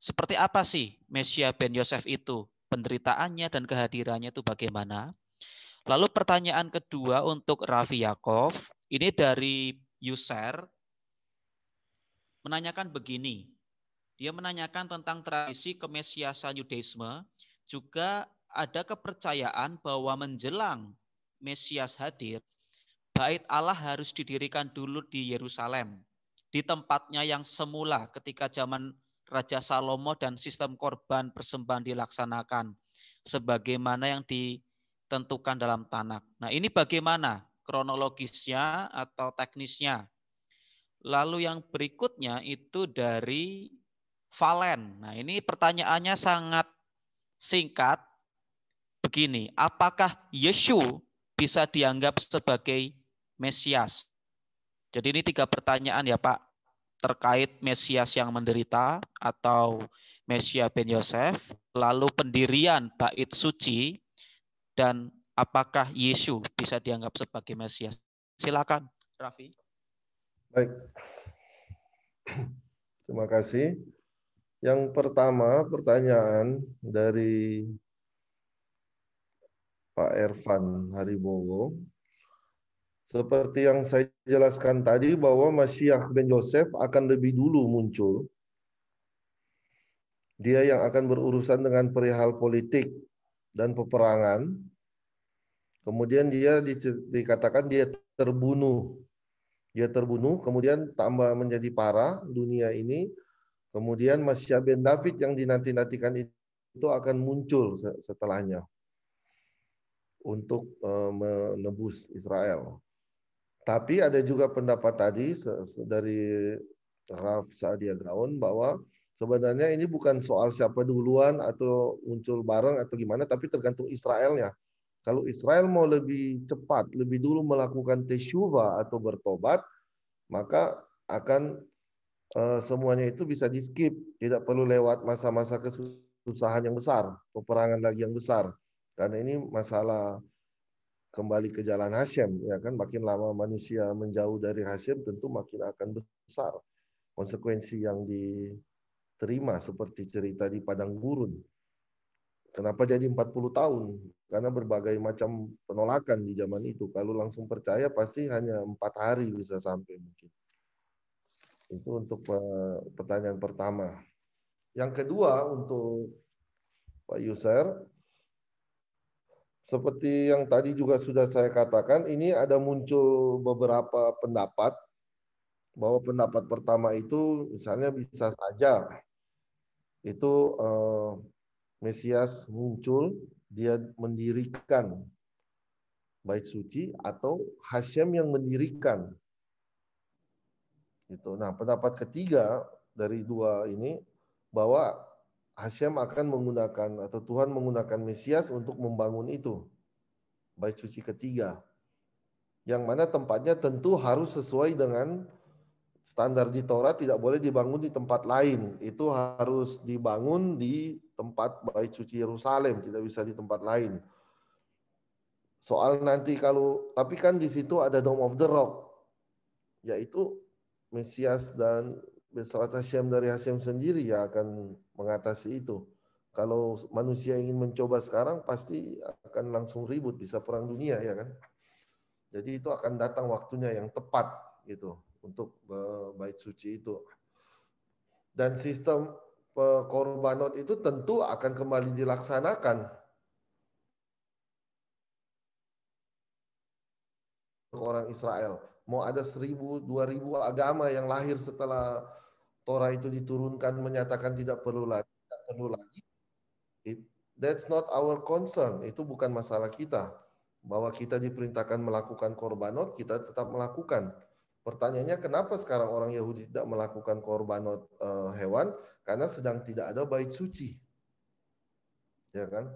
seperti apa sih Mesiah bin Yosef itu? Penderitaannya dan kehadirannya itu bagaimana? Lalu pertanyaan kedua untuk Rafi Yakov, ini dari user menanyakan begini, dia menanyakan tentang tradisi kemesiasan Yudaisme, juga ada kepercayaan bahwa menjelang Mesias hadir, bait Allah harus didirikan dulu di Yerusalem, di tempatnya yang semula ketika zaman Raja Salomo dan sistem korban persembahan dilaksanakan sebagaimana yang ditentukan dalam tanah. Nah, ini bagaimana kronologisnya atau teknisnya? Lalu yang berikutnya itu dari valen. Nah, ini pertanyaannya sangat singkat begini, apakah Yesus bisa dianggap sebagai Mesias? Jadi ini tiga pertanyaan ya Pak, terkait Mesias yang menderita atau Mesias ben Yosef, lalu pendirian bait suci, dan apakah Yesus bisa dianggap sebagai Mesias? Silakan, Raffi. Baik. Terima kasih. Yang pertama pertanyaan dari Pak Ervan Haribowo. Seperti yang saya jelaskan tadi bahwa Masyiach bin Yosef akan lebih dulu muncul. Dia yang akan berurusan dengan perihal politik dan peperangan. Kemudian dia dikatakan dia terbunuh. Dia terbunuh, kemudian tambah menjadi parah dunia ini Kemudian Masya bin David yang dinanti-nantikan itu akan muncul setelahnya untuk eh, menebus Israel. Tapi ada juga pendapat tadi dari Raf Saadia Gaon bahwa sebenarnya ini bukan soal siapa duluan atau muncul bareng atau gimana, tapi tergantung Israelnya. Kalau Israel mau lebih cepat, lebih dulu melakukan teshuva atau bertobat, maka akan Eh, semuanya itu bisa di skip, tidak perlu lewat masa-masa kesusahan yang besar, peperangan lagi yang besar. Karena ini masalah kembali ke jalan Hashem, ya kan? Makin lama manusia menjauh dari Hashem, tentu makin akan besar konsekuensi yang diterima seperti cerita di padang gurun. Kenapa jadi 40 tahun? Karena berbagai macam penolakan di zaman itu. Kalau langsung percaya pasti hanya empat hari bisa sampai itu untuk pertanyaan pertama. Yang kedua untuk Pak Yusair, seperti yang tadi juga sudah saya katakan, ini ada muncul beberapa pendapat bahwa pendapat pertama itu misalnya bisa saja itu eh, Mesias muncul, dia mendirikan bait suci atau Hashem yang mendirikan Gitu. Nah, pendapat ketiga dari dua ini bahwa Hashem akan menggunakan atau Tuhan menggunakan Mesias untuk membangun itu. Baik suci ketiga. Yang mana tempatnya tentu harus sesuai dengan standar di Torah tidak boleh dibangun di tempat lain. Itu harus dibangun di tempat Baik suci Yerusalem, tidak bisa di tempat lain. Soal nanti kalau tapi kan di situ ada Dome of the Rock, yaitu Mesias dan Besarat Hashem dari Hashem sendiri ya akan mengatasi itu. Kalau manusia ingin mencoba sekarang pasti akan langsung ribut, bisa perang dunia ya kan. Jadi itu akan datang waktunya yang tepat gitu untuk bait suci itu. Dan sistem korbanot itu tentu akan kembali dilaksanakan. Orang Israel mau ada seribu, dua ribu agama yang lahir setelah Torah itu diturunkan menyatakan tidak perlu lagi, tidak perlu lagi. It, that's not our concern. Itu bukan masalah kita. Bahwa kita diperintahkan melakukan korbanot, kita tetap melakukan. Pertanyaannya kenapa sekarang orang Yahudi tidak melakukan korbanot uh, hewan? Karena sedang tidak ada bait suci. Ya kan?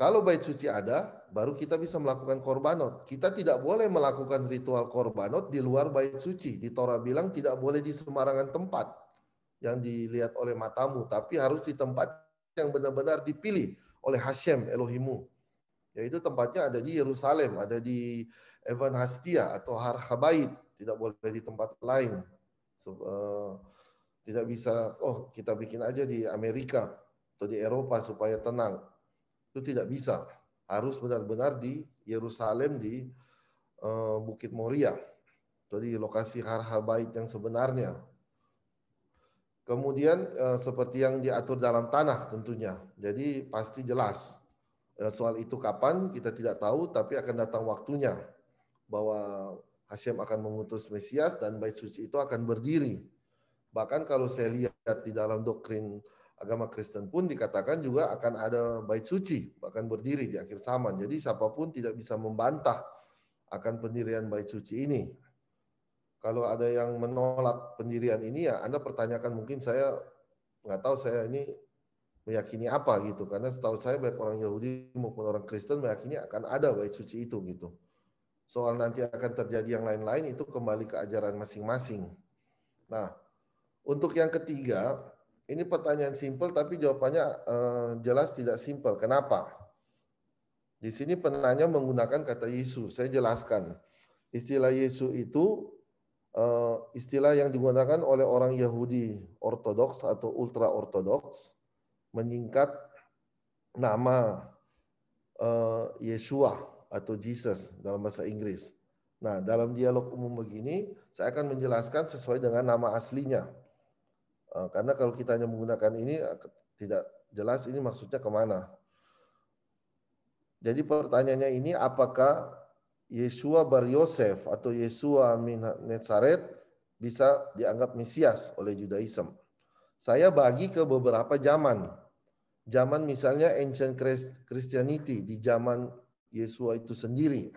Kalau bait suci ada, baru kita bisa melakukan korbanot. Kita tidak boleh melakukan ritual korbanot di luar bait suci. Di Torah bilang tidak boleh di sembarangan tempat yang dilihat oleh matamu, tapi harus di tempat yang benar-benar dipilih oleh Hashem Elohimu. Yaitu tempatnya ada di Yerusalem, ada di Evan Hastia atau Har Habait. tidak boleh di tempat lain. Eh, tidak bisa, oh kita bikin aja di Amerika atau di Eropa supaya tenang itu tidak bisa. Harus benar-benar di Yerusalem di eh, Bukit Moria. Jadi lokasi har hal bait yang sebenarnya. Kemudian eh, seperti yang diatur dalam tanah tentunya. Jadi pasti jelas. Eh, soal itu kapan kita tidak tahu tapi akan datang waktunya bahwa Hashem akan mengutus Mesias dan bait suci itu akan berdiri. Bahkan kalau saya lihat di dalam doktrin agama Kristen pun dikatakan juga akan ada bait suci, bahkan berdiri di akhir zaman. Jadi siapapun tidak bisa membantah akan pendirian bait suci ini. Kalau ada yang menolak pendirian ini ya Anda pertanyakan mungkin saya nggak tahu saya ini meyakini apa gitu karena setahu saya baik orang Yahudi maupun orang Kristen meyakini akan ada bait suci itu gitu. Soal nanti akan terjadi yang lain-lain itu kembali ke ajaran masing-masing. Nah, untuk yang ketiga, ini pertanyaan simpel tapi jawabannya eh, jelas tidak simpel. Kenapa? Di sini penanya menggunakan kata Yesus. Saya jelaskan. Istilah Yesus itu eh, istilah yang digunakan oleh orang Yahudi ortodoks atau ultra ortodoks menyingkat nama eh, Yesua atau Jesus dalam bahasa Inggris. Nah, dalam dialog umum begini, saya akan menjelaskan sesuai dengan nama aslinya. Eh, karena kalau kita hanya menggunakan ini eh, tidak jelas ini maksudnya kemana. Jadi pertanyaannya ini apakah Yesua bar Yosef atau Yesua min bisa dianggap Mesias oleh Judaism? Saya bagi ke beberapa zaman. Zaman misalnya ancient Christianity di zaman Yesua itu sendiri.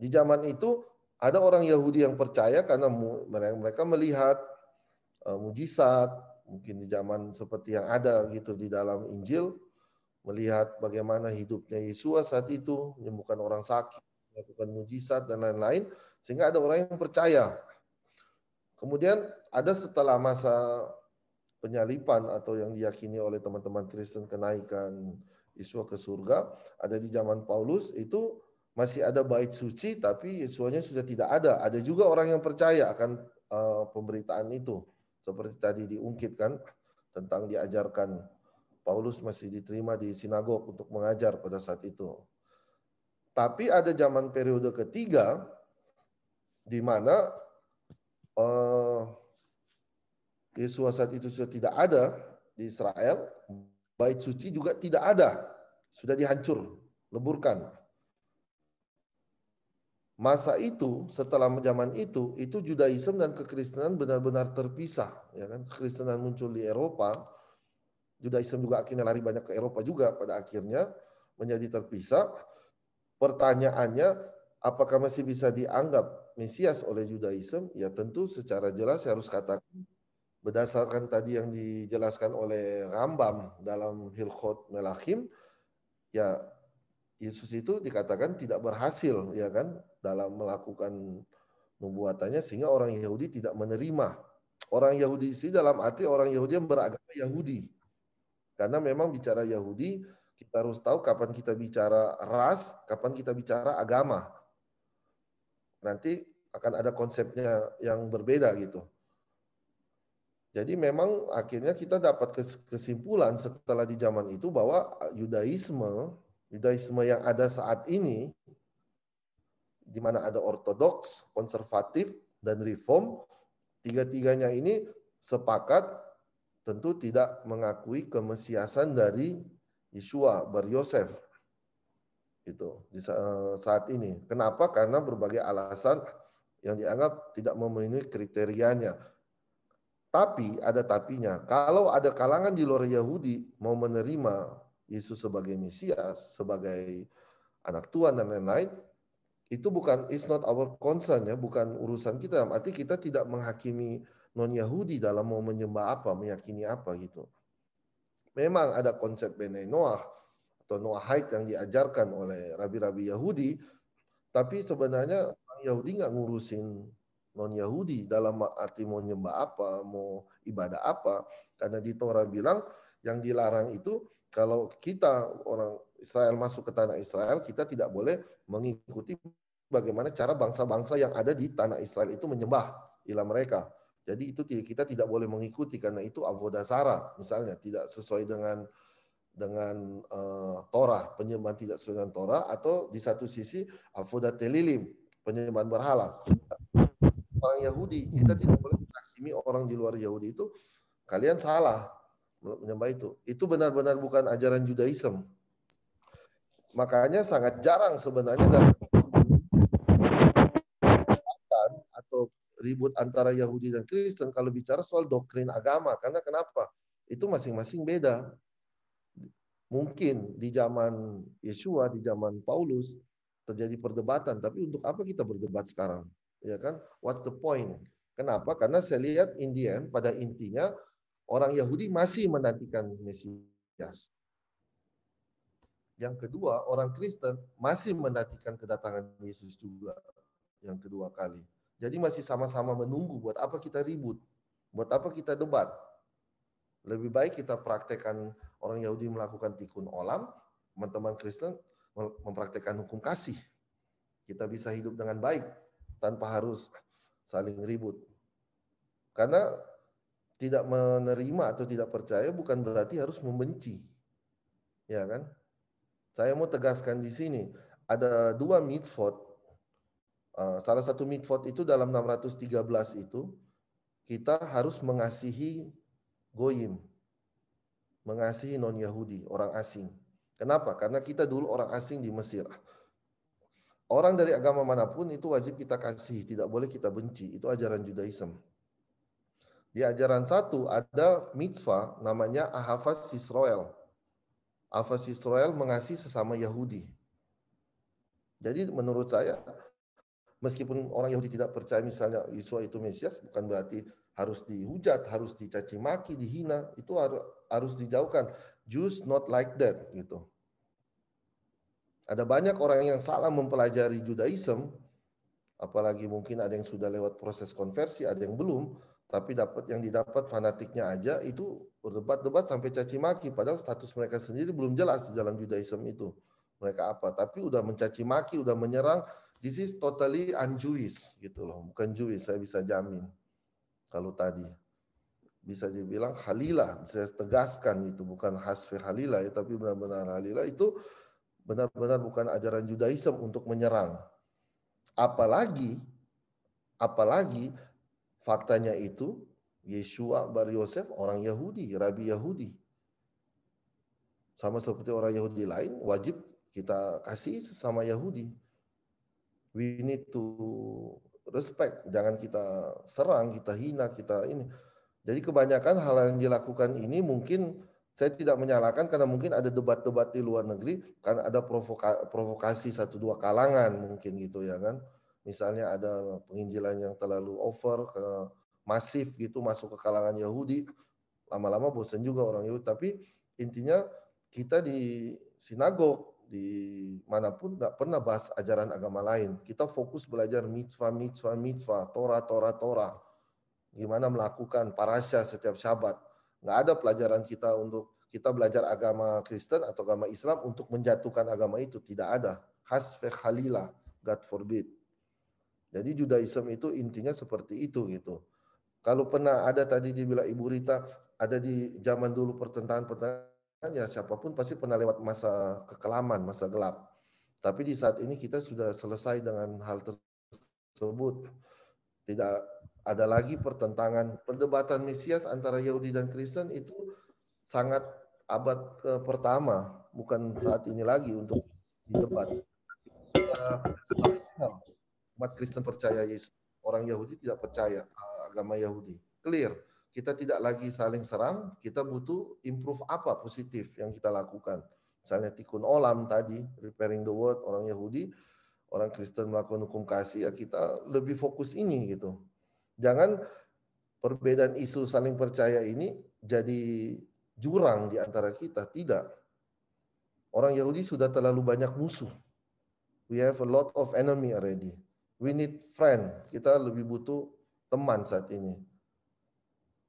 Di zaman itu ada orang Yahudi yang percaya karena mereka melihat Eh, mujizat, mungkin di zaman seperti yang ada gitu di dalam Injil, melihat bagaimana hidupnya Yesus saat itu, menyembuhkan orang sakit, melakukan mujizat dan lain-lain, sehingga ada orang yang percaya. Kemudian ada setelah masa penyalipan atau yang diyakini oleh teman-teman Kristen kenaikan Yesus ke surga, ada di zaman Paulus itu masih ada bait suci tapi Yesusnya sudah tidak ada. Ada juga orang yang percaya akan uh, pemberitaan itu seperti tadi diungkitkan tentang diajarkan Paulus masih diterima di sinagog untuk mengajar pada saat itu. Tapi ada zaman periode ketiga di mana di eh, Yesus saat itu sudah tidak ada di Israel, bait suci juga tidak ada, sudah dihancur, leburkan masa itu setelah zaman itu itu Judaism dan kekristenan benar-benar terpisah ya kan kekristenan muncul di Eropa Judaism juga akhirnya lari banyak ke Eropa juga pada akhirnya menjadi terpisah pertanyaannya apakah masih bisa dianggap Mesias oleh Judaism ya tentu secara jelas saya harus katakan berdasarkan tadi yang dijelaskan oleh Rambam dalam Hilchot Melachim ya Yesus itu dikatakan tidak berhasil ya kan dalam melakukan pembuatannya sehingga orang Yahudi tidak menerima. Orang Yahudi sih dalam arti orang Yahudi yang beragama Yahudi. Karena memang bicara Yahudi, kita harus tahu kapan kita bicara ras, kapan kita bicara agama. Nanti akan ada konsepnya yang berbeda gitu. Jadi memang akhirnya kita dapat kesimpulan setelah di zaman itu bahwa Yudaisme, Yudaisme yang ada saat ini di mana ada ortodoks, konservatif, dan reform. Tiga-tiganya ini sepakat tentu tidak mengakui kemesiasan dari Yeshua bar Yosef itu di eh, saat ini. Kenapa? Karena berbagai alasan yang dianggap tidak memenuhi kriterianya. Tapi ada tapinya. Kalau ada kalangan di luar Yahudi mau menerima Yesus sebagai Mesias, sebagai anak Tuhan dan lain-lain, itu bukan it's not our concern ya, bukan urusan kita. arti kita tidak menghakimi non Yahudi dalam mau menyembah apa, meyakini apa gitu. Memang ada konsep Bene Noah atau Noahite yang diajarkan oleh rabi-rabi Yahudi, tapi sebenarnya Yahudi nggak ngurusin non Yahudi dalam arti mau nyembah apa, mau ibadah apa, karena di Torah bilang yang dilarang itu kalau kita orang Israel masuk ke tanah Israel, kita tidak boleh mengikuti bagaimana cara bangsa-bangsa yang ada di tanah Israel itu menyembah ilah mereka. Jadi itu kita tidak boleh mengikuti karena itu avodah sara misalnya tidak sesuai dengan dengan uh, Torah, penyembahan tidak sesuai dengan Torah atau di satu sisi avodah telilim, penyembahan berhala. Orang Yahudi, kita tidak boleh menghakimi orang di luar Yahudi itu kalian salah menyembah itu. Itu benar-benar bukan ajaran Judaisme. Makanya sangat jarang sebenarnya dalam atau ribut antara Yahudi dan Kristen kalau bicara soal doktrin agama. Karena kenapa? Itu masing-masing beda. Mungkin di zaman Yeshua di zaman Paulus terjadi perdebatan, tapi untuk apa kita berdebat sekarang? Ya kan? What's the point? Kenapa? Karena saya lihat Indian pada intinya orang Yahudi masih menantikan Mesias. Yang kedua, orang Kristen masih menantikan kedatangan Yesus juga yang kedua kali. Jadi masih sama-sama menunggu buat apa kita ribut, buat apa kita debat. Lebih baik kita praktekkan orang Yahudi melakukan tikun olam, teman-teman Kristen mempraktekkan hukum kasih. Kita bisa hidup dengan baik tanpa harus saling ribut. Karena tidak menerima atau tidak percaya bukan berarti harus membenci. Ya kan? Saya mau tegaskan di sini ada dua mitzvot. Eh, salah satu mitzvot itu dalam 613 itu kita harus mengasihi goyim, mengasihi non Yahudi, orang asing. Kenapa? Karena kita dulu orang asing di Mesir. Orang dari agama manapun itu wajib kita kasih, tidak boleh kita benci. Itu ajaran Judaism. Di ajaran satu ada mitzvah namanya Ahavas Israel Alfas Israel mengasihi sesama Yahudi. Jadi menurut saya, meskipun orang Yahudi tidak percaya misalnya Yesus itu Mesias, bukan berarti harus dihujat, harus dicaci maki, dihina, itu harus dijauhkan. Jews not like that gitu. Ada banyak orang yang salah mempelajari Judaism, apalagi mungkin ada yang sudah lewat proses konversi, ada yang belum, tapi dapat yang didapat fanatiknya aja itu berdebat-debat sampai caci maki padahal status mereka sendiri belum jelas dalam Judaism itu mereka apa tapi udah mencaci maki udah menyerang this is totally unJewish gitu loh bukan Jewish saya bisa jamin kalau tadi bisa dibilang halilah saya tegaskan itu bukan hasfi halilah ya tapi benar-benar halilah itu benar-benar bukan ajaran Judaism untuk menyerang apalagi apalagi Faktanya itu Yeshua bar Yosef orang Yahudi, rabi Yahudi. Sama seperti orang Yahudi lain, wajib kita kasih sesama Yahudi. We need to respect, jangan kita serang, kita hina, kita ini. Jadi kebanyakan hal yang dilakukan ini mungkin saya tidak menyalahkan karena mungkin ada debat-debat di luar negeri, karena ada provoka provokasi satu dua kalangan mungkin gitu ya kan misalnya ada penginjilan yang terlalu over ke masif gitu masuk ke kalangan Yahudi lama-lama bosan juga orang Yahudi tapi intinya kita di sinagog di manapun nggak pernah bahas ajaran agama lain kita fokus belajar mitzvah mitzvah mitzvah Torah Torah Torah gimana melakukan parasya setiap Syabat nggak ada pelajaran kita untuk kita belajar agama Kristen atau agama Islam untuk menjatuhkan agama itu tidak ada hasfe khalilah God forbid jadi Judaism itu intinya seperti itu gitu. Kalau pernah ada tadi dibilang Ibu Rita ada di zaman dulu pertentangan-pertentangan ya siapapun pasti pernah lewat masa kekelaman, masa gelap. Tapi di saat ini kita sudah selesai dengan hal tersebut. Tidak ada lagi pertentangan. Perdebatan Mesias antara Yahudi dan Kristen itu sangat abad ke pertama, bukan saat ini lagi untuk didebat. Iya, umat Kristen percaya Yesus, orang Yahudi tidak percaya uh, agama Yahudi. Clear, kita tidak lagi saling serang, kita butuh improve apa positif yang kita lakukan. Misalnya tikun olam tadi, repairing the world, orang Yahudi, orang Kristen melakukan hukum kasih, ya kita lebih fokus ini gitu. Jangan perbedaan isu saling percaya ini jadi jurang di antara kita. Tidak. Orang Yahudi sudah terlalu banyak musuh. We have a lot of enemy already. We need friend. Kita lebih butuh teman saat ini.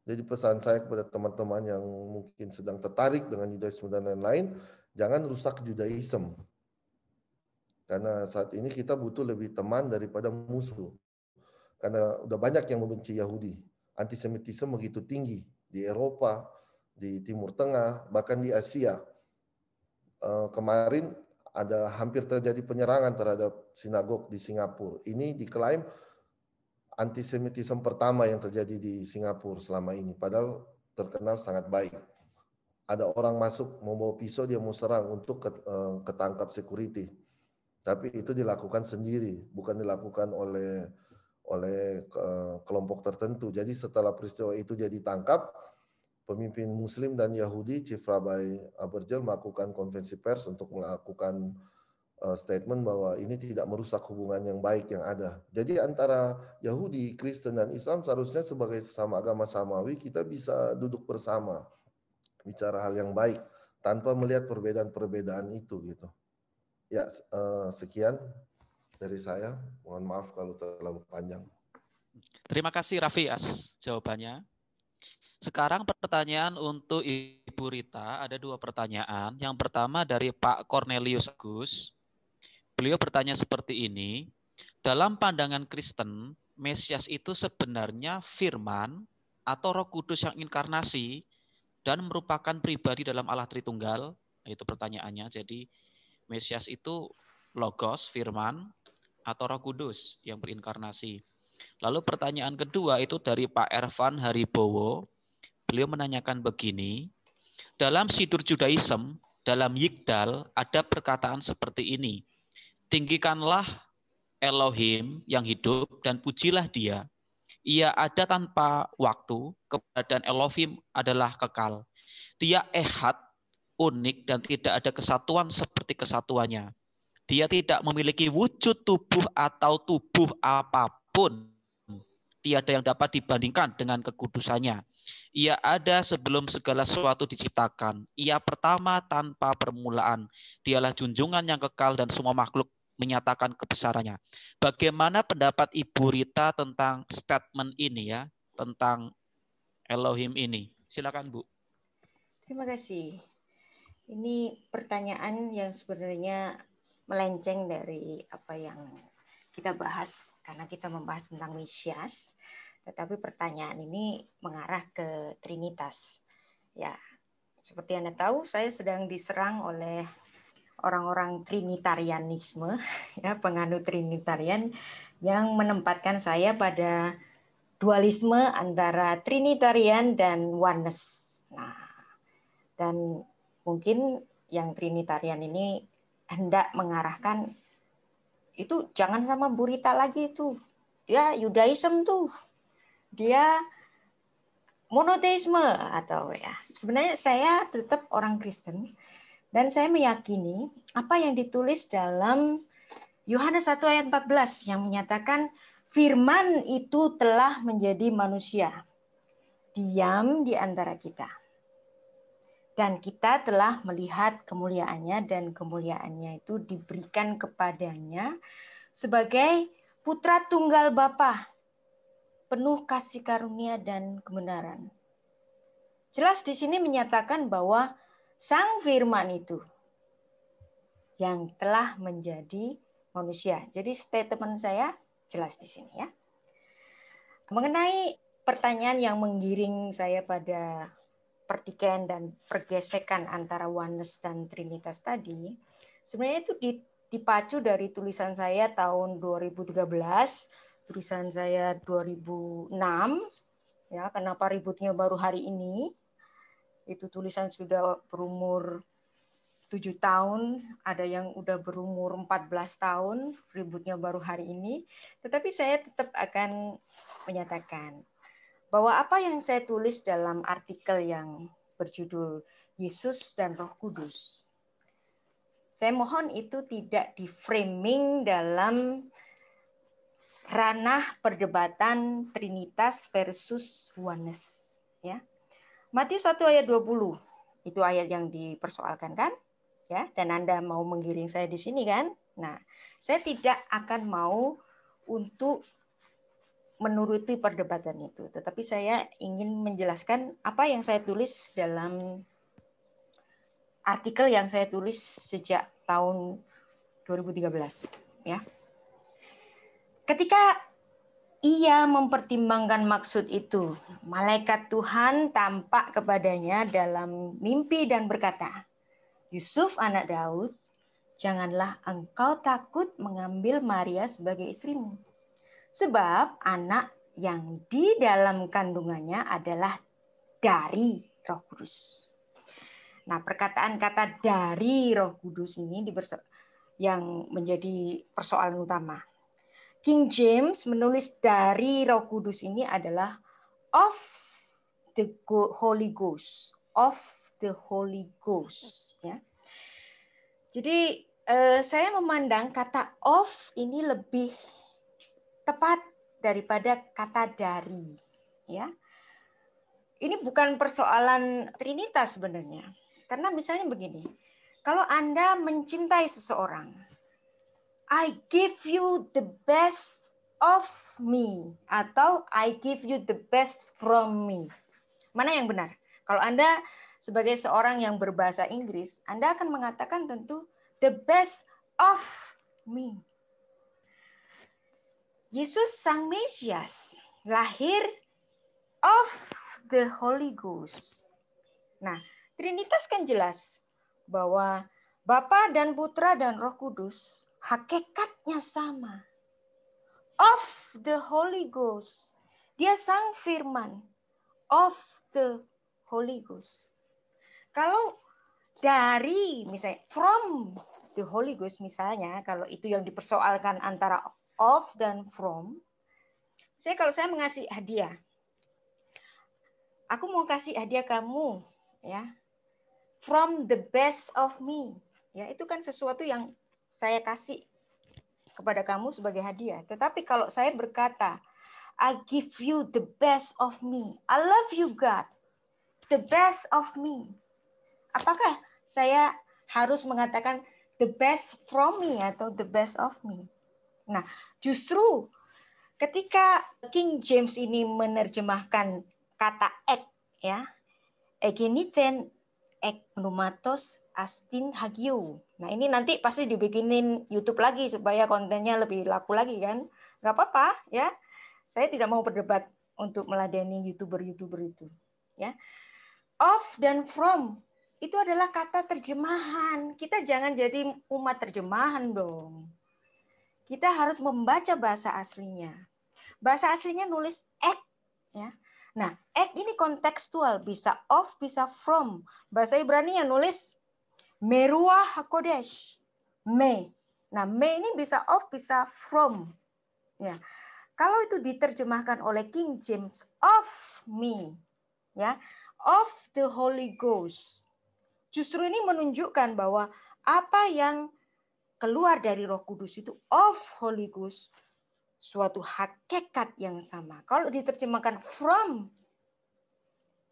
Jadi pesan saya kepada teman-teman yang mungkin sedang tertarik dengan Yudaisme dan lain-lain, jangan rusak Judaisme. Karena saat ini kita butuh lebih teman daripada musuh. Karena udah banyak yang membenci Yahudi. Antisemitisme begitu tinggi di Eropa, di Timur Tengah, bahkan di Asia. Eh, kemarin ada hampir terjadi penyerangan terhadap sinagog di Singapura. Ini diklaim antisemitisme pertama yang terjadi di Singapura selama ini, padahal terkenal sangat baik. Ada orang masuk membawa pisau dia mau serang untuk eh, ketangkap security. Tapi itu dilakukan sendiri, bukan dilakukan oleh oleh eh, kelompok tertentu. Jadi setelah peristiwa itu jadi tangkap pemimpin Muslim dan Yahudi Cifrabai Aberjel melakukan konvensi pers untuk melakukan eh, statement bahwa ini tidak merusak hubungan yang baik yang ada. Jadi antara Yahudi, Kristen dan Islam seharusnya sebagai sesama agama samawi kita bisa duduk bersama bicara hal yang baik tanpa melihat perbedaan-perbedaan itu gitu. Ya eh, sekian dari saya. Mohon maaf kalau terlalu panjang. Terima kasih Raffi As jawabannya. Sekarang pertanyaan untuk Ibu Rita, ada dua pertanyaan. Yang pertama dari Pak Cornelius Agus. Beliau bertanya seperti ini, dalam pandangan Kristen, Mesias itu sebenarnya firman atau roh kudus yang inkarnasi dan merupakan pribadi dalam Allah Tritunggal? Nah, itu pertanyaannya. Jadi Mesias itu logos, firman, atau roh kudus yang berinkarnasi. Lalu pertanyaan kedua itu dari Pak Ervan Haribowo. Beliau menanyakan begini, dalam Sidur Judaism, dalam Yigdal ada perkataan seperti ini. Tinggikanlah Elohim yang hidup dan pujilah dia. Ia ada tanpa waktu, keberadaan Elohim adalah kekal. Dia ehad, unik dan tidak ada kesatuan seperti kesatuannya. Dia tidak memiliki wujud tubuh atau tubuh apapun. Tiada yang dapat dibandingkan dengan kekudusannya ia ada sebelum segala sesuatu diciptakan. Ia pertama tanpa permulaan. Dialah junjungan yang kekal dan semua makhluk menyatakan kebesarannya. Bagaimana pendapat Ibu Rita tentang statement ini ya, tentang Elohim ini? Silakan Bu. Terima kasih. Ini pertanyaan yang sebenarnya melenceng dari apa yang kita bahas karena kita membahas tentang Mesias. Tetapi pertanyaan ini mengarah ke Trinitas. Ya, seperti Anda tahu, saya sedang diserang oleh orang-orang trinitarianisme, ya, penganut trinitarian yang menempatkan saya pada dualisme antara trinitarian dan oneness. Nah, dan mungkin yang trinitarian ini hendak mengarahkan itu jangan sama burita lagi itu. ya, Yudaism tuh dia monoteisme atau ya sebenarnya saya tetap orang Kristen dan saya meyakini apa yang ditulis dalam Yohanes 1 ayat 14 yang menyatakan firman itu telah menjadi manusia diam di antara kita dan kita telah melihat kemuliaannya dan kemuliaannya itu diberikan kepadanya sebagai putra tunggal Bapa penuh kasih karunia dan kebenaran. Jelas di sini menyatakan bahwa Sang Firman itu yang telah menjadi manusia. Jadi statement saya jelas di sini ya. Mengenai pertanyaan yang menggiring saya pada pertikaian dan pergesekan antara oneness dan trinitas tadi, sebenarnya itu dipacu dari tulisan saya tahun 2013 tulisan saya 2006 ya kenapa ributnya baru hari ini itu tulisan sudah berumur tujuh tahun, ada yang udah berumur 14 tahun, ributnya baru hari ini. Tetapi saya tetap akan menyatakan bahwa apa yang saya tulis dalam artikel yang berjudul Yesus dan Roh Kudus. Saya mohon itu tidak di framing dalam ranah perdebatan Trinitas versus Oneness. Ya. Matius 1 ayat 20, itu ayat yang dipersoalkan kan? Ya, dan Anda mau menggiring saya di sini kan? Nah, saya tidak akan mau untuk menuruti perdebatan itu, tetapi saya ingin menjelaskan apa yang saya tulis dalam artikel yang saya tulis sejak tahun 2013 ya. Ketika ia mempertimbangkan maksud itu, malaikat Tuhan tampak kepadanya dalam mimpi dan berkata, "Yusuf, anak Daud, janganlah engkau takut mengambil Maria sebagai istrimu, sebab anak yang di dalam kandungannya adalah dari Roh Kudus." Nah, perkataan kata "dari Roh Kudus" ini yang menjadi persoalan utama King James menulis dari Roh Kudus ini adalah of the Holy Ghost, of the Holy Ghost. Ya. Jadi eh, saya memandang kata of ini lebih tepat daripada kata dari. Ya, ini bukan persoalan Trinitas sebenarnya, karena misalnya begini, kalau anda mencintai seseorang, I give you the best of me atau I give you the best from me. Mana yang benar? Kalau Anda sebagai seorang yang berbahasa Inggris, Anda akan mengatakan tentu the best of me. Yesus sang Mesias lahir of the Holy Ghost. Nah, Trinitas kan jelas bahwa Bapa dan Putra dan Roh Kudus hakikatnya sama. Of the Holy Ghost. Dia sang firman. Of the Holy Ghost. Kalau dari misalnya from the Holy Ghost misalnya kalau itu yang dipersoalkan antara of dan from saya kalau saya mengasih hadiah aku mau kasih hadiah kamu ya from the best of me ya itu kan sesuatu yang saya kasih kepada kamu sebagai hadiah. Tetapi kalau saya berkata, I give you the best of me. I love you God. The best of me. Apakah saya harus mengatakan the best from me atau the best of me? Nah, justru ketika King James ini menerjemahkan kata ek ya, egeniten ek pneumatos Astin Hagiu. Nah ini nanti pasti dibikinin YouTube lagi supaya kontennya lebih laku lagi kan? Gak apa-apa ya. Saya tidak mau berdebat untuk meladeni youtuber-youtuber itu. Ya, of dan from itu adalah kata terjemahan. Kita jangan jadi umat terjemahan dong. Kita harus membaca bahasa aslinya. Bahasa aslinya nulis ek, ya. Nah, ek ini kontekstual, bisa of, bisa from. Bahasa Ibrani yang nulis Meruah Hakodesh. Me. Nah, me ini bisa of, bisa from. Ya. Kalau itu diterjemahkan oleh King James, of me. Ya. Of the Holy Ghost. Justru ini menunjukkan bahwa apa yang keluar dari Roh Kudus itu of Holy Ghost suatu hakikat yang sama. Kalau diterjemahkan from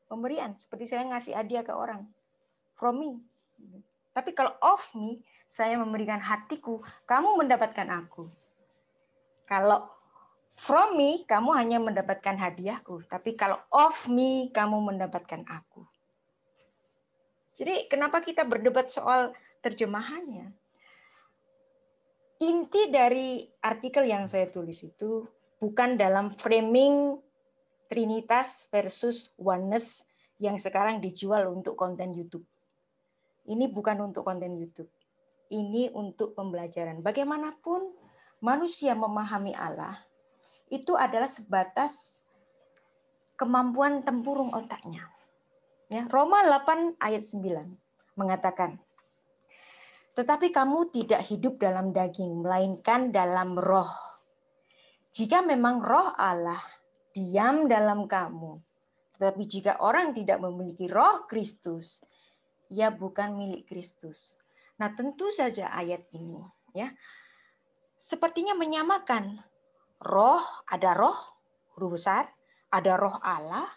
pemberian, seperti saya ngasih hadiah ke orang, from me. Tapi kalau of me, saya memberikan hatiku, kamu mendapatkan aku. Kalau from me, kamu hanya mendapatkan hadiahku. Tapi kalau of me, kamu mendapatkan aku. Jadi kenapa kita berdebat soal terjemahannya? Inti dari artikel yang saya tulis itu bukan dalam framing Trinitas versus Oneness yang sekarang dijual untuk konten YouTube ini bukan untuk konten YouTube. Ini untuk pembelajaran. Bagaimanapun manusia memahami Allah itu adalah sebatas kemampuan tempurung otaknya. Ya, Roma 8 ayat 9 mengatakan, "Tetapi kamu tidak hidup dalam daging, melainkan dalam roh. Jika memang roh Allah diam dalam kamu, tetapi jika orang tidak memiliki roh Kristus, ia bukan milik Kristus. Nah, tentu saja ayat ini ya sepertinya menyamakan roh, ada roh huruf besar, ada roh Allah,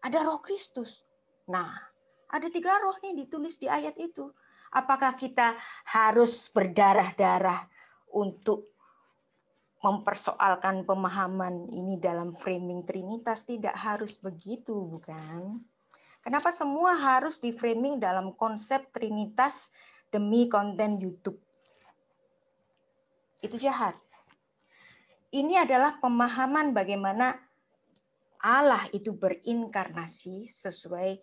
ada roh Kristus. Nah, ada tiga roh nih ditulis di ayat itu. Apakah kita harus berdarah-darah untuk mempersoalkan pemahaman ini dalam framing Trinitas? Tidak harus begitu, bukan? Kenapa semua harus di framing dalam konsep trinitas demi konten YouTube? Itu jahat. Ini adalah pemahaman bagaimana Allah itu berinkarnasi sesuai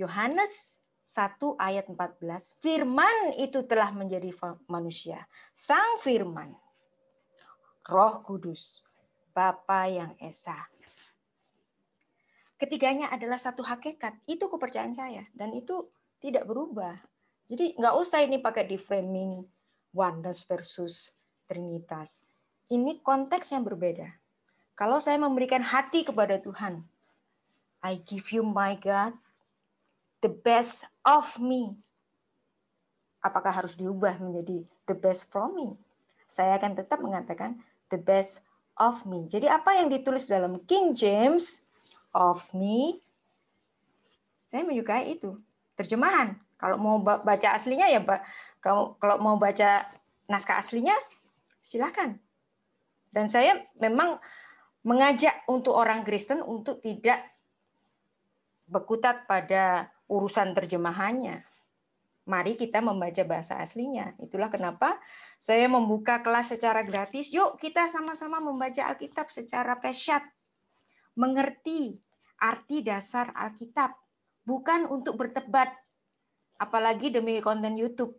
Yohanes 1 ayat 14, firman itu telah menjadi manusia. Sang firman, roh kudus, Bapa yang Esa, ketiganya adalah satu hakikat. Itu kepercayaan saya dan itu tidak berubah. Jadi nggak usah ini pakai di framing oneness versus trinitas. Ini konteks yang berbeda. Kalau saya memberikan hati kepada Tuhan, I give you my God, the best of me. Apakah harus diubah menjadi the best from me? Saya akan tetap mengatakan the best of me. Jadi apa yang ditulis dalam King James of me. Saya menyukai itu. Terjemahan. Kalau mau baca aslinya ya kalau mau baca naskah aslinya silakan. Dan saya memang mengajak untuk orang Kristen untuk tidak berkutat pada urusan terjemahannya. Mari kita membaca bahasa aslinya. Itulah kenapa saya membuka kelas secara gratis. Yuk kita sama-sama membaca Alkitab secara pesat, Mengerti arti dasar Alkitab, bukan untuk bertebat, apalagi demi konten YouTube,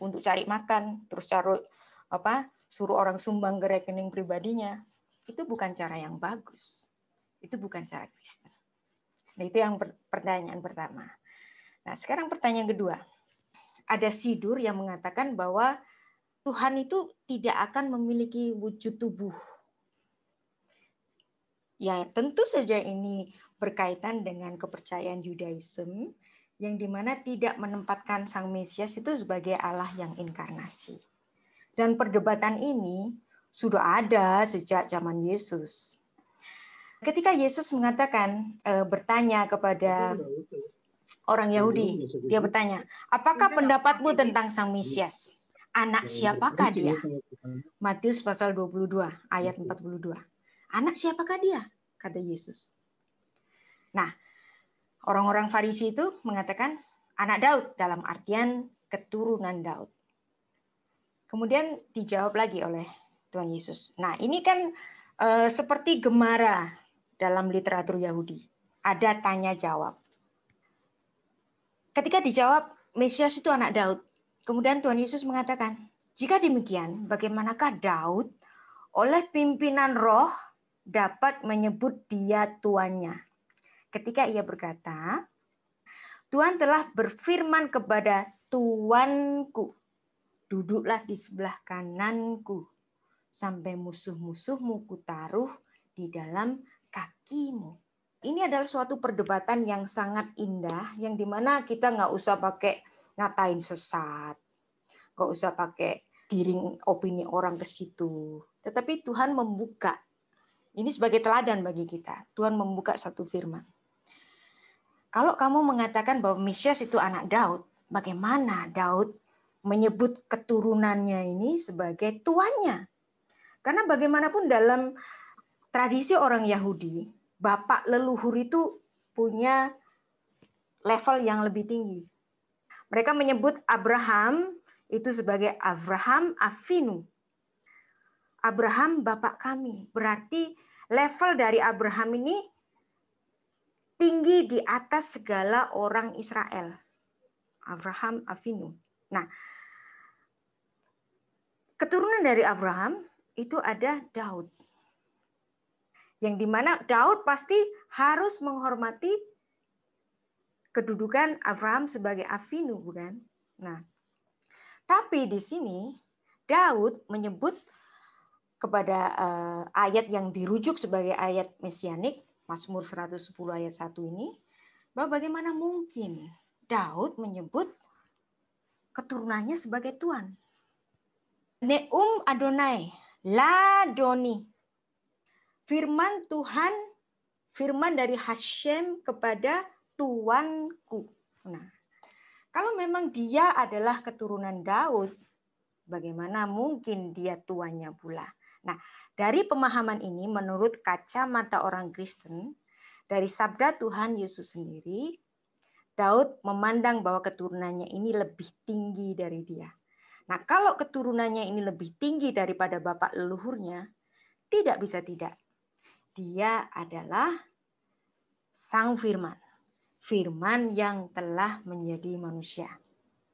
untuk cari makan, terus cari apa, suruh orang sumbang ke rekening pribadinya. Itu bukan cara yang bagus. Itu bukan cara Kristen. Nah, itu yang pertanyaan pertama. Nah, sekarang pertanyaan kedua. Ada sidur yang mengatakan bahwa Tuhan itu tidak akan memiliki wujud tubuh. Ya, tentu saja ini berkaitan dengan kepercayaan Judaism yang dimana tidak menempatkan Sang Mesias itu sebagai Allah yang inkarnasi. Dan perdebatan ini sudah ada sejak zaman Yesus. Ketika Yesus mengatakan e, bertanya kepada orang Yahudi, dia bertanya, "Apakah pendapatmu tentang Sang Mesias? Anak siapakah dia?" Ya, Matius pasal 22 ayat 42. "Anak siapakah dia?" kata Yesus. Nah, orang-orang Farisi itu mengatakan anak Daud dalam artian keturunan Daud. Kemudian dijawab lagi oleh Tuhan Yesus. Nah, ini kan eh, seperti gemara dalam literatur Yahudi. Ada tanya jawab. Ketika dijawab, Mesias itu anak Daud. Kemudian Tuhan Yesus mengatakan, "Jika demikian, bagaimanakah Daud oleh pimpinan roh dapat menyebut dia tuannya?" ketika ia berkata, Tuhan telah berfirman kepada tuanku, duduklah di sebelah kananku, sampai musuh-musuhmu kutaruh di dalam kakimu. Ini adalah suatu perdebatan yang sangat indah, yang dimana kita nggak usah pakai ngatain sesat, nggak usah pakai giring opini orang ke situ. Tetapi Tuhan membuka. Ini sebagai teladan bagi kita. Tuhan membuka satu firman kalau kamu mengatakan bahwa Mesias itu anak Daud, bagaimana Daud menyebut keturunannya ini sebagai tuannya? Karena bagaimanapun dalam tradisi orang Yahudi, bapak leluhur itu punya level yang lebih tinggi. Mereka menyebut Abraham itu sebagai Abraham Avinu. Abraham bapak kami. Berarti level dari Abraham ini tinggi di atas segala orang Israel. Abraham Avinu. Nah, keturunan dari Abraham itu ada Daud. Yang dimana Daud pasti harus menghormati kedudukan Abraham sebagai Avinu, bukan? Nah, tapi di sini Daud menyebut kepada eh, ayat yang dirujuk sebagai ayat mesianik Mazmur 110 ayat 1 ini bahwa bagaimana mungkin Daud menyebut keturunannya sebagai tuan? Neum Adonai, la doni, Firman Tuhan, firman dari Hashem kepada Tuanku. Nah, kalau memang dia adalah keturunan Daud, bagaimana mungkin dia tuannya pula? Nah, dari pemahaman ini menurut kacamata orang Kristen, dari sabda Tuhan Yesus sendiri, Daud memandang bahwa keturunannya ini lebih tinggi dari dia. Nah, kalau keturunannya ini lebih tinggi daripada bapak leluhurnya, tidak bisa tidak. Dia adalah sang firman. Firman yang telah menjadi manusia.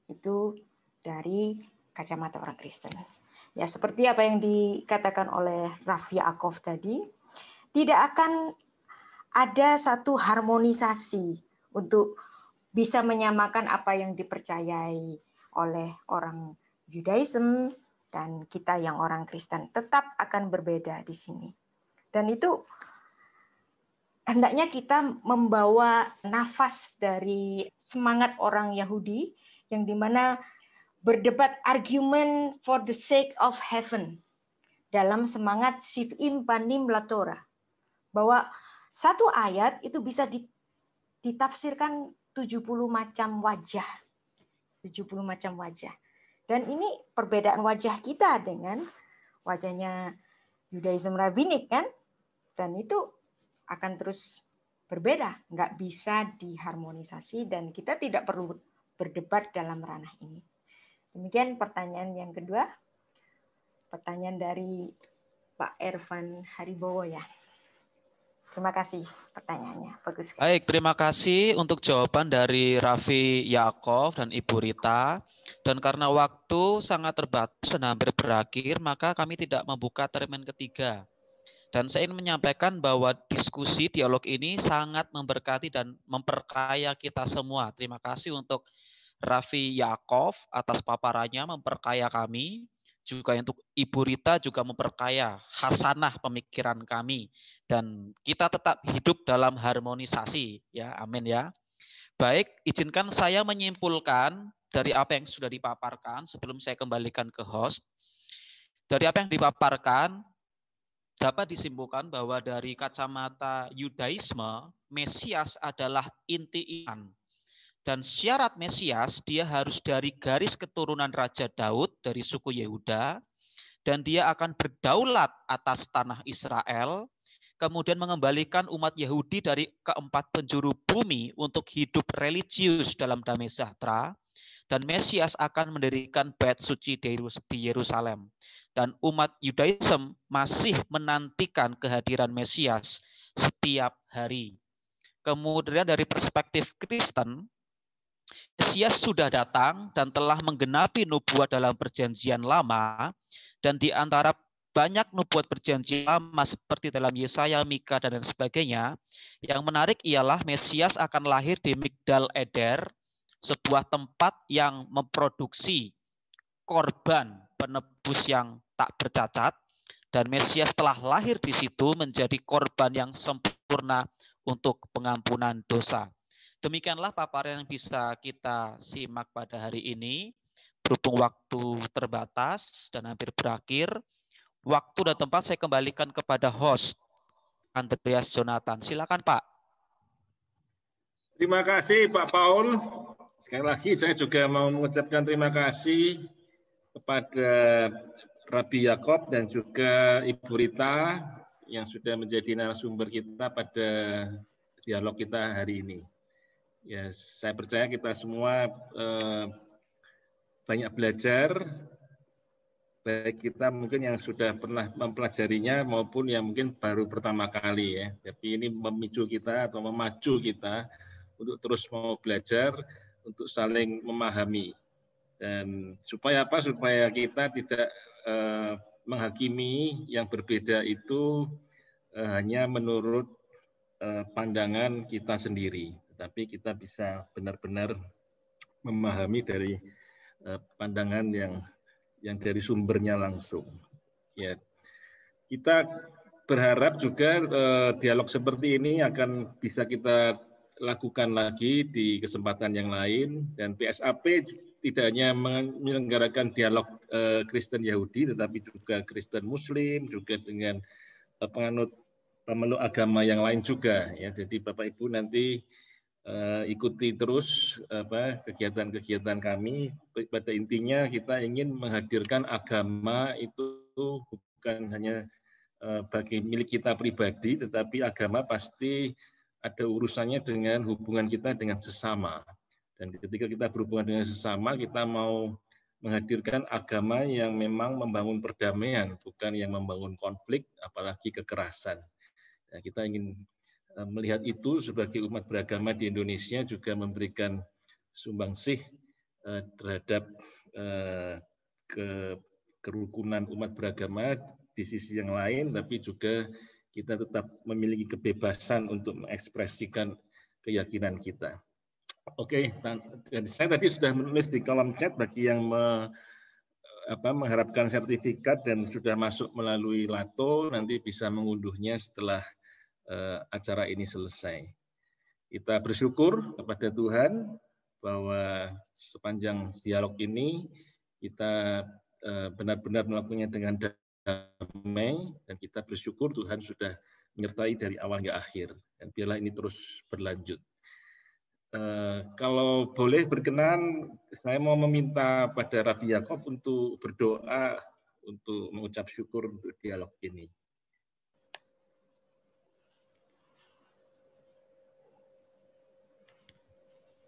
Itu dari kacamata orang Kristen. Ya, seperti apa yang dikatakan oleh Rafia Akov tadi, tidak akan ada satu harmonisasi untuk bisa menyamakan apa yang dipercayai oleh orang Judaism dan kita yang orang Kristen tetap akan berbeda di sini. Dan itu hendaknya kita membawa nafas dari semangat orang Yahudi yang dimana berdebat argument for the sake of heaven dalam semangat shivim panim latora bahwa satu ayat itu bisa ditafsirkan 70 macam wajah 70 macam wajah dan ini perbedaan wajah kita dengan wajahnya Yudaism rabbinik kan dan itu akan terus berbeda nggak bisa diharmonisasi dan kita tidak perlu berdebat dalam ranah ini Demikian pertanyaan yang kedua. Pertanyaan dari Pak Ervan Haribowo ya. Terima kasih pertanyaannya. Bagus. Baik, terima kasih untuk jawaban dari Raffi Yakov dan Ibu Rita. Dan karena waktu sangat terbatas dan hampir berakhir, maka kami tidak membuka termen ketiga. Dan saya ingin menyampaikan bahwa diskusi dialog ini sangat memberkati dan memperkaya kita semua. Terima kasih untuk Raffi Yakov atas paparannya memperkaya kami, juga untuk Ibu Rita juga memperkaya hasanah pemikiran kami dan kita tetap hidup dalam harmonisasi ya amin ya. Baik, izinkan saya menyimpulkan dari apa yang sudah dipaparkan sebelum saya kembalikan ke host. Dari apa yang dipaparkan dapat disimpulkan bahwa dari kacamata Yudaisme Mesias adalah inti iman dan syarat Mesias dia harus dari garis keturunan Raja Daud dari suku Yehuda dan dia akan berdaulat atas tanah Israel kemudian mengembalikan umat Yahudi dari keempat penjuru bumi untuk hidup religius dalam damai sejahtera dan Mesias akan mendirikan bait suci di Yerusalem dan umat Yudaism masih menantikan kehadiran Mesias setiap hari. Kemudian dari perspektif Kristen, Mesias sudah datang dan telah menggenapi nubuat dalam perjanjian lama dan di antara banyak nubuat perjanjian lama seperti dalam Yesaya, Mika, dan lain sebagainya. Yang menarik ialah Mesias akan lahir di Migdal Eder, sebuah tempat yang memproduksi korban penebus yang tak bercacat dan Mesias telah lahir di situ menjadi korban yang sempurna untuk pengampunan dosa. Demikianlah paparan yang bisa kita simak pada hari ini. Berhubung waktu terbatas dan hampir berakhir, waktu dan tempat saya kembalikan kepada host Andreas Jonathan. Silakan Pak. Terima kasih Pak Paul. Sekali lagi saya juga mau mengucapkan terima kasih kepada Rabi Yakob dan juga Ibu Rita yang sudah menjadi narasumber kita pada dialog kita hari ini ya saya percaya kita semua eh, banyak belajar baik kita mungkin yang sudah pernah mempelajarinya maupun yang mungkin baru pertama kali ya. Tapi ini memicu kita atau memacu kita untuk terus mau belajar, untuk saling memahami. Dan supaya apa? Supaya kita tidak eh, menghakimi yang berbeda itu eh, hanya menurut eh, pandangan kita sendiri tetapi kita bisa benar-benar memahami dari eh, pandangan yang yang dari sumbernya langsung. Ya, kita berharap juga eh, dialog seperti ini akan bisa kita lakukan lagi di kesempatan yang lain dan PSAP tidak hanya menyelenggarakan dialog eh, Kristen Yahudi tetapi juga Kristen Muslim juga dengan penganut pemeluk agama yang lain juga ya. Jadi Bapak Ibu nanti uh, ikuti terus apa kegiatan-kegiatan kami. Pada intinya kita ingin menghadirkan agama itu bukan hanya uh, bagi milik kita pribadi, tetapi agama pasti ada urusannya dengan hubungan kita dengan sesama. Dan ketika kita berhubungan dengan sesama, kita mau menghadirkan agama yang memang membangun perdamaian, bukan yang membangun konflik, apalagi kekerasan. Ya, kita ingin Eh, melihat itu sebagai umat beragama di Indonesia juga memberikan sumbangsih eh, terhadap eh, ke kerukunan umat beragama di sisi yang lain, tapi juga kita tetap memiliki kebebasan untuk mengekspresikan keyakinan kita. Oke, okay, saya tadi sudah menulis di kolom chat bagi yang me, apa, mengharapkan sertifikat dan sudah masuk melalui Lato, nanti bisa mengunduhnya setelah Eh, acara ini selesai. Kita bersyukur kepada Tuhan bahwa sepanjang dialog ini kita eh, benar-benar melakukannya dengan damai dan kita bersyukur Tuhan sudah menyertai dari awal hingga akhir dan biarlah ini terus berlanjut. Eh, kalau boleh berkenan, saya mau meminta pada Raffi Yaakov untuk berdoa untuk mengucap syukur untuk dialog ini.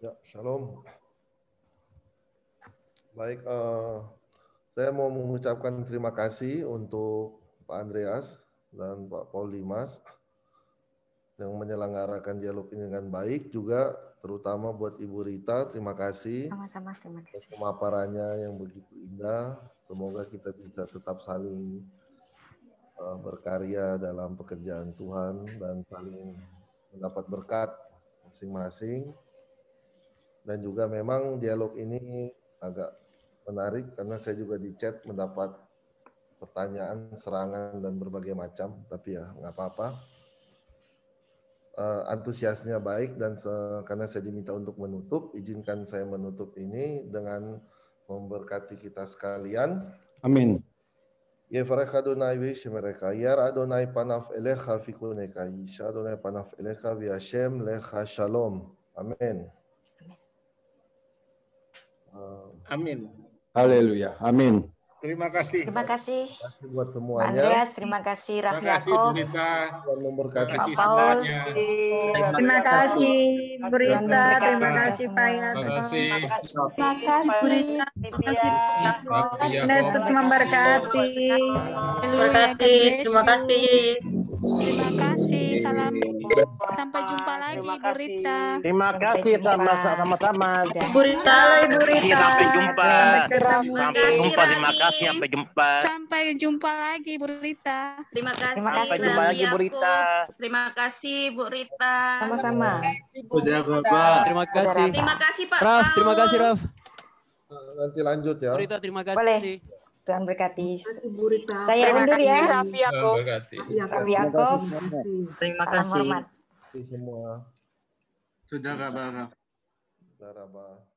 Ya, shalom. Baik, uh, saya mau mengucapkan terima kasih untuk Pak Andreas dan Pak Polimas yang menyelenggarakan dialog ini dengan baik juga terutama buat Ibu Rita terima kasih sama-sama terima kasih pemaparannya yang begitu indah semoga kita bisa tetap saling uh, berkarya dalam pekerjaan Tuhan dan saling mendapat berkat masing-masing dan juga memang dialog ini agak menarik karena saya juga di chat mendapat pertanyaan, serangan dan berbagai macam, tapi ya nggak apa-apa. Uh, antusiasnya baik dan se karena saya diminta untuk menutup, izinkan saya menutup ini dengan memberkati kita sekalian. Amin. יברך אדוני ואיש אמרך, ירא Panaf פניו Fikuneka, ויקונך, ישע Panaf פניו אליך וישם לך shalom. Amin. Haleluya. Amin. Terima kasih. Terima kasih. Terima kasih buat semuanya. Andreas, terima kasih Raffi Terima kasih Burita. dan memberkati kasih Paul. Terima kasih berita. Terima kasih Pak Yan. Terima kasih. Terima kasih Burita. Terima kasih. Terima kasih. Terima kasih. Terima kasih. Terima kasih. Salam. Sampai jumpa lagi, Bu Rita. Terima kasih sama-sama. sama Bu Rita, Bu Rita. Sampai jumpa. Sampai jumpa. Terima kasih. Sampai jumpa. Sampai jumpa lagi, Bu Rita. Terima kasih. Sampai jumpa lagi, Bu Rita. Terima kasih, Bu Rita. Sama-sama. Terima kasih. Terima kasih, Pak. Raf, terima kasih, Raf. Nanti lanjut ya. Bu Rita, terima kasih. Tuhan berkati. Saya undur ya. Terima Yaakob. Raffi Yaakob. Terima kasih. Terima kasih semua. Sudah kabar. Sudah kabar.